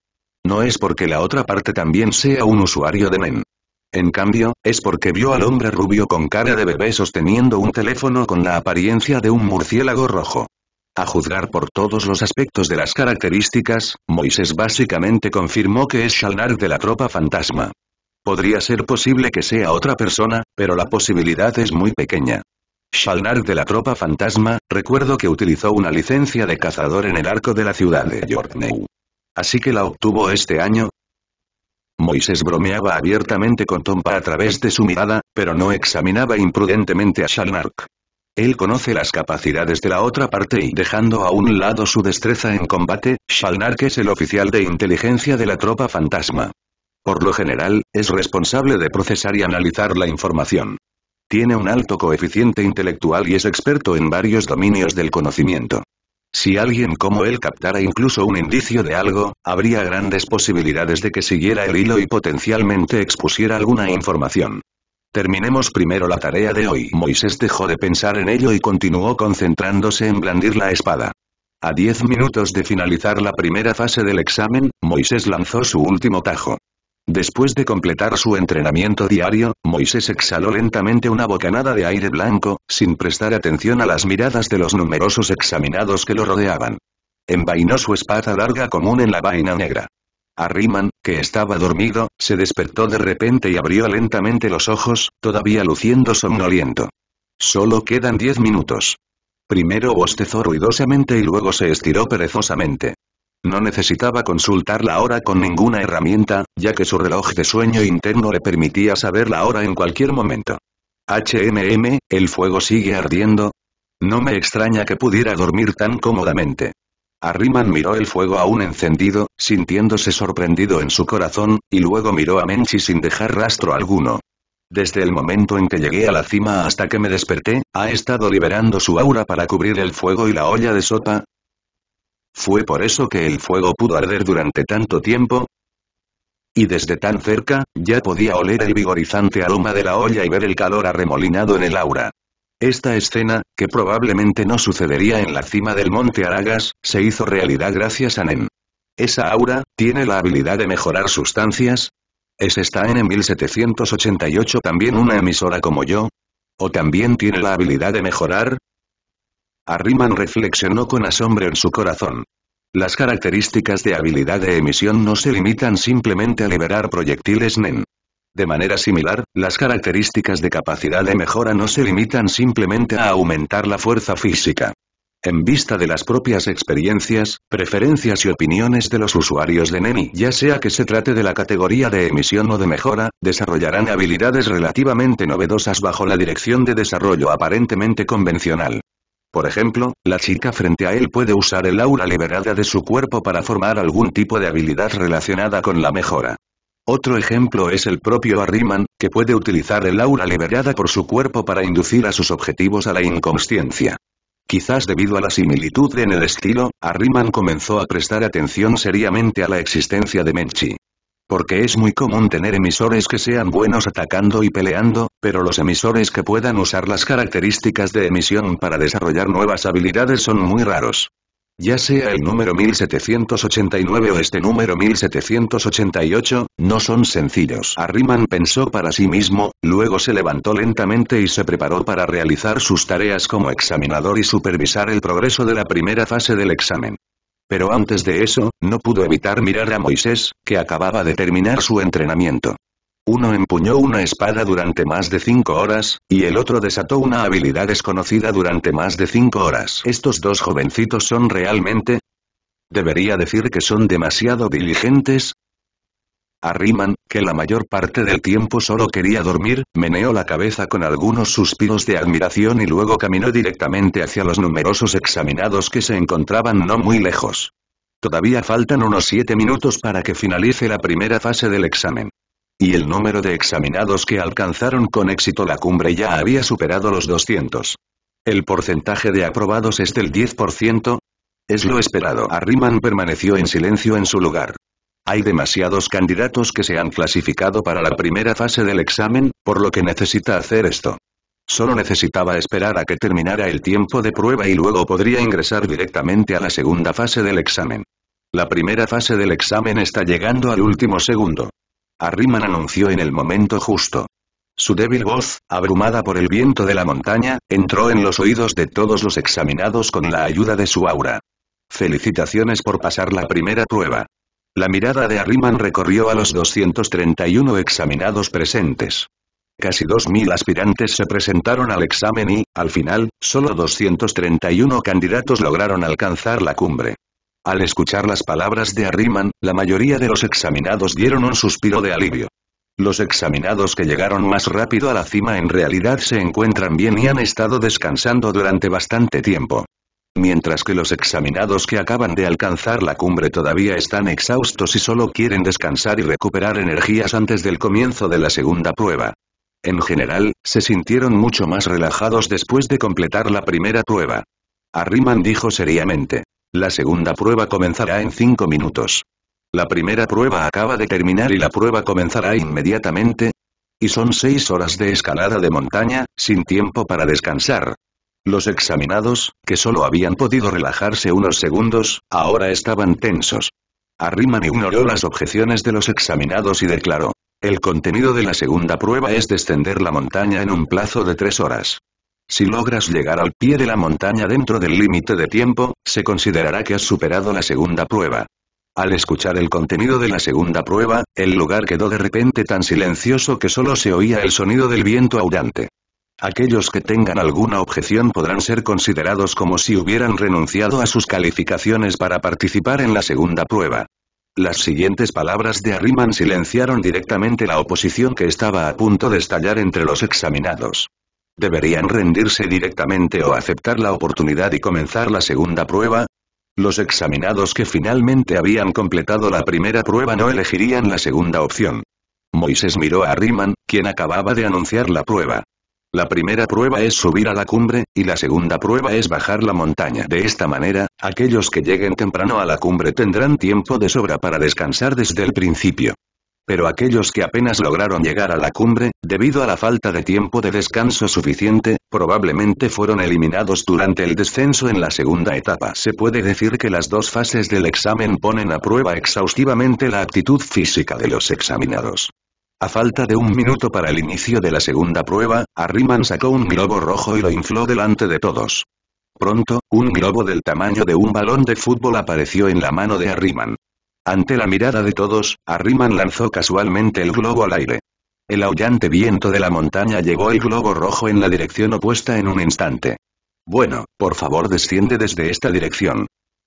No es porque la otra parte también sea un usuario de NEN. En cambio, es porque vio al hombre rubio con cara de bebé sosteniendo un teléfono con la apariencia de un murciélago rojo. A juzgar por todos los aspectos de las características, Moisés básicamente confirmó que es Shalnar de la tropa fantasma. Podría ser posible que sea otra persona, pero la posibilidad es muy pequeña. Shalnar de la tropa fantasma, recuerdo que utilizó una licencia de cazador en el arco de la ciudad de Yorkney. Así que la obtuvo este año. Moisés bromeaba abiertamente con Tompa a través de su mirada, pero no examinaba imprudentemente a Shalnark. Él conoce las capacidades de la otra parte y dejando a un lado su destreza en combate, Shalnark es el oficial de inteligencia de la tropa fantasma. Por lo general, es responsable de procesar y analizar la información. Tiene un alto coeficiente intelectual y es experto en varios dominios del conocimiento. Si alguien como él captara incluso un indicio de algo, habría grandes posibilidades de que siguiera el hilo y potencialmente expusiera alguna información. Terminemos primero la tarea de hoy. Moisés dejó de pensar en ello y continuó concentrándose en blandir la espada. A diez minutos de finalizar la primera fase del examen, Moisés lanzó su último tajo. Después de completar su entrenamiento diario, Moisés exhaló lentamente una bocanada de aire blanco, sin prestar atención a las miradas de los numerosos examinados que lo rodeaban. Envainó su espada larga común en la vaina negra. Arriman, que estaba dormido, se despertó de repente y abrió lentamente los ojos, todavía luciendo somnoliento. Solo quedan diez minutos. Primero bostezó ruidosamente y luego se estiró perezosamente. No necesitaba consultar la hora con ninguna herramienta, ya que su reloj de sueño interno le permitía saber la hora en cualquier momento. HMM, el fuego sigue ardiendo. No me extraña que pudiera dormir tan cómodamente. Arriman miró el fuego aún encendido, sintiéndose sorprendido en su corazón, y luego miró a Menchi sin dejar rastro alguno. Desde el momento en que llegué a la cima hasta que me desperté, ha estado liberando su aura para cubrir el fuego y la olla de sopa. ¿Fue por eso que el fuego pudo arder durante tanto tiempo? Y desde tan cerca, ya podía oler el vigorizante aroma de la olla y ver el calor arremolinado en el aura. Esta escena, que probablemente no sucedería en la cima del monte Aragas, se hizo realidad gracias a Nen. ¿Esa aura, tiene la habilidad de mejorar sustancias? ¿Es esta en 1788 también una emisora como yo? ¿O también tiene la habilidad de mejorar? Arriman reflexionó con asombro en su corazón. Las características de habilidad de emisión no se limitan simplemente a liberar proyectiles NEN. De manera similar, las características de capacidad de mejora no se limitan simplemente a aumentar la fuerza física. En vista de las propias experiencias, preferencias y opiniones de los usuarios de NEMI, ya sea que se trate de la categoría de emisión o de mejora, desarrollarán habilidades relativamente novedosas bajo la dirección de desarrollo aparentemente convencional. Por ejemplo, la chica frente a él puede usar el aura liberada de su cuerpo para formar algún tipo de habilidad relacionada con la mejora. Otro ejemplo es el propio Arriman, que puede utilizar el aura liberada por su cuerpo para inducir a sus objetivos a la inconsciencia. Quizás debido a la similitud en el estilo, Arriman comenzó a prestar atención seriamente a la existencia de Menchi. Porque es muy común tener emisores que sean buenos atacando y peleando, pero los emisores que puedan usar las características de emisión para desarrollar nuevas habilidades son muy raros. Ya sea el número 1789 o este número 1788, no son sencillos. Arriman pensó para sí mismo, luego se levantó lentamente y se preparó para realizar sus tareas como examinador y supervisar el progreso de la primera fase del examen. Pero antes de eso, no pudo evitar mirar a Moisés, que acababa de terminar su entrenamiento. Uno empuñó una espada durante más de cinco horas, y el otro desató una habilidad desconocida durante más de cinco horas. Estos dos jovencitos son realmente... Debería decir que son demasiado diligentes. Arriman, que la mayor parte del tiempo solo quería dormir, meneó la cabeza con algunos suspiros de admiración y luego caminó directamente hacia los numerosos examinados que se encontraban no muy lejos. Todavía faltan unos siete minutos para que finalice la primera fase del examen. Y el número de examinados que alcanzaron con éxito la cumbre ya había superado los 200. El porcentaje de aprobados es del 10%. Es lo esperado. Arriman permaneció en silencio en su lugar. Hay demasiados candidatos que se han clasificado para la primera fase del examen, por lo que necesita hacer esto. Solo necesitaba esperar a que terminara el tiempo de prueba y luego podría ingresar directamente a la segunda fase del examen. La primera fase del examen está llegando al último segundo. Arriman anunció en el momento justo. Su débil voz, abrumada por el viento de la montaña, entró en los oídos de todos los examinados con la ayuda de su aura. Felicitaciones por pasar la primera prueba. La mirada de Arriman recorrió a los 231 examinados presentes. Casi 2.000 aspirantes se presentaron al examen y, al final, solo 231 candidatos lograron alcanzar la cumbre. Al escuchar las palabras de Arriman, la mayoría de los examinados dieron un suspiro de alivio. Los examinados que llegaron más rápido a la cima en realidad se encuentran bien y han estado descansando durante bastante tiempo. Mientras que los examinados que acaban de alcanzar la cumbre todavía están exhaustos y solo quieren descansar y recuperar energías antes del comienzo de la segunda prueba. En general, se sintieron mucho más relajados después de completar la primera prueba. Arriman dijo seriamente. La segunda prueba comenzará en cinco minutos. La primera prueba acaba de terminar y la prueba comenzará inmediatamente. Y son seis horas de escalada de montaña, sin tiempo para descansar. Los examinados, que solo habían podido relajarse unos segundos, ahora estaban tensos. Arriman ignoró las objeciones de los examinados y declaró. El contenido de la segunda prueba es descender la montaña en un plazo de tres horas. Si logras llegar al pie de la montaña dentro del límite de tiempo, se considerará que has superado la segunda prueba. Al escuchar el contenido de la segunda prueba, el lugar quedó de repente tan silencioso que solo se oía el sonido del viento audante. Aquellos que tengan alguna objeción podrán ser considerados como si hubieran renunciado a sus calificaciones para participar en la segunda prueba. Las siguientes palabras de Arriman silenciaron directamente la oposición que estaba a punto de estallar entre los examinados. ¿Deberían rendirse directamente o aceptar la oportunidad y comenzar la segunda prueba? Los examinados que finalmente habían completado la primera prueba no elegirían la segunda opción. Moisés miró a Riemann, quien acababa de anunciar la prueba. La primera prueba es subir a la cumbre, y la segunda prueba es bajar la montaña. De esta manera, aquellos que lleguen temprano a la cumbre tendrán tiempo de sobra para descansar desde el principio pero aquellos que apenas lograron llegar a la cumbre, debido a la falta de tiempo de descanso suficiente, probablemente fueron eliminados durante el descenso en la segunda etapa. Se puede decir que las dos fases del examen ponen a prueba exhaustivamente la actitud física de los examinados. A falta de un minuto para el inicio de la segunda prueba, Arriman sacó un globo rojo y lo infló delante de todos. Pronto, un globo del tamaño de un balón de fútbol apareció en la mano de Arriman. Ante la mirada de todos, Arriman lanzó casualmente el globo al aire. El aullante viento de la montaña llevó el globo rojo en la dirección opuesta en un instante. Bueno, por favor desciende desde esta dirección.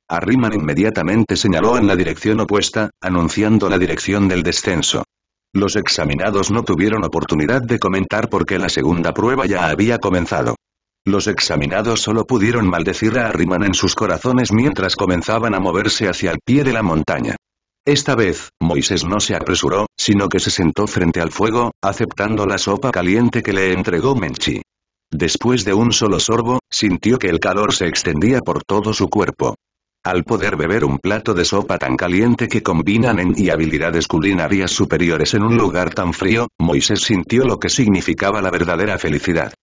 Arriman inmediatamente señaló en la dirección opuesta, anunciando la dirección del descenso. Los examinados no tuvieron oportunidad de comentar porque la segunda prueba ya había comenzado. Los examinados solo pudieron maldecir a Arriman en sus corazones mientras comenzaban a moverse hacia el pie de la montaña. Esta vez, Moisés no se apresuró, sino que se sentó frente al fuego, aceptando la sopa caliente que le entregó Menchi. Después de un solo sorbo, sintió que el calor se extendía por todo su cuerpo. Al poder beber un plato de sopa tan caliente que combinan en y habilidades culinarias superiores en un lugar tan frío, Moisés sintió lo que significaba la verdadera felicidad.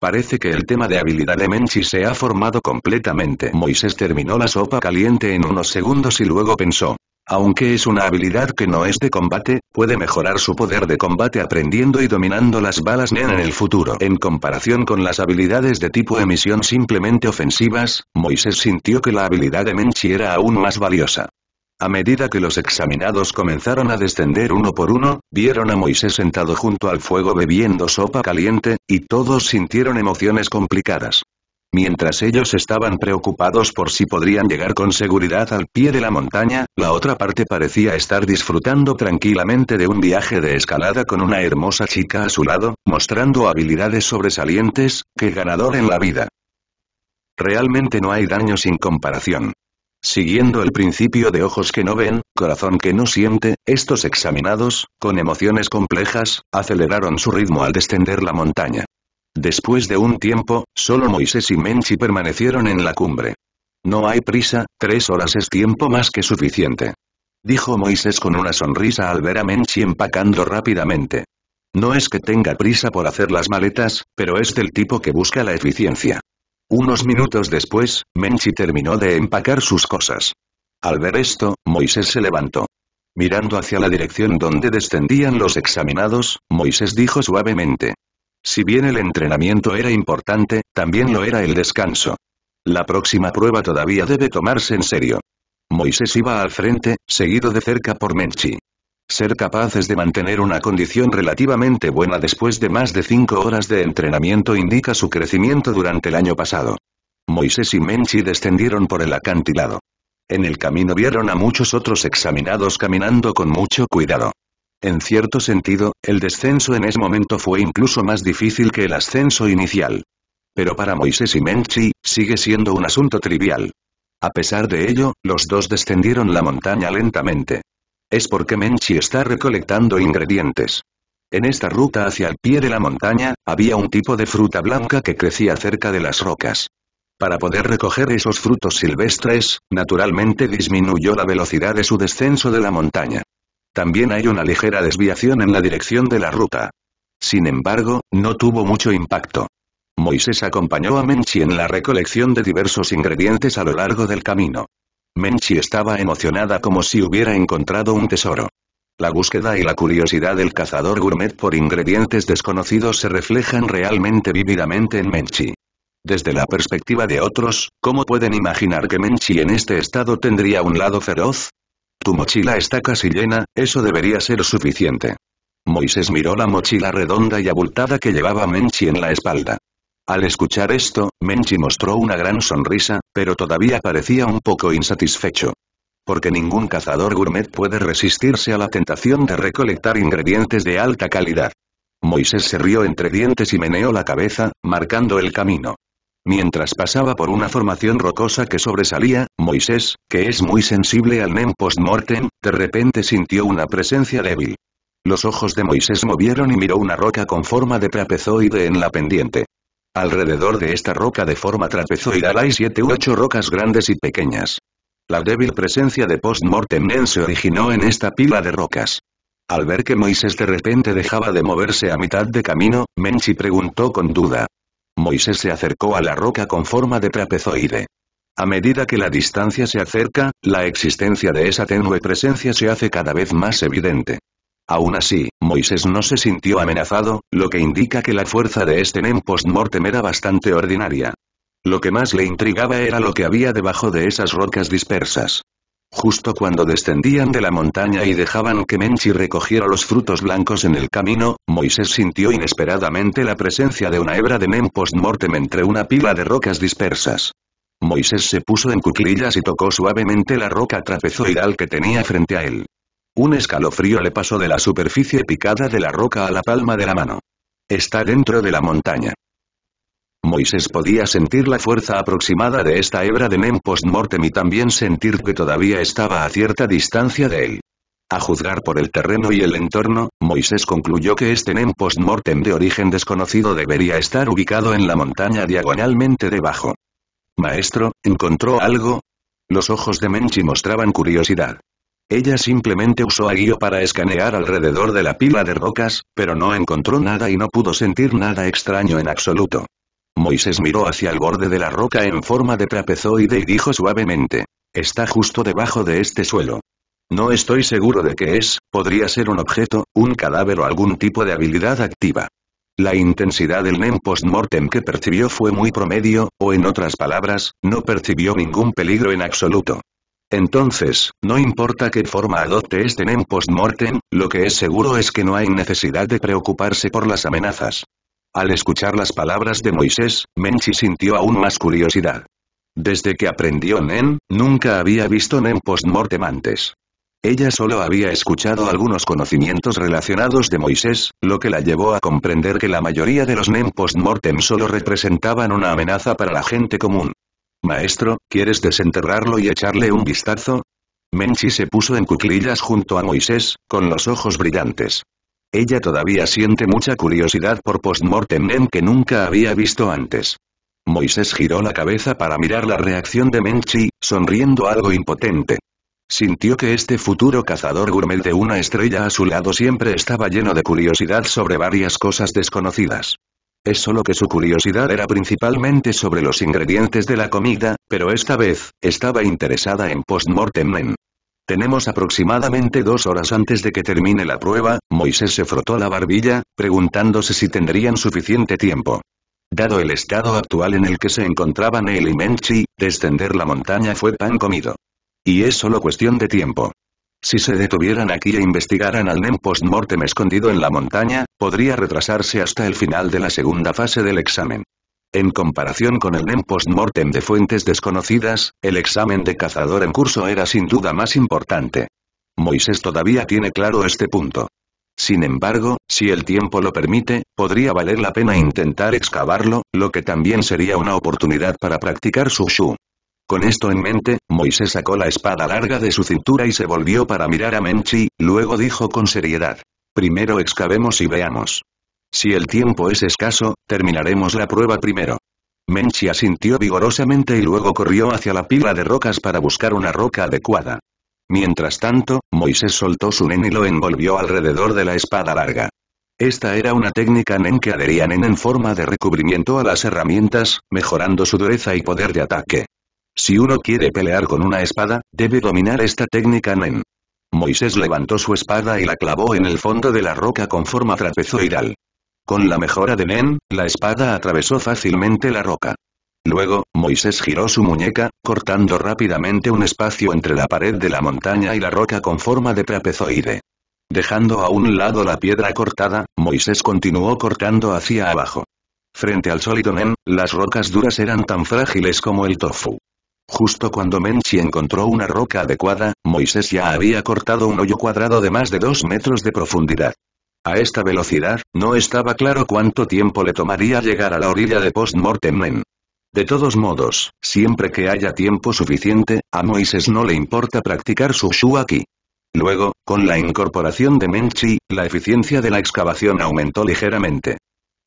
Parece que el tema de habilidad de Menchi se ha formado completamente. Moisés terminó la sopa caliente en unos segundos y luego pensó, aunque es una habilidad que no es de combate, puede mejorar su poder de combate aprendiendo y dominando las balas NEN en el futuro. En comparación con las habilidades de tipo emisión simplemente ofensivas, Moisés sintió que la habilidad de Menchi era aún más valiosa. A medida que los examinados comenzaron a descender uno por uno, vieron a Moisés sentado junto al fuego bebiendo sopa caliente, y todos sintieron emociones complicadas. Mientras ellos estaban preocupados por si podrían llegar con seguridad al pie de la montaña, la otra parte parecía estar disfrutando tranquilamente de un viaje de escalada con una hermosa chica a su lado, mostrando habilidades sobresalientes, que ganador en la vida. Realmente no hay daño sin comparación. Siguiendo el principio de ojos que no ven, corazón que no siente, estos examinados, con emociones complejas, aceleraron su ritmo al descender la montaña. Después de un tiempo, solo Moisés y Menchi permanecieron en la cumbre. No hay prisa, tres horas es tiempo más que suficiente. Dijo Moisés con una sonrisa al ver a Menchi empacando rápidamente. No es que tenga prisa por hacer las maletas, pero es del tipo que busca la eficiencia. Unos minutos después, Menchi terminó de empacar sus cosas. Al ver esto, Moisés se levantó. Mirando hacia la dirección donde descendían los examinados, Moisés dijo suavemente, si bien el entrenamiento era importante, también lo era el descanso. La próxima prueba todavía debe tomarse en serio. Moisés iba al frente, seguido de cerca por Menchi. Ser capaces de mantener una condición relativamente buena después de más de cinco horas de entrenamiento indica su crecimiento durante el año pasado. Moisés y Menchi descendieron por el acantilado. En el camino vieron a muchos otros examinados caminando con mucho cuidado. En cierto sentido, el descenso en ese momento fue incluso más difícil que el ascenso inicial. Pero para Moisés y Menchi, sigue siendo un asunto trivial. A pesar de ello, los dos descendieron la montaña lentamente. Es porque Menchi está recolectando ingredientes. En esta ruta hacia el pie de la montaña, había un tipo de fruta blanca que crecía cerca de las rocas. Para poder recoger esos frutos silvestres, naturalmente disminuyó la velocidad de su descenso de la montaña. También hay una ligera desviación en la dirección de la ruta. Sin embargo, no tuvo mucho impacto. Moisés acompañó a Menchi en la recolección de diversos ingredientes a lo largo del camino. Menchi estaba emocionada como si hubiera encontrado un tesoro. La búsqueda y la curiosidad del cazador gourmet por ingredientes desconocidos se reflejan realmente vívidamente en Menchi. Desde la perspectiva de otros, ¿cómo pueden imaginar que Menchi en este estado tendría un lado feroz? Tu mochila está casi llena, eso debería ser suficiente. Moisés miró la mochila redonda y abultada que llevaba Menchi en la espalda. Al escuchar esto, Menchi mostró una gran sonrisa, pero todavía parecía un poco insatisfecho. Porque ningún cazador gourmet puede resistirse a la tentación de recolectar ingredientes de alta calidad. Moisés se rió entre dientes y meneó la cabeza, marcando el camino. Mientras pasaba por una formación rocosa que sobresalía, Moisés, que es muy sensible al Nen post-mortem, de repente sintió una presencia débil. Los ojos de Moisés movieron y miró una roca con forma de trapezoide en la pendiente. Alrededor de esta roca de forma trapezoidal hay siete u ocho rocas grandes y pequeñas. La débil presencia de post-mortem Nen se originó en esta pila de rocas. Al ver que Moisés de repente dejaba de moverse a mitad de camino, Menchi preguntó con duda, Moisés se acercó a la roca con forma de trapezoide. A medida que la distancia se acerca, la existencia de esa tenue presencia se hace cada vez más evidente. Aún así, Moisés no se sintió amenazado, lo que indica que la fuerza de este NEM post-mortem era bastante ordinaria. Lo que más le intrigaba era lo que había debajo de esas rocas dispersas. Justo cuando descendían de la montaña y dejaban que Menchi recogiera los frutos blancos en el camino, Moisés sintió inesperadamente la presencia de una hebra de Mem post-mortem entre una pila de rocas dispersas. Moisés se puso en cuclillas y tocó suavemente la roca trapezoidal que tenía frente a él. Un escalofrío le pasó de la superficie picada de la roca a la palma de la mano. Está dentro de la montaña. Moisés podía sentir la fuerza aproximada de esta hebra de nem post-mortem y también sentir que todavía estaba a cierta distancia de él. A juzgar por el terreno y el entorno, Moisés concluyó que este NEM post-mortem de origen desconocido debería estar ubicado en la montaña diagonalmente debajo. Maestro, ¿encontró algo? Los ojos de Menchi mostraban curiosidad. Ella simplemente usó a para escanear alrededor de la pila de rocas, pero no encontró nada y no pudo sentir nada extraño en absoluto. Moisés miró hacia el borde de la roca en forma de trapezoide y dijo suavemente. Está justo debajo de este suelo. No estoy seguro de qué es, podría ser un objeto, un cadáver o algún tipo de habilidad activa. La intensidad del NEM post-mortem que percibió fue muy promedio, o en otras palabras, no percibió ningún peligro en absoluto. Entonces, no importa qué forma adopte este NEM post-mortem, lo que es seguro es que no hay necesidad de preocuparse por las amenazas. Al escuchar las palabras de Moisés, Menchi sintió aún más curiosidad. Desde que aprendió Nen, nunca había visto Nen post-mortem antes. Ella solo había escuchado algunos conocimientos relacionados de Moisés, lo que la llevó a comprender que la mayoría de los Nen post-mortem solo representaban una amenaza para la gente común. Maestro, ¿quieres desenterrarlo y echarle un vistazo? Menchi se puso en cuclillas junto a Moisés, con los ojos brillantes. Ella todavía siente mucha curiosidad por Postmortem Men que nunca había visto antes. Moisés giró la cabeza para mirar la reacción de Menchi, sonriendo algo impotente. Sintió que este futuro cazador gourmet de una estrella a su lado siempre estaba lleno de curiosidad sobre varias cosas desconocidas. Es solo que su curiosidad era principalmente sobre los ingredientes de la comida, pero esta vez, estaba interesada en Postmortem Men. Tenemos aproximadamente dos horas antes de que termine la prueba, Moisés se frotó la barbilla, preguntándose si tendrían suficiente tiempo. Dado el estado actual en el que se encontraban él y Menchi, descender la montaña fue pan comido. Y es solo cuestión de tiempo. Si se detuvieran aquí e investigaran al NEM post-mortem escondido en la montaña, podría retrasarse hasta el final de la segunda fase del examen. En comparación con el NEM post-mortem de fuentes desconocidas, el examen de cazador en curso era sin duda más importante. Moisés todavía tiene claro este punto. Sin embargo, si el tiempo lo permite, podría valer la pena intentar excavarlo, lo que también sería una oportunidad para practicar su shu. Con esto en mente, Moisés sacó la espada larga de su cintura y se volvió para mirar a Menchi, luego dijo con seriedad. Primero excavemos y veamos. Si el tiempo es escaso, terminaremos la prueba primero. Menchi asintió vigorosamente y luego corrió hacia la pila de rocas para buscar una roca adecuada. Mientras tanto, Moisés soltó su nen y lo envolvió alrededor de la espada larga. Esta era una técnica nen que adhería nen en forma de recubrimiento a las herramientas, mejorando su dureza y poder de ataque. Si uno quiere pelear con una espada, debe dominar esta técnica nen. Moisés levantó su espada y la clavó en el fondo de la roca con forma trapezoidal. Con la mejora de Nen, la espada atravesó fácilmente la roca. Luego, Moisés giró su muñeca, cortando rápidamente un espacio entre la pared de la montaña y la roca con forma de trapezoide. Dejando a un lado la piedra cortada, Moisés continuó cortando hacia abajo. Frente al sólido Nen, las rocas duras eran tan frágiles como el tofu. Justo cuando Menchi encontró una roca adecuada, Moisés ya había cortado un hoyo cuadrado de más de dos metros de profundidad. A esta velocidad, no estaba claro cuánto tiempo le tomaría llegar a la orilla de Men. De todos modos, siempre que haya tiempo suficiente, a Moises no le importa practicar su shu aquí. Luego, con la incorporación de Menchi, la eficiencia de la excavación aumentó ligeramente.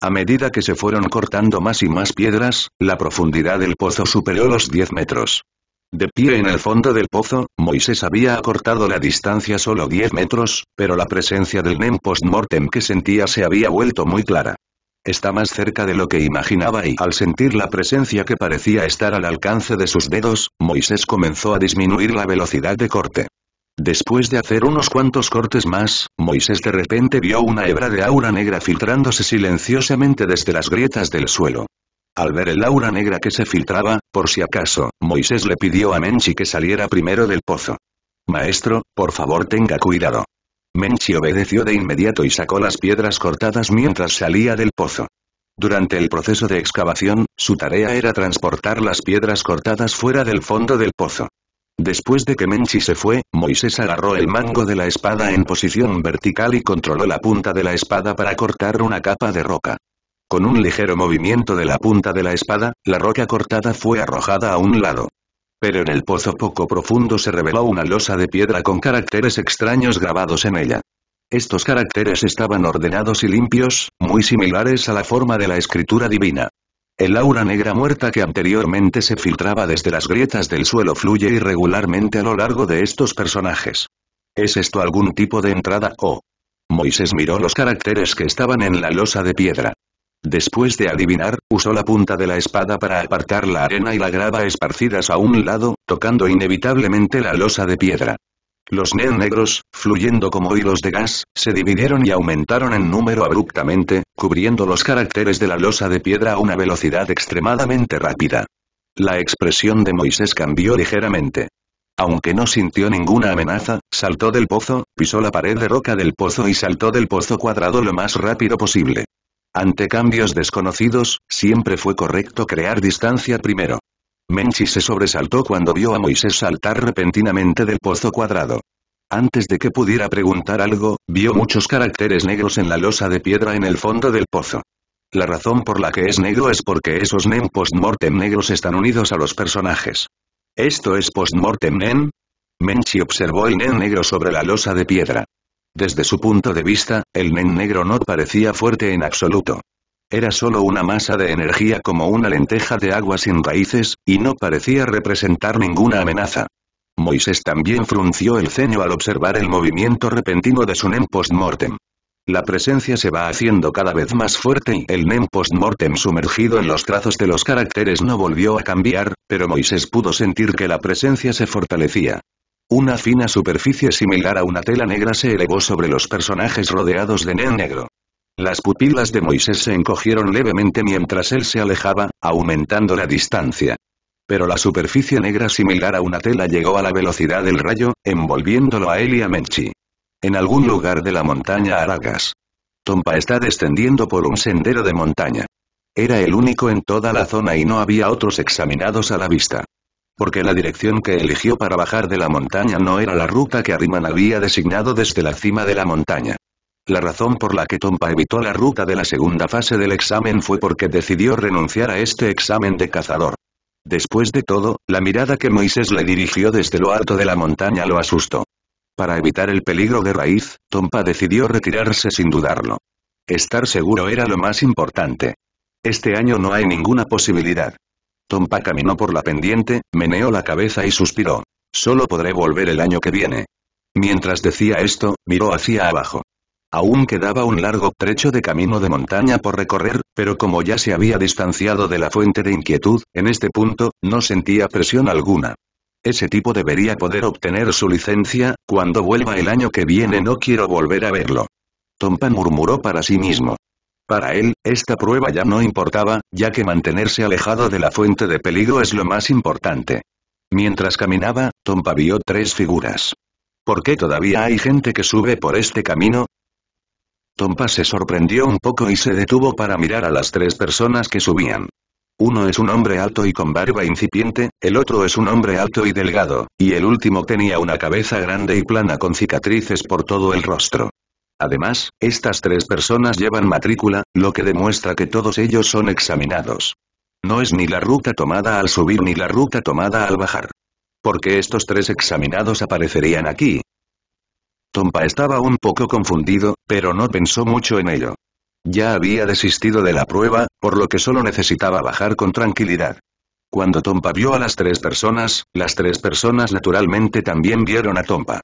A medida que se fueron cortando más y más piedras, la profundidad del pozo superó los 10 metros. De pie en el fondo del pozo, Moisés había acortado la distancia solo 10 metros, pero la presencia del NEM post-mortem que sentía se había vuelto muy clara. Está más cerca de lo que imaginaba y al sentir la presencia que parecía estar al alcance de sus dedos, Moisés comenzó a disminuir la velocidad de corte. Después de hacer unos cuantos cortes más, Moisés de repente vio una hebra de aura negra filtrándose silenciosamente desde las grietas del suelo. Al ver el aura negra que se filtraba, por si acaso, Moisés le pidió a Menchi que saliera primero del pozo. Maestro, por favor tenga cuidado. Menchi obedeció de inmediato y sacó las piedras cortadas mientras salía del pozo. Durante el proceso de excavación, su tarea era transportar las piedras cortadas fuera del fondo del pozo. Después de que Menchi se fue, Moisés agarró el mango de la espada en posición vertical y controló la punta de la espada para cortar una capa de roca. Con un ligero movimiento de la punta de la espada, la roca cortada fue arrojada a un lado. Pero en el pozo poco profundo se reveló una losa de piedra con caracteres extraños grabados en ella. Estos caracteres estaban ordenados y limpios, muy similares a la forma de la escritura divina. El aura negra muerta que anteriormente se filtraba desde las grietas del suelo fluye irregularmente a lo largo de estos personajes. ¿Es esto algún tipo de entrada o? Oh. Moisés miró los caracteres que estaban en la losa de piedra. Después de adivinar, usó la punta de la espada para apartar la arena y la grava esparcidas a un lado, tocando inevitablemente la losa de piedra. Los neonegros, negros, fluyendo como hilos de gas, se dividieron y aumentaron en número abruptamente, cubriendo los caracteres de la losa de piedra a una velocidad extremadamente rápida. La expresión de Moisés cambió ligeramente. Aunque no sintió ninguna amenaza, saltó del pozo, pisó la pared de roca del pozo y saltó del pozo cuadrado lo más rápido posible. Ante cambios desconocidos, siempre fue correcto crear distancia primero. Menchi se sobresaltó cuando vio a Moisés saltar repentinamente del pozo cuadrado. Antes de que pudiera preguntar algo, vio muchos caracteres negros en la losa de piedra en el fondo del pozo. La razón por la que es negro es porque esos Nen post-mortem negros están unidos a los personajes. ¿Esto es post-mortem Nen? Menchi observó el Nen negro sobre la losa de piedra. Desde su punto de vista, el Nen negro no parecía fuerte en absoluto. Era solo una masa de energía como una lenteja de agua sin raíces, y no parecía representar ninguna amenaza. Moisés también frunció el ceño al observar el movimiento repentino de su Nen post-mortem. La presencia se va haciendo cada vez más fuerte y el Nen post-mortem sumergido en los trazos de los caracteres no volvió a cambiar, pero Moisés pudo sentir que la presencia se fortalecía. Una fina superficie similar a una tela negra se elevó sobre los personajes rodeados de nen negro. Las pupilas de Moisés se encogieron levemente mientras él se alejaba, aumentando la distancia. Pero la superficie negra similar a una tela llegó a la velocidad del rayo, envolviéndolo a él y a Menchi. En algún lugar de la montaña Aragas. Tompa está descendiendo por un sendero de montaña. Era el único en toda la zona y no había otros examinados a la vista porque la dirección que eligió para bajar de la montaña no era la ruta que Ariman había designado desde la cima de la montaña. La razón por la que Tompa evitó la ruta de la segunda fase del examen fue porque decidió renunciar a este examen de cazador. Después de todo, la mirada que Moisés le dirigió desde lo alto de la montaña lo asustó. Para evitar el peligro de raíz, Tompa decidió retirarse sin dudarlo. Estar seguro era lo más importante. Este año no hay ninguna posibilidad. Tompa caminó por la pendiente, meneó la cabeza y suspiró. Solo podré volver el año que viene. Mientras decía esto, miró hacia abajo. Aún quedaba un largo trecho de camino de montaña por recorrer, pero como ya se había distanciado de la fuente de inquietud, en este punto, no sentía presión alguna. Ese tipo debería poder obtener su licencia, cuando vuelva el año que viene no quiero volver a verlo. Tompa murmuró para sí mismo. Para él, esta prueba ya no importaba, ya que mantenerse alejado de la fuente de peligro es lo más importante. Mientras caminaba, Tompa vio tres figuras. ¿Por qué todavía hay gente que sube por este camino? Tompa se sorprendió un poco y se detuvo para mirar a las tres personas que subían. Uno es un hombre alto y con barba incipiente, el otro es un hombre alto y delgado, y el último tenía una cabeza grande y plana con cicatrices por todo el rostro. Además, estas tres personas llevan matrícula, lo que demuestra que todos ellos son examinados. No es ni la ruta tomada al subir ni la ruta tomada al bajar. Porque estos tres examinados aparecerían aquí. Tompa estaba un poco confundido, pero no pensó mucho en ello. Ya había desistido de la prueba, por lo que solo necesitaba bajar con tranquilidad. Cuando Tompa vio a las tres personas, las tres personas naturalmente también vieron a Tompa.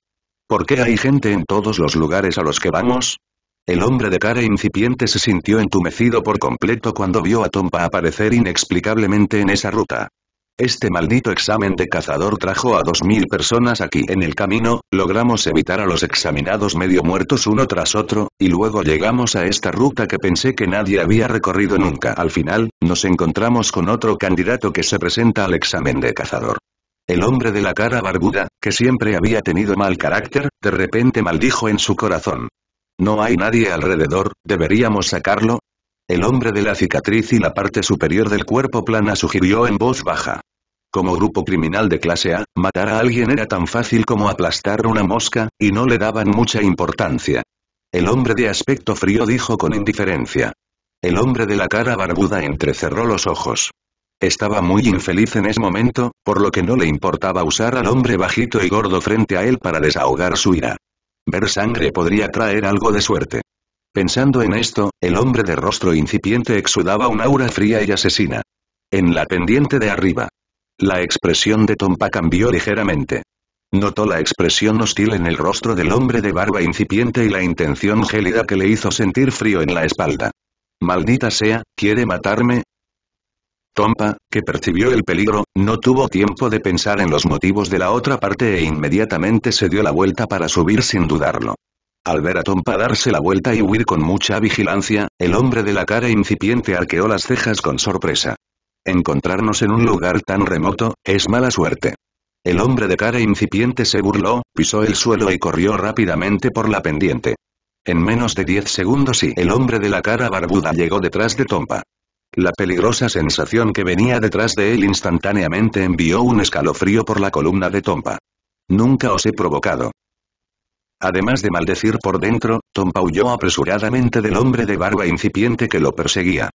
¿Por qué hay gente en todos los lugares a los que vamos? El hombre de cara incipiente se sintió entumecido por completo cuando vio a Tompa aparecer inexplicablemente en esa ruta. Este maldito examen de cazador trajo a dos mil personas aquí en el camino, logramos evitar a los examinados medio muertos uno tras otro, y luego llegamos a esta ruta que pensé que nadie había recorrido nunca. Al final, nos encontramos con otro candidato que se presenta al examen de cazador. El hombre de la cara barbuda, que siempre había tenido mal carácter, de repente maldijo en su corazón. No hay nadie alrededor, deberíamos sacarlo. El hombre de la cicatriz y la parte superior del cuerpo plana sugirió en voz baja. Como grupo criminal de clase A, matar a alguien era tan fácil como aplastar una mosca, y no le daban mucha importancia. El hombre de aspecto frío dijo con indiferencia. El hombre de la cara barbuda entrecerró los ojos. Estaba muy infeliz en ese momento, por lo que no le importaba usar al hombre bajito y gordo frente a él para desahogar su ira. Ver sangre podría traer algo de suerte. Pensando en esto, el hombre de rostro incipiente exudaba un aura fría y asesina. En la pendiente de arriba. La expresión de Tompa cambió ligeramente. Notó la expresión hostil en el rostro del hombre de barba incipiente y la intención gélida que le hizo sentir frío en la espalda. Maldita sea, ¿quiere matarme? Tompa, que percibió el peligro, no tuvo tiempo de pensar en los motivos de la otra parte e inmediatamente se dio la vuelta para subir sin dudarlo. Al ver a Tompa darse la vuelta y huir con mucha vigilancia, el hombre de la cara incipiente arqueó las cejas con sorpresa. Encontrarnos en un lugar tan remoto, es mala suerte. El hombre de cara incipiente se burló, pisó el suelo y corrió rápidamente por la pendiente. En menos de 10 segundos y el hombre de la cara barbuda llegó detrás de Tompa. La peligrosa sensación que venía detrás de él instantáneamente envió un escalofrío por la columna de Tompa. Nunca os he provocado. Además de maldecir por dentro, Tompa huyó apresuradamente del hombre de barba incipiente que lo perseguía.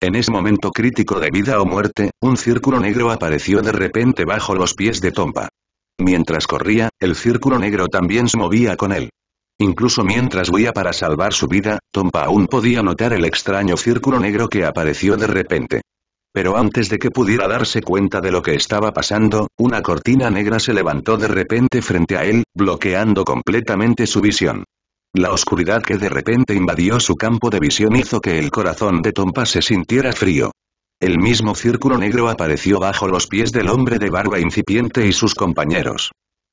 En ese momento crítico de vida o muerte, un círculo negro apareció de repente bajo los pies de Tompa. Mientras corría, el círculo negro también se movía con él. Incluso mientras huía para salvar su vida, Tompa aún podía notar el extraño círculo negro que apareció de repente. Pero antes de que pudiera darse cuenta de lo que estaba pasando, una cortina negra se levantó de repente frente a él, bloqueando completamente su visión. La oscuridad que de repente invadió su campo de visión hizo que el corazón de Tompa se sintiera frío. El mismo círculo negro apareció bajo los pies del hombre de barba incipiente y sus compañeros.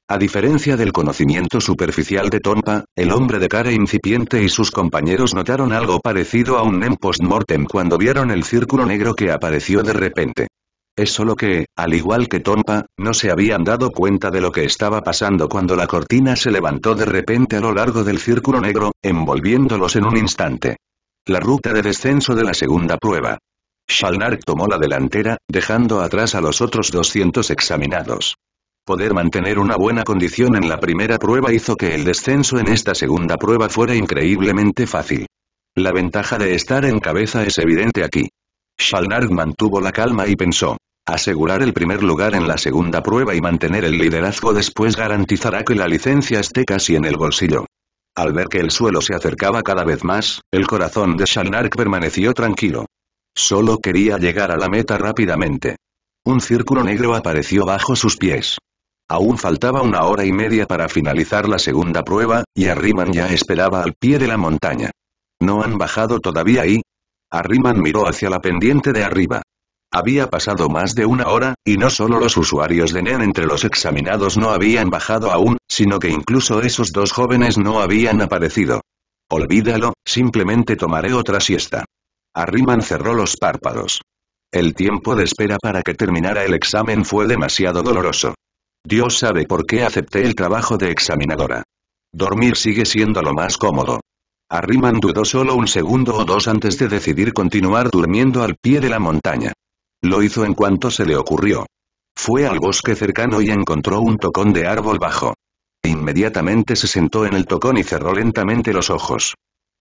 A diferencia del conocimiento superficial de Tompa, el hombre de cara incipiente y sus compañeros notaron algo parecido a un NEM post-mortem cuando vieron el círculo negro que apareció de repente. Es solo que, al igual que Tompa, no se habían dado cuenta de lo que estaba pasando cuando la cortina se levantó de repente a lo largo del círculo negro, envolviéndolos en un instante. La ruta de descenso de la segunda prueba. Shalnar tomó la delantera, dejando atrás a los otros 200 examinados. Poder mantener una buena condición en la primera prueba hizo que el descenso en esta segunda prueba fuera increíblemente fácil. La ventaja de estar en cabeza es evidente aquí. Shalnark mantuvo la calma y pensó. Asegurar el primer lugar en la segunda prueba y mantener el liderazgo después garantizará que la licencia esté casi en el bolsillo. Al ver que el suelo se acercaba cada vez más, el corazón de Shalnark permaneció tranquilo. Solo quería llegar a la meta rápidamente. Un círculo negro apareció bajo sus pies. Aún faltaba una hora y media para finalizar la segunda prueba, y Arriman ya esperaba al pie de la montaña. ¿No han bajado todavía ahí? Arriman miró hacia la pendiente de arriba. Había pasado más de una hora, y no solo los usuarios de NEN e entre los examinados no habían bajado aún, sino que incluso esos dos jóvenes no habían aparecido. Olvídalo, simplemente tomaré otra siesta. Arriman cerró los párpados. El tiempo de espera para que terminara el examen fue demasiado doloroso. Dios sabe por qué acepté el trabajo de examinadora. Dormir sigue siendo lo más cómodo. Arriman dudó solo un segundo o dos antes de decidir continuar durmiendo al pie de la montaña. Lo hizo en cuanto se le ocurrió. Fue al bosque cercano y encontró un tocón de árbol bajo. Inmediatamente se sentó en el tocón y cerró lentamente los ojos.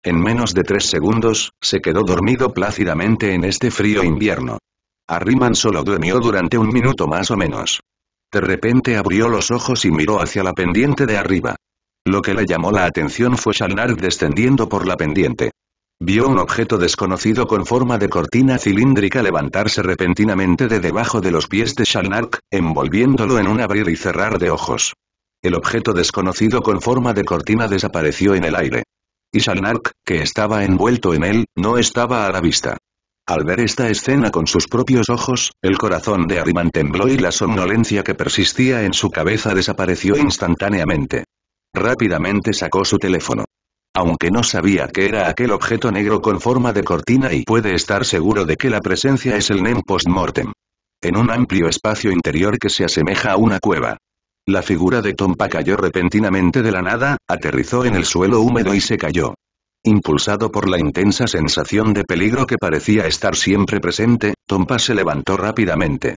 En menos de tres segundos, se quedó dormido plácidamente en este frío invierno. Arriman solo durmió durante un minuto más o menos. De repente abrió los ojos y miró hacia la pendiente de arriba. Lo que le llamó la atención fue Shalnark descendiendo por la pendiente. Vio un objeto desconocido con forma de cortina cilíndrica levantarse repentinamente de debajo de los pies de Shalnark, envolviéndolo en un abrir y cerrar de ojos. El objeto desconocido con forma de cortina desapareció en el aire. Y Shalnark, que estaba envuelto en él, no estaba a la vista. Al ver esta escena con sus propios ojos, el corazón de Ariman tembló y la somnolencia que persistía en su cabeza desapareció instantáneamente. Rápidamente sacó su teléfono. Aunque no sabía qué era aquel objeto negro con forma de cortina y puede estar seguro de que la presencia es el NEM post-mortem. En un amplio espacio interior que se asemeja a una cueva. La figura de Tompa cayó repentinamente de la nada, aterrizó en el suelo húmedo y se cayó. Impulsado por la intensa sensación de peligro que parecía estar siempre presente, Tompa se levantó rápidamente.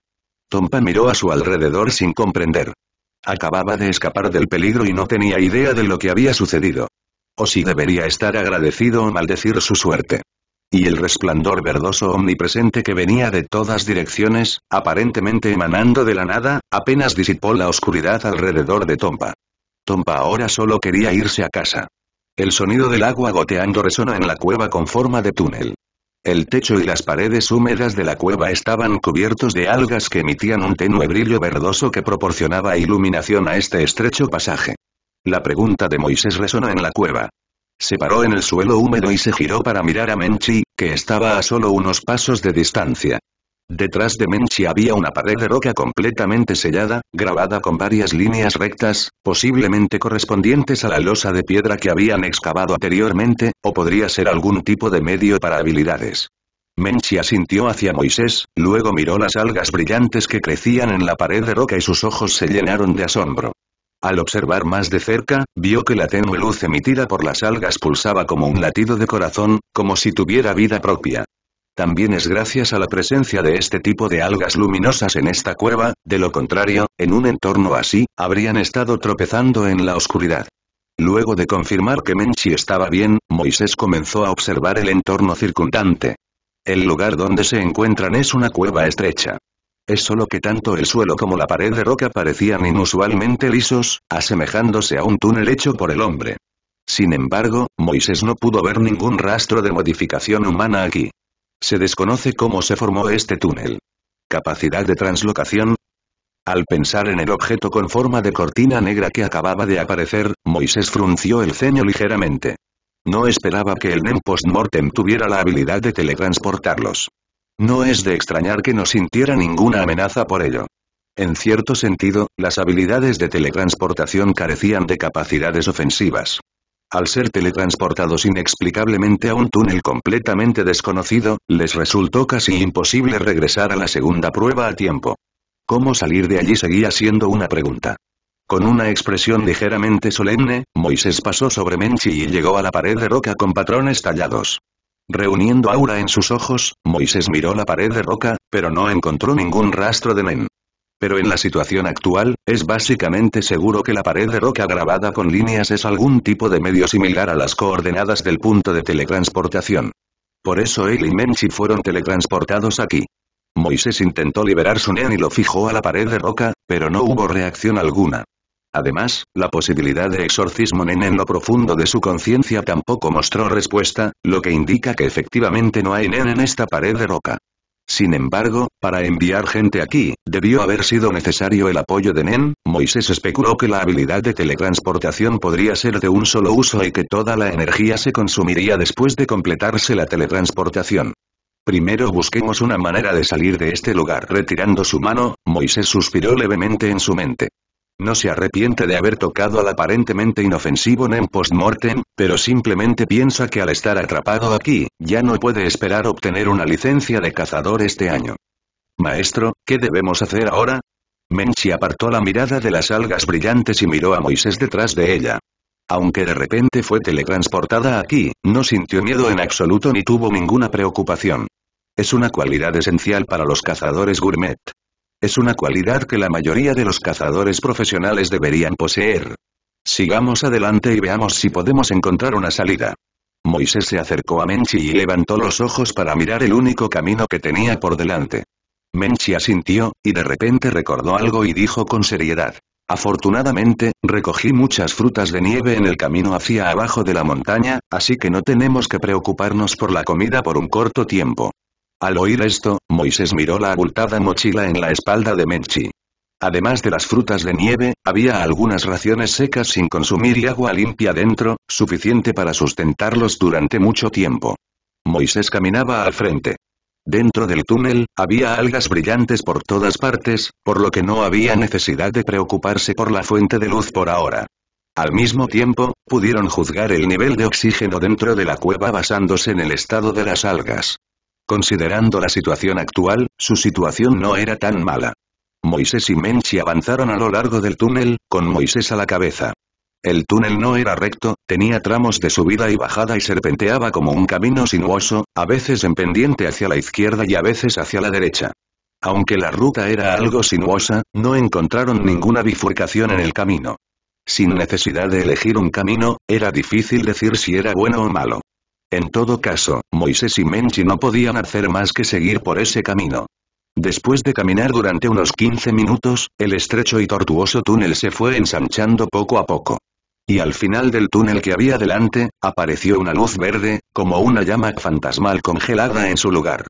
Tompa miró a su alrededor sin comprender. Acababa de escapar del peligro y no tenía idea de lo que había sucedido. O si debería estar agradecido o maldecir su suerte. Y el resplandor verdoso omnipresente que venía de todas direcciones, aparentemente emanando de la nada, apenas disipó la oscuridad alrededor de Tompa. Tompa ahora solo quería irse a casa. El sonido del agua goteando resona en la cueva con forma de túnel. El techo y las paredes húmedas de la cueva estaban cubiertos de algas que emitían un tenue brillo verdoso que proporcionaba iluminación a este estrecho pasaje. La pregunta de Moisés resonó en la cueva. Se paró en el suelo húmedo y se giró para mirar a Menchi, que estaba a solo unos pasos de distancia. Detrás de Menchi había una pared de roca completamente sellada, grabada con varias líneas rectas, posiblemente correspondientes a la losa de piedra que habían excavado anteriormente, o podría ser algún tipo de medio para habilidades. Menchi asintió hacia Moisés, luego miró las algas brillantes que crecían en la pared de roca y sus ojos se llenaron de asombro. Al observar más de cerca, vio que la tenue luz emitida por las algas pulsaba como un latido de corazón, como si tuviera vida propia. También es gracias a la presencia de este tipo de algas luminosas en esta cueva, de lo contrario, en un entorno así, habrían estado tropezando en la oscuridad. Luego de confirmar que Menchi estaba bien, Moisés comenzó a observar el entorno circundante. El lugar donde se encuentran es una cueva estrecha. Es solo que tanto el suelo como la pared de roca parecían inusualmente lisos, asemejándose a un túnel hecho por el hombre. Sin embargo, Moisés no pudo ver ningún rastro de modificación humana aquí. Se desconoce cómo se formó este túnel. Capacidad de translocación. Al pensar en el objeto con forma de cortina negra que acababa de aparecer, Moisés frunció el ceño ligeramente. No esperaba que el NEM post-mortem tuviera la habilidad de teletransportarlos. No es de extrañar que no sintiera ninguna amenaza por ello. En cierto sentido, las habilidades de teletransportación carecían de capacidades ofensivas al ser teletransportados inexplicablemente a un túnel completamente desconocido, les resultó casi imposible regresar a la segunda prueba a tiempo. ¿Cómo salir de allí seguía siendo una pregunta? Con una expresión ligeramente solemne, Moisés pasó sobre Menchi y llegó a la pared de roca con patrones tallados. Reuniendo aura en sus ojos, Moisés miró la pared de roca, pero no encontró ningún rastro de Men pero en la situación actual, es básicamente seguro que la pared de roca grabada con líneas es algún tipo de medio similar a las coordenadas del punto de teletransportación. Por eso él y Menchi fueron teletransportados aquí. Moisés intentó liberar su Nen y lo fijó a la pared de roca, pero no hubo reacción alguna. Además, la posibilidad de exorcismo Nen en lo profundo de su conciencia tampoco mostró respuesta, lo que indica que efectivamente no hay Nen en esta pared de roca. Sin embargo, para enviar gente aquí, debió haber sido necesario el apoyo de Nen, Moisés especuló que la habilidad de teletransportación podría ser de un solo uso y que toda la energía se consumiría después de completarse la teletransportación. Primero busquemos una manera de salir de este lugar. Retirando su mano, Moisés suspiró levemente en su mente. No se arrepiente de haber tocado al aparentemente inofensivo Nem post-mortem, pero simplemente piensa que al estar atrapado aquí, ya no puede esperar obtener una licencia de cazador este año. Maestro, ¿qué debemos hacer ahora? Menchi apartó la mirada de las algas brillantes y miró a Moisés detrás de ella. Aunque de repente fue teletransportada aquí, no sintió miedo en absoluto ni tuvo ninguna preocupación. Es una cualidad esencial para los cazadores gourmet. Es una cualidad que la mayoría de los cazadores profesionales deberían poseer. Sigamos adelante y veamos si podemos encontrar una salida. Moisés se acercó a Menchi y levantó los ojos para mirar el único camino que tenía por delante. Menchi asintió, y de repente recordó algo y dijo con seriedad. Afortunadamente, recogí muchas frutas de nieve en el camino hacia abajo de la montaña, así que no tenemos que preocuparnos por la comida por un corto tiempo. Al oír esto, Moisés miró la abultada mochila en la espalda de Menchi. Además de las frutas de nieve, había algunas raciones secas sin consumir y agua limpia dentro, suficiente para sustentarlos durante mucho tiempo. Moisés caminaba al frente. Dentro del túnel, había algas brillantes por todas partes, por lo que no había necesidad de preocuparse por la fuente de luz por ahora. Al mismo tiempo, pudieron juzgar el nivel de oxígeno dentro de la cueva basándose en el estado de las algas. Considerando la situación actual, su situación no era tan mala. Moisés y Menchi avanzaron a lo largo del túnel, con Moisés a la cabeza. El túnel no era recto, tenía tramos de subida y bajada y serpenteaba como un camino sinuoso, a veces en pendiente hacia la izquierda y a veces hacia la derecha. Aunque la ruta era algo sinuosa, no encontraron ninguna bifurcación en el camino. Sin necesidad de elegir un camino, era difícil decir si era bueno o malo. En todo caso, Moisés y Menchi no podían hacer más que seguir por ese camino. Después de caminar durante unos 15 minutos, el estrecho y tortuoso túnel se fue ensanchando poco a poco. Y al final del túnel que había delante, apareció una luz verde, como una llama fantasmal congelada en su lugar.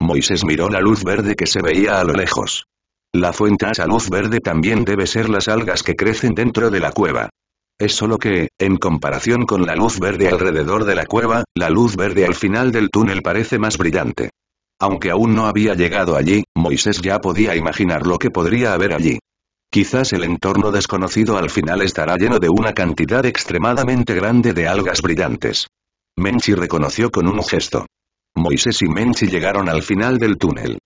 Moisés miró la luz verde que se veía a lo lejos. La fuente a esa luz verde también debe ser las algas que crecen dentro de la cueva. Es solo que, en comparación con la luz verde alrededor de la cueva, la luz verde al final del túnel parece más brillante. Aunque aún no había llegado allí, Moisés ya podía imaginar lo que podría haber allí. Quizás el entorno desconocido al final estará lleno de una cantidad extremadamente grande de algas brillantes. Menchi reconoció con un gesto. Moisés y Menchi llegaron al final del túnel.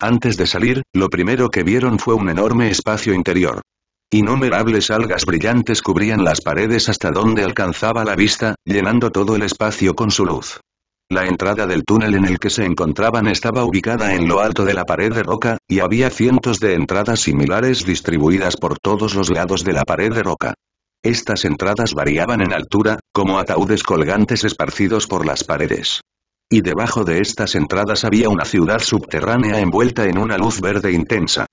Antes de salir, lo primero que vieron fue un enorme espacio interior. Innumerables algas brillantes cubrían las paredes hasta donde alcanzaba la vista, llenando todo el espacio con su luz. La entrada del túnel en el que se encontraban estaba ubicada en lo alto de la pared de roca, y había cientos de entradas similares distribuidas por todos los lados de la pared de roca. Estas entradas variaban en altura, como ataúdes colgantes esparcidos por las paredes. Y debajo de estas entradas había una ciudad subterránea envuelta en una luz verde intensa.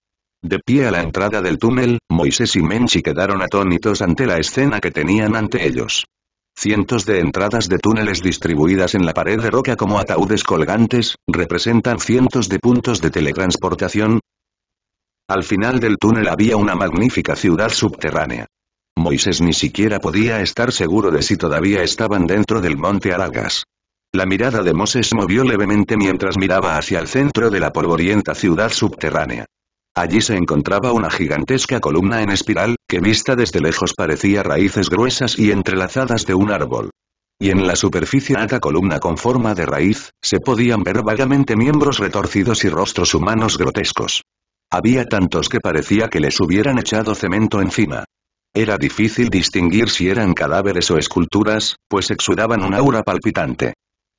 De pie a la entrada del túnel, Moisés y Menchi quedaron atónitos ante la escena que tenían ante ellos. Cientos de entradas de túneles distribuidas en la pared de roca como ataúdes colgantes, representan cientos de puntos de teletransportación. Al final del túnel había una magnífica ciudad subterránea. Moisés ni siquiera podía estar seguro de si todavía estaban dentro del monte Aragas. La mirada de Moses movió levemente mientras miraba hacia el centro de la polvorienta ciudad subterránea. Allí se encontraba una gigantesca columna en espiral, que vista desde lejos parecía raíces gruesas y entrelazadas de un árbol. Y en la superficie de la columna con forma de raíz, se podían ver vagamente miembros retorcidos y rostros humanos grotescos. Había tantos que parecía que les hubieran echado cemento encima. Era difícil distinguir si eran cadáveres o esculturas, pues exudaban un aura palpitante.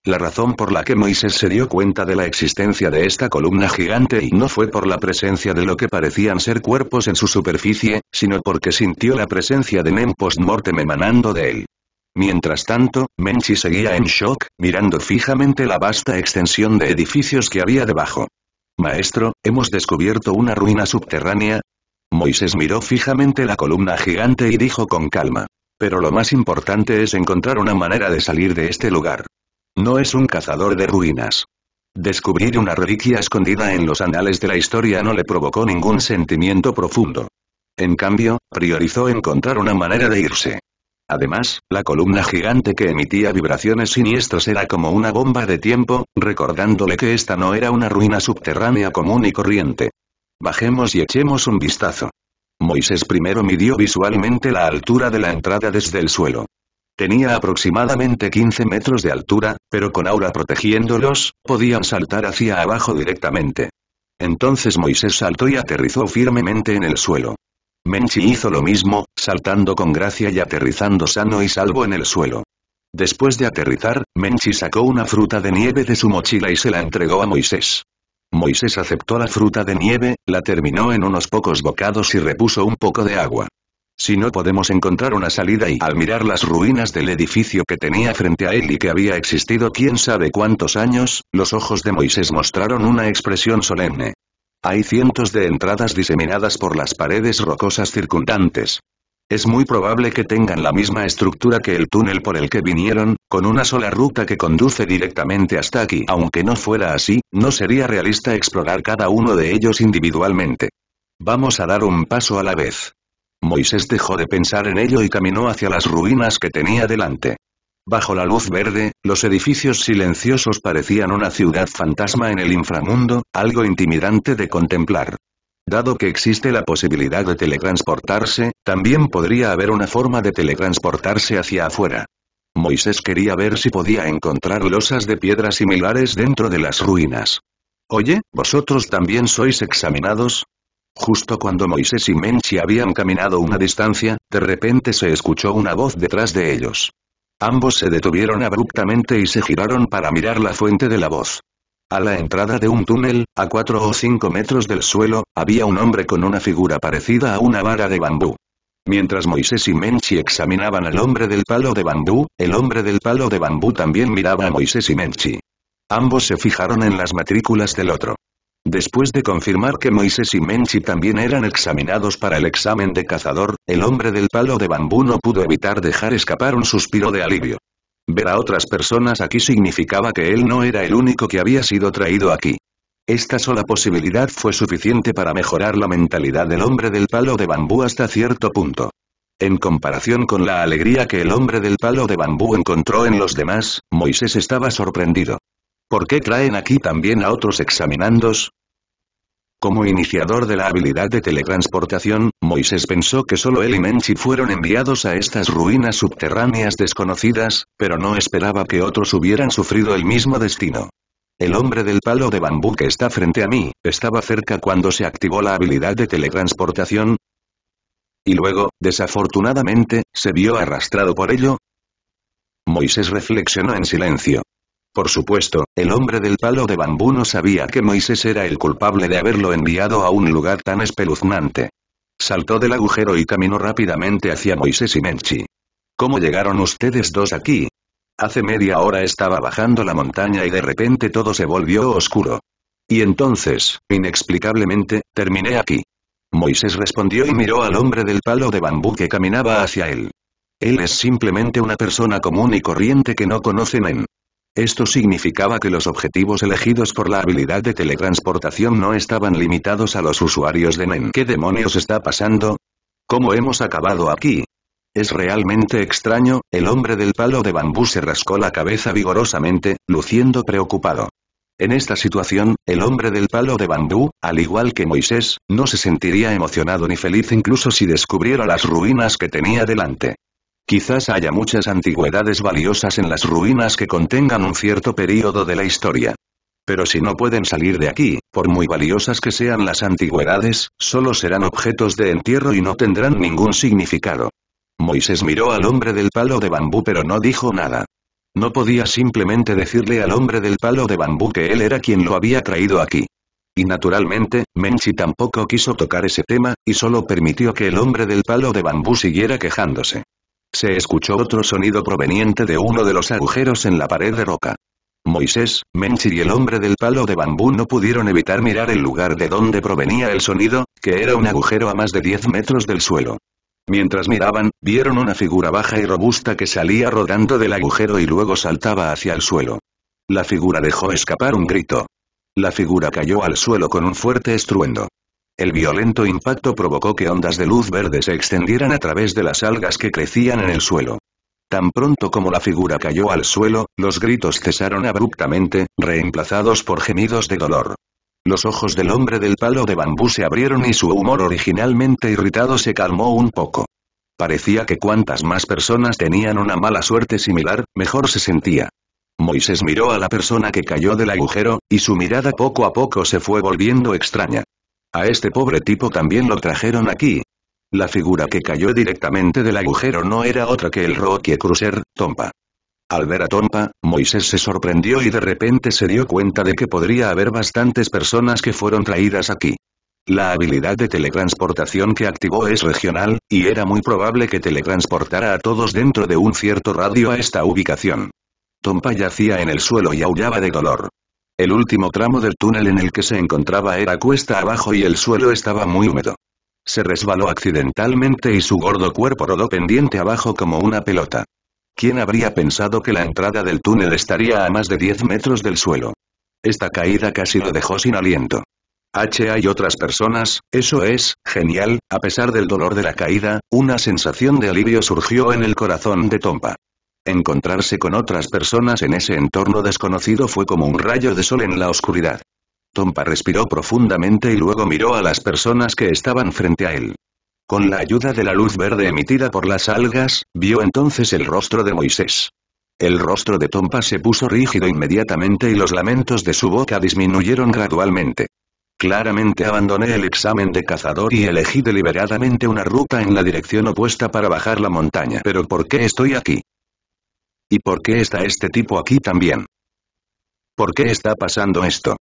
La razón por la que Moisés se dio cuenta de la existencia de esta columna gigante y no fue por la presencia de lo que parecían ser cuerpos en su superficie, sino porque sintió la presencia de Nen post-mortem emanando de él. Mientras tanto, Menchi seguía en shock, mirando fijamente la vasta extensión de edificios que había debajo. Maestro, ¿hemos descubierto una ruina subterránea? Moisés miró fijamente la columna gigante y dijo con calma. Pero lo más importante es encontrar una manera de salir de este lugar. No es un cazador de ruinas. Descubrir una reliquia escondida en los anales de la historia no le provocó ningún sentimiento profundo. En cambio, priorizó encontrar una manera de irse. Además, la columna gigante que emitía vibraciones siniestras era como una bomba de tiempo, recordándole que esta no era una ruina subterránea común y corriente. Bajemos y echemos un vistazo. Moisés primero midió visualmente la altura de la entrada desde el suelo. Tenía aproximadamente 15 metros de altura, pero con aura protegiéndolos, podían saltar hacia abajo directamente. Entonces Moisés saltó y aterrizó firmemente en el suelo. Menchi hizo lo mismo, saltando con gracia y aterrizando sano y salvo en el suelo. Después de aterrizar, Menchi sacó una fruta de nieve de su mochila y se la entregó a Moisés. Moisés aceptó la fruta de nieve, la terminó en unos pocos bocados y repuso un poco de agua. Si no podemos encontrar una salida y al mirar las ruinas del edificio que tenía frente a él y que había existido quién sabe cuántos años, los ojos de Moisés mostraron una expresión solemne. Hay cientos de entradas diseminadas por las paredes rocosas circundantes. Es muy probable que tengan la misma estructura que el túnel por el que vinieron, con una sola ruta que conduce directamente hasta aquí. Aunque no fuera así, no sería realista explorar cada uno de ellos individualmente. Vamos a dar un paso a la vez. Moisés dejó de pensar en ello y caminó hacia las ruinas que tenía delante. Bajo la luz verde, los edificios silenciosos parecían una ciudad fantasma en el inframundo, algo intimidante de contemplar. Dado que existe la posibilidad de teletransportarse, también podría haber una forma de teletransportarse hacia afuera. Moisés quería ver si podía encontrar losas de piedra similares dentro de las ruinas. Oye, ¿vosotros también sois examinados? Justo cuando Moisés y Menchi habían caminado una distancia, de repente se escuchó una voz detrás de ellos. Ambos se detuvieron abruptamente y se giraron para mirar la fuente de la voz. A la entrada de un túnel, a cuatro o cinco metros del suelo, había un hombre con una figura parecida a una vara de bambú. Mientras Moisés y Menchi examinaban al hombre del palo de bambú, el hombre del palo de bambú también miraba a Moisés y Menchi. Ambos se fijaron en las matrículas del otro. Después de confirmar que Moisés y Menchi también eran examinados para el examen de cazador, el hombre del palo de bambú no pudo evitar dejar escapar un suspiro de alivio. Ver a otras personas aquí significaba que él no era el único que había sido traído aquí. Esta sola posibilidad fue suficiente para mejorar la mentalidad del hombre del palo de bambú hasta cierto punto. En comparación con la alegría que el hombre del palo de bambú encontró en los demás, Moisés estaba sorprendido. ¿Por qué traen aquí también a otros examinandos? Como iniciador de la habilidad de teletransportación, Moisés pensó que solo él y Menchi fueron enviados a estas ruinas subterráneas desconocidas, pero no esperaba que otros hubieran sufrido el mismo destino. El hombre del palo de bambú que está frente a mí, estaba cerca cuando se activó la habilidad de teletransportación. Y luego, desafortunadamente, se vio arrastrado por ello. Moisés reflexionó en silencio. Por supuesto, el hombre del palo de bambú no sabía que Moisés era el culpable de haberlo enviado a un lugar tan espeluznante. Saltó del agujero y caminó rápidamente hacia Moisés y Menchi. ¿Cómo llegaron ustedes dos aquí? Hace media hora estaba bajando la montaña y de repente todo se volvió oscuro. Y entonces, inexplicablemente, terminé aquí. Moisés respondió y miró al hombre del palo de bambú que caminaba hacia él. Él es simplemente una persona común y corriente que no conocen en esto significaba que los objetivos elegidos por la habilidad de teletransportación no estaban limitados a los usuarios de NEN. ¿Qué demonios está pasando? ¿Cómo hemos acabado aquí? Es realmente extraño, el hombre del palo de bambú se rascó la cabeza vigorosamente, luciendo preocupado. En esta situación, el hombre del palo de bambú, al igual que Moisés, no se sentiría emocionado ni feliz incluso si descubriera las ruinas que tenía delante. Quizás haya muchas antigüedades valiosas en las ruinas que contengan un cierto período de la historia. Pero si no pueden salir de aquí, por muy valiosas que sean las antigüedades, solo serán objetos de entierro y no tendrán ningún significado. Moisés miró al hombre del palo de bambú pero no dijo nada. No podía simplemente decirle al hombre del palo de bambú que él era quien lo había traído aquí. Y naturalmente, Menchi tampoco quiso tocar ese tema, y solo permitió que el hombre del palo de bambú siguiera quejándose. Se escuchó otro sonido proveniente de uno de los agujeros en la pared de roca. Moisés, Menchi y el hombre del palo de bambú no pudieron evitar mirar el lugar de donde provenía el sonido, que era un agujero a más de 10 metros del suelo. Mientras miraban, vieron una figura baja y robusta que salía rodando del agujero y luego saltaba hacia el suelo. La figura dejó escapar un grito. La figura cayó al suelo con un fuerte estruendo. El violento impacto provocó que ondas de luz verde se extendieran a través de las algas que crecían en el suelo. Tan pronto como la figura cayó al suelo, los gritos cesaron abruptamente, reemplazados por gemidos de dolor. Los ojos del hombre del palo de bambú se abrieron y su humor originalmente irritado se calmó un poco. Parecía que cuantas más personas tenían una mala suerte similar, mejor se sentía. Moisés miró a la persona que cayó del agujero, y su mirada poco a poco se fue volviendo extraña. A este pobre tipo también lo trajeron aquí. La figura que cayó directamente del agujero no era otra que el Rocky Cruiser, Tompa. Al ver a Tompa, Moisés se sorprendió y de repente se dio cuenta de que podría haber bastantes personas que fueron traídas aquí. La habilidad de teletransportación que activó es regional, y era muy probable que teletransportara a todos dentro de un cierto radio a esta ubicación. Tompa yacía en el suelo y aullaba de dolor. El último tramo del túnel en el que se encontraba era cuesta abajo y el suelo estaba muy húmedo. Se resbaló accidentalmente y su gordo cuerpo rodó pendiente abajo como una pelota. ¿Quién habría pensado que la entrada del túnel estaría a más de 10 metros del suelo? Esta caída casi lo dejó sin aliento. H y otras personas, eso es, genial, a pesar del dolor de la caída, una sensación de alivio surgió en el corazón de Tompa. Encontrarse con otras personas en ese entorno desconocido fue como un rayo de sol en la oscuridad. Tompa respiró profundamente y luego miró a las personas que estaban frente a él. Con la ayuda de la luz verde emitida por las algas, vio entonces el rostro de Moisés. El rostro de Tompa se puso rígido inmediatamente y los lamentos de su boca disminuyeron gradualmente. Claramente abandoné el examen de cazador y elegí deliberadamente una ruta en la dirección opuesta para bajar la montaña. ¿Pero por qué estoy aquí? ¿Y por qué está este tipo aquí también? ¿Por qué está pasando esto?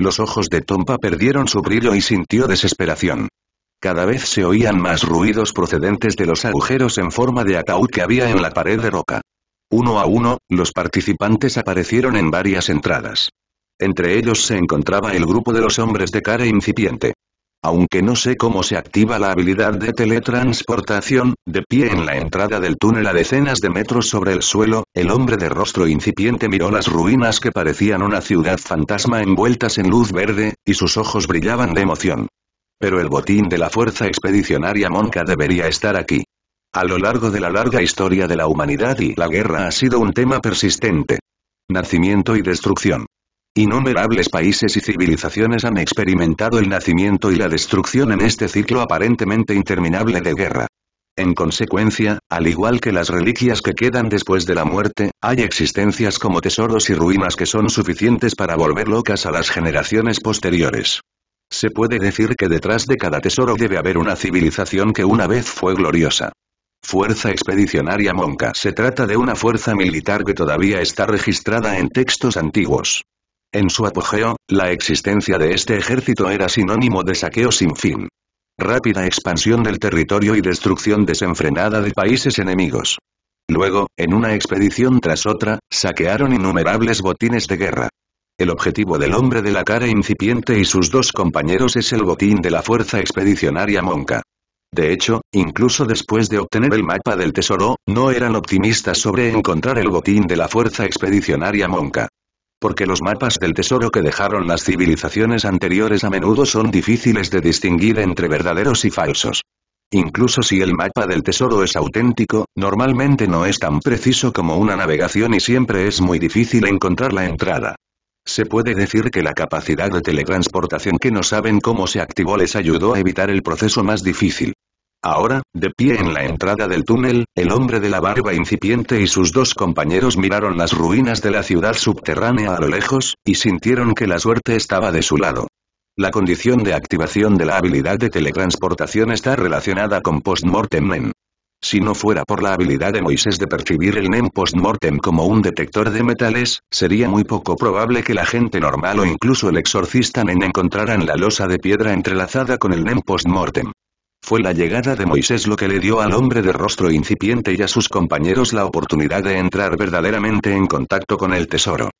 Los ojos de Tompa perdieron su brillo y sintió desesperación. Cada vez se oían más ruidos procedentes de los agujeros en forma de ataúd que había en la pared de roca. Uno a uno, los participantes aparecieron en varias entradas. Entre ellos se encontraba el grupo de los hombres de cara incipiente. Aunque no sé cómo se activa la habilidad de teletransportación, de pie en la entrada del túnel a decenas de metros sobre el suelo, el hombre de rostro incipiente miró las ruinas que parecían una ciudad fantasma envueltas en luz verde, y sus ojos brillaban de emoción. Pero el botín de la fuerza expedicionaria monca debería estar aquí. A lo largo de la larga historia de la humanidad y la guerra ha sido un tema persistente. Nacimiento y destrucción. Innumerables países y civilizaciones han experimentado el nacimiento y la destrucción en este ciclo aparentemente interminable de guerra. En consecuencia, al igual que las reliquias que quedan después de la muerte, hay existencias como tesoros y ruinas que son suficientes para volver locas a las generaciones posteriores. Se puede decir que detrás de cada tesoro debe haber una civilización que una vez fue gloriosa. Fuerza Expedicionaria Monca Se trata de una fuerza militar que todavía está registrada en textos antiguos. En su apogeo, la existencia de este ejército era sinónimo de saqueo sin fin. Rápida expansión del territorio y destrucción desenfrenada de países enemigos. Luego, en una expedición tras otra, saquearon innumerables botines de guerra. El objetivo del hombre de la cara incipiente y sus dos compañeros es el botín de la fuerza expedicionaria monca. De hecho, incluso después de obtener el mapa del tesoro, no eran optimistas sobre encontrar el botín de la fuerza expedicionaria monca porque los mapas del tesoro que dejaron las civilizaciones anteriores a menudo son difíciles de distinguir entre verdaderos y falsos. Incluso si el mapa del tesoro es auténtico, normalmente no es tan preciso como una navegación y siempre es muy difícil encontrar la entrada. Se puede decir que la capacidad de teletransportación que no saben cómo se activó les ayudó a evitar el proceso más difícil. Ahora, de pie en la entrada del túnel, el hombre de la barba incipiente y sus dos compañeros miraron las ruinas de la ciudad subterránea a lo lejos, y sintieron que la suerte estaba de su lado. La condición de activación de la habilidad de teletransportación está relacionada con Postmortem Nen. Si no fuera por la habilidad de Moisés de percibir el NEM Postmortem como un detector de metales, sería muy poco probable que la gente normal o incluso el exorcista Nen encontraran la losa de piedra entrelazada con el NEM Postmortem. Fue la llegada de Moisés lo que le dio al hombre de rostro incipiente y a sus compañeros la oportunidad de entrar verdaderamente en contacto con el tesoro.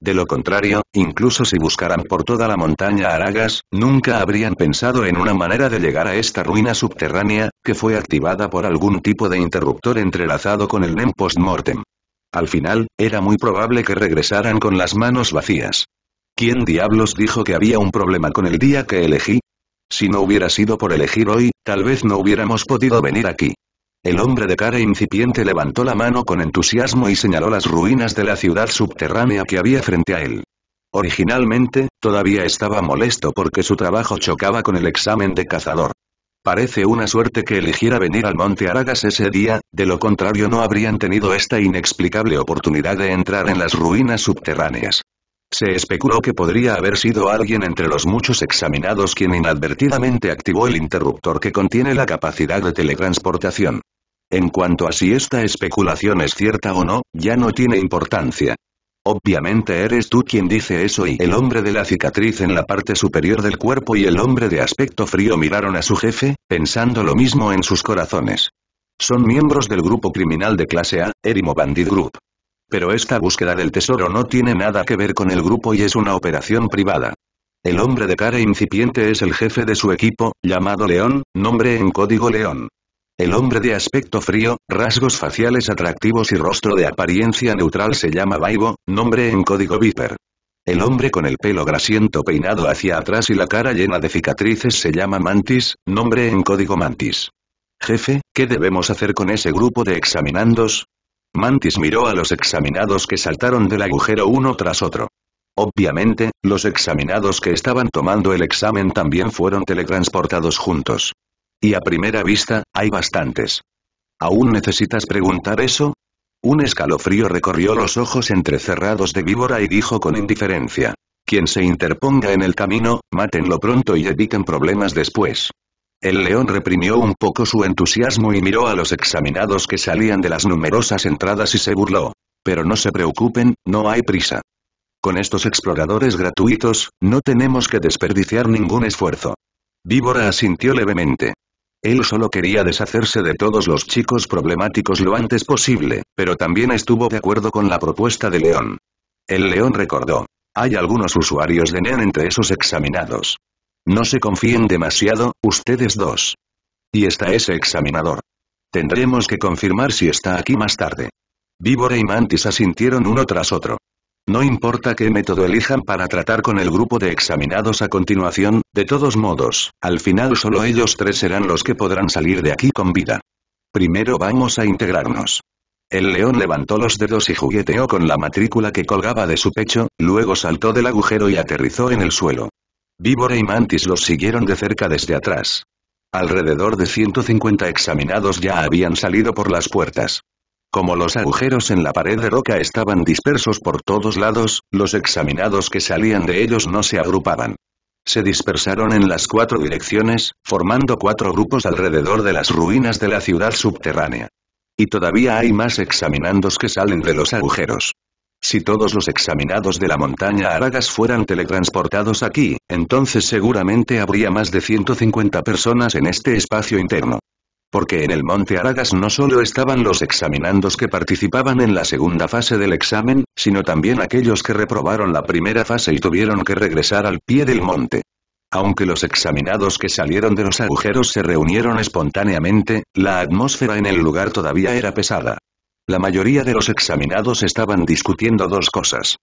De lo contrario, incluso si buscaran por toda la montaña Aragas, nunca habrían pensado en una manera de llegar a esta ruina subterránea, que fue activada por algún tipo de interruptor entrelazado con el NEM post-mortem. Al final, era muy probable que regresaran con las manos vacías. ¿Quién diablos dijo que había un problema con el día que elegí? Si no hubiera sido por elegir hoy, tal vez no hubiéramos podido venir aquí. El hombre de cara incipiente levantó la mano con entusiasmo y señaló las ruinas de la ciudad subterránea que había frente a él. Originalmente, todavía estaba molesto porque su trabajo chocaba con el examen de cazador. Parece una suerte que eligiera venir al Monte Aragas ese día, de lo contrario no habrían tenido esta inexplicable oportunidad de entrar en las ruinas subterráneas. Se especuló que podría haber sido alguien entre los muchos examinados quien inadvertidamente activó el interruptor que contiene la capacidad de teletransportación. En cuanto a si esta especulación es cierta o no, ya no tiene importancia. Obviamente eres tú quien dice eso y el hombre de la cicatriz en la parte superior del cuerpo y el hombre de aspecto frío miraron a su jefe, pensando lo mismo en sus corazones. Son miembros del grupo criminal de clase A, Erimo Bandit Group. Pero esta búsqueda del tesoro no tiene nada que ver con el grupo y es una operación privada. El hombre de cara incipiente es el jefe de su equipo, llamado León, nombre en código León. El hombre de aspecto frío, rasgos faciales atractivos y rostro de apariencia neutral se llama Baibo, nombre en código Viper. El hombre con el pelo grasiento peinado hacia atrás y la cara llena de cicatrices se llama Mantis, nombre en código Mantis. Jefe, ¿qué debemos hacer con ese grupo de examinandos? Mantis miró a los examinados que saltaron del agujero uno tras otro. Obviamente, los examinados que estaban tomando el examen también fueron teletransportados juntos. Y a primera vista, hay bastantes. ¿Aún necesitas preguntar eso? Un escalofrío recorrió los ojos entrecerrados de víbora y dijo con indiferencia. Quien se interponga en el camino, mátenlo pronto y eviten problemas después. El león reprimió un poco su entusiasmo y miró a los examinados que salían de las numerosas entradas y se burló. Pero no se preocupen, no hay prisa. Con estos exploradores gratuitos, no tenemos que desperdiciar ningún esfuerzo. Víbora asintió levemente. Él solo quería deshacerse de todos los chicos problemáticos lo antes posible, pero también estuvo de acuerdo con la propuesta de León. El León recordó. Hay algunos usuarios de NEN entre esos examinados. No se confíen demasiado, ustedes dos. Y está ese examinador. Tendremos que confirmar si está aquí más tarde. Víbora y Mantis asintieron uno tras otro. No importa qué método elijan para tratar con el grupo de examinados a continuación, de todos modos, al final solo ellos tres serán los que podrán salir de aquí con vida. Primero vamos a integrarnos. El león levantó los dedos y jugueteó con la matrícula que colgaba de su pecho, luego saltó del agujero y aterrizó en el suelo. Víbora y Mantis los siguieron de cerca desde atrás. Alrededor de 150 examinados ya habían salido por las puertas. Como los agujeros en la pared de roca estaban dispersos por todos lados, los examinados que salían de ellos no se agrupaban. Se dispersaron en las cuatro direcciones, formando cuatro grupos alrededor de las ruinas de la ciudad subterránea. Y todavía hay más examinandos que salen de los agujeros. Si todos los examinados de la montaña Aragas fueran teletransportados aquí, entonces seguramente habría más de 150 personas en este espacio interno. Porque en el monte Aragas no solo estaban los examinandos que participaban en la segunda fase del examen, sino también aquellos que reprobaron la primera fase y tuvieron que regresar al pie del monte. Aunque los examinados que salieron de los agujeros se reunieron espontáneamente, la atmósfera en el lugar todavía era pesada. La mayoría de los examinados estaban discutiendo dos cosas.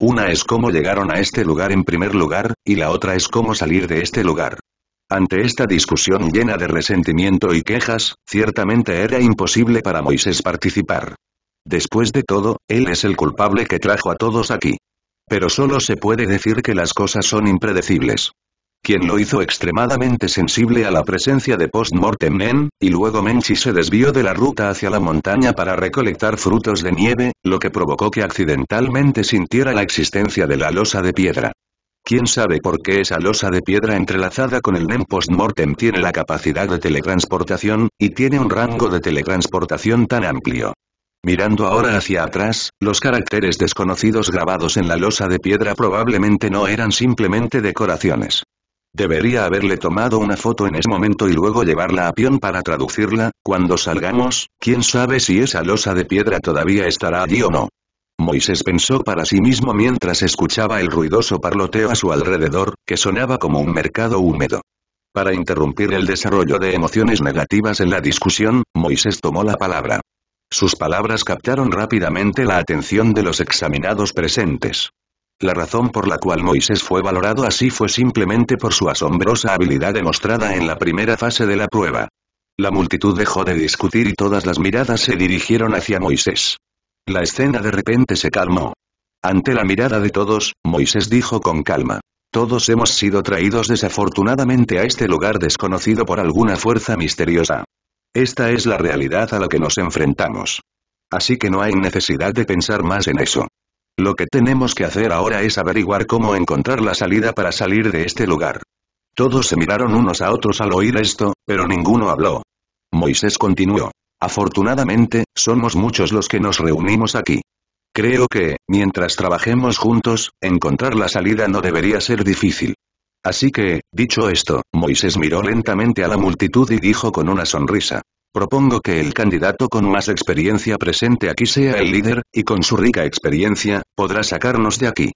Una es cómo llegaron a este lugar en primer lugar, y la otra es cómo salir de este lugar. Ante esta discusión llena de resentimiento y quejas, ciertamente era imposible para Moisés participar. Después de todo, él es el culpable que trajo a todos aquí. Pero solo se puede decir que las cosas son impredecibles quien lo hizo extremadamente sensible a la presencia de post-mortem Nen, y luego Menchi se desvió de la ruta hacia la montaña para recolectar frutos de nieve, lo que provocó que accidentalmente sintiera la existencia de la losa de piedra. ¿Quién sabe por qué esa losa de piedra entrelazada con el Nen post-mortem tiene la capacidad de teletransportación, y tiene un rango de teletransportación tan amplio? Mirando ahora hacia atrás, los caracteres desconocidos grabados en la losa de piedra probablemente no eran simplemente decoraciones. Debería haberle tomado una foto en ese momento y luego llevarla a Pion para traducirla, cuando salgamos, quién sabe si esa losa de piedra todavía estará allí o no. Moisés pensó para sí mismo mientras escuchaba el ruidoso parloteo a su alrededor, que sonaba como un mercado húmedo. Para interrumpir el desarrollo de emociones negativas en la discusión, Moisés tomó la palabra. Sus palabras captaron rápidamente la atención de los examinados presentes. La razón por la cual Moisés fue valorado así fue simplemente por su asombrosa habilidad demostrada en la primera fase de la prueba. La multitud dejó de discutir y todas las miradas se dirigieron hacia Moisés. La escena de repente se calmó. Ante la mirada de todos, Moisés dijo con calma. Todos hemos sido traídos desafortunadamente a este lugar desconocido por alguna fuerza misteriosa. Esta es la realidad a la que nos enfrentamos. Así que no hay necesidad de pensar más en eso. Lo que tenemos que hacer ahora es averiguar cómo encontrar la salida para salir de este lugar. Todos se miraron unos a otros al oír esto, pero ninguno habló. Moisés continuó. Afortunadamente, somos muchos los que nos reunimos aquí. Creo que, mientras trabajemos juntos, encontrar la salida no debería ser difícil. Así que, dicho esto, Moisés miró lentamente a la multitud y dijo con una sonrisa, Propongo que el candidato con más experiencia presente aquí sea el líder, y con su rica experiencia, podrá sacarnos de aquí.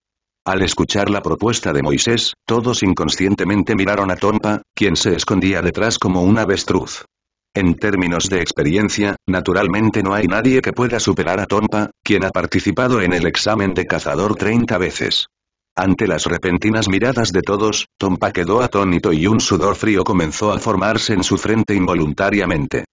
Al escuchar la propuesta de Moisés, todos inconscientemente miraron a Tompa, quien se escondía detrás como un avestruz. En términos de experiencia, naturalmente no hay nadie que pueda superar a Tompa, quien ha participado en el examen de cazador 30 veces. Ante las repentinas miradas de todos, Tompa quedó atónito y un sudor frío comenzó a formarse en su frente involuntariamente.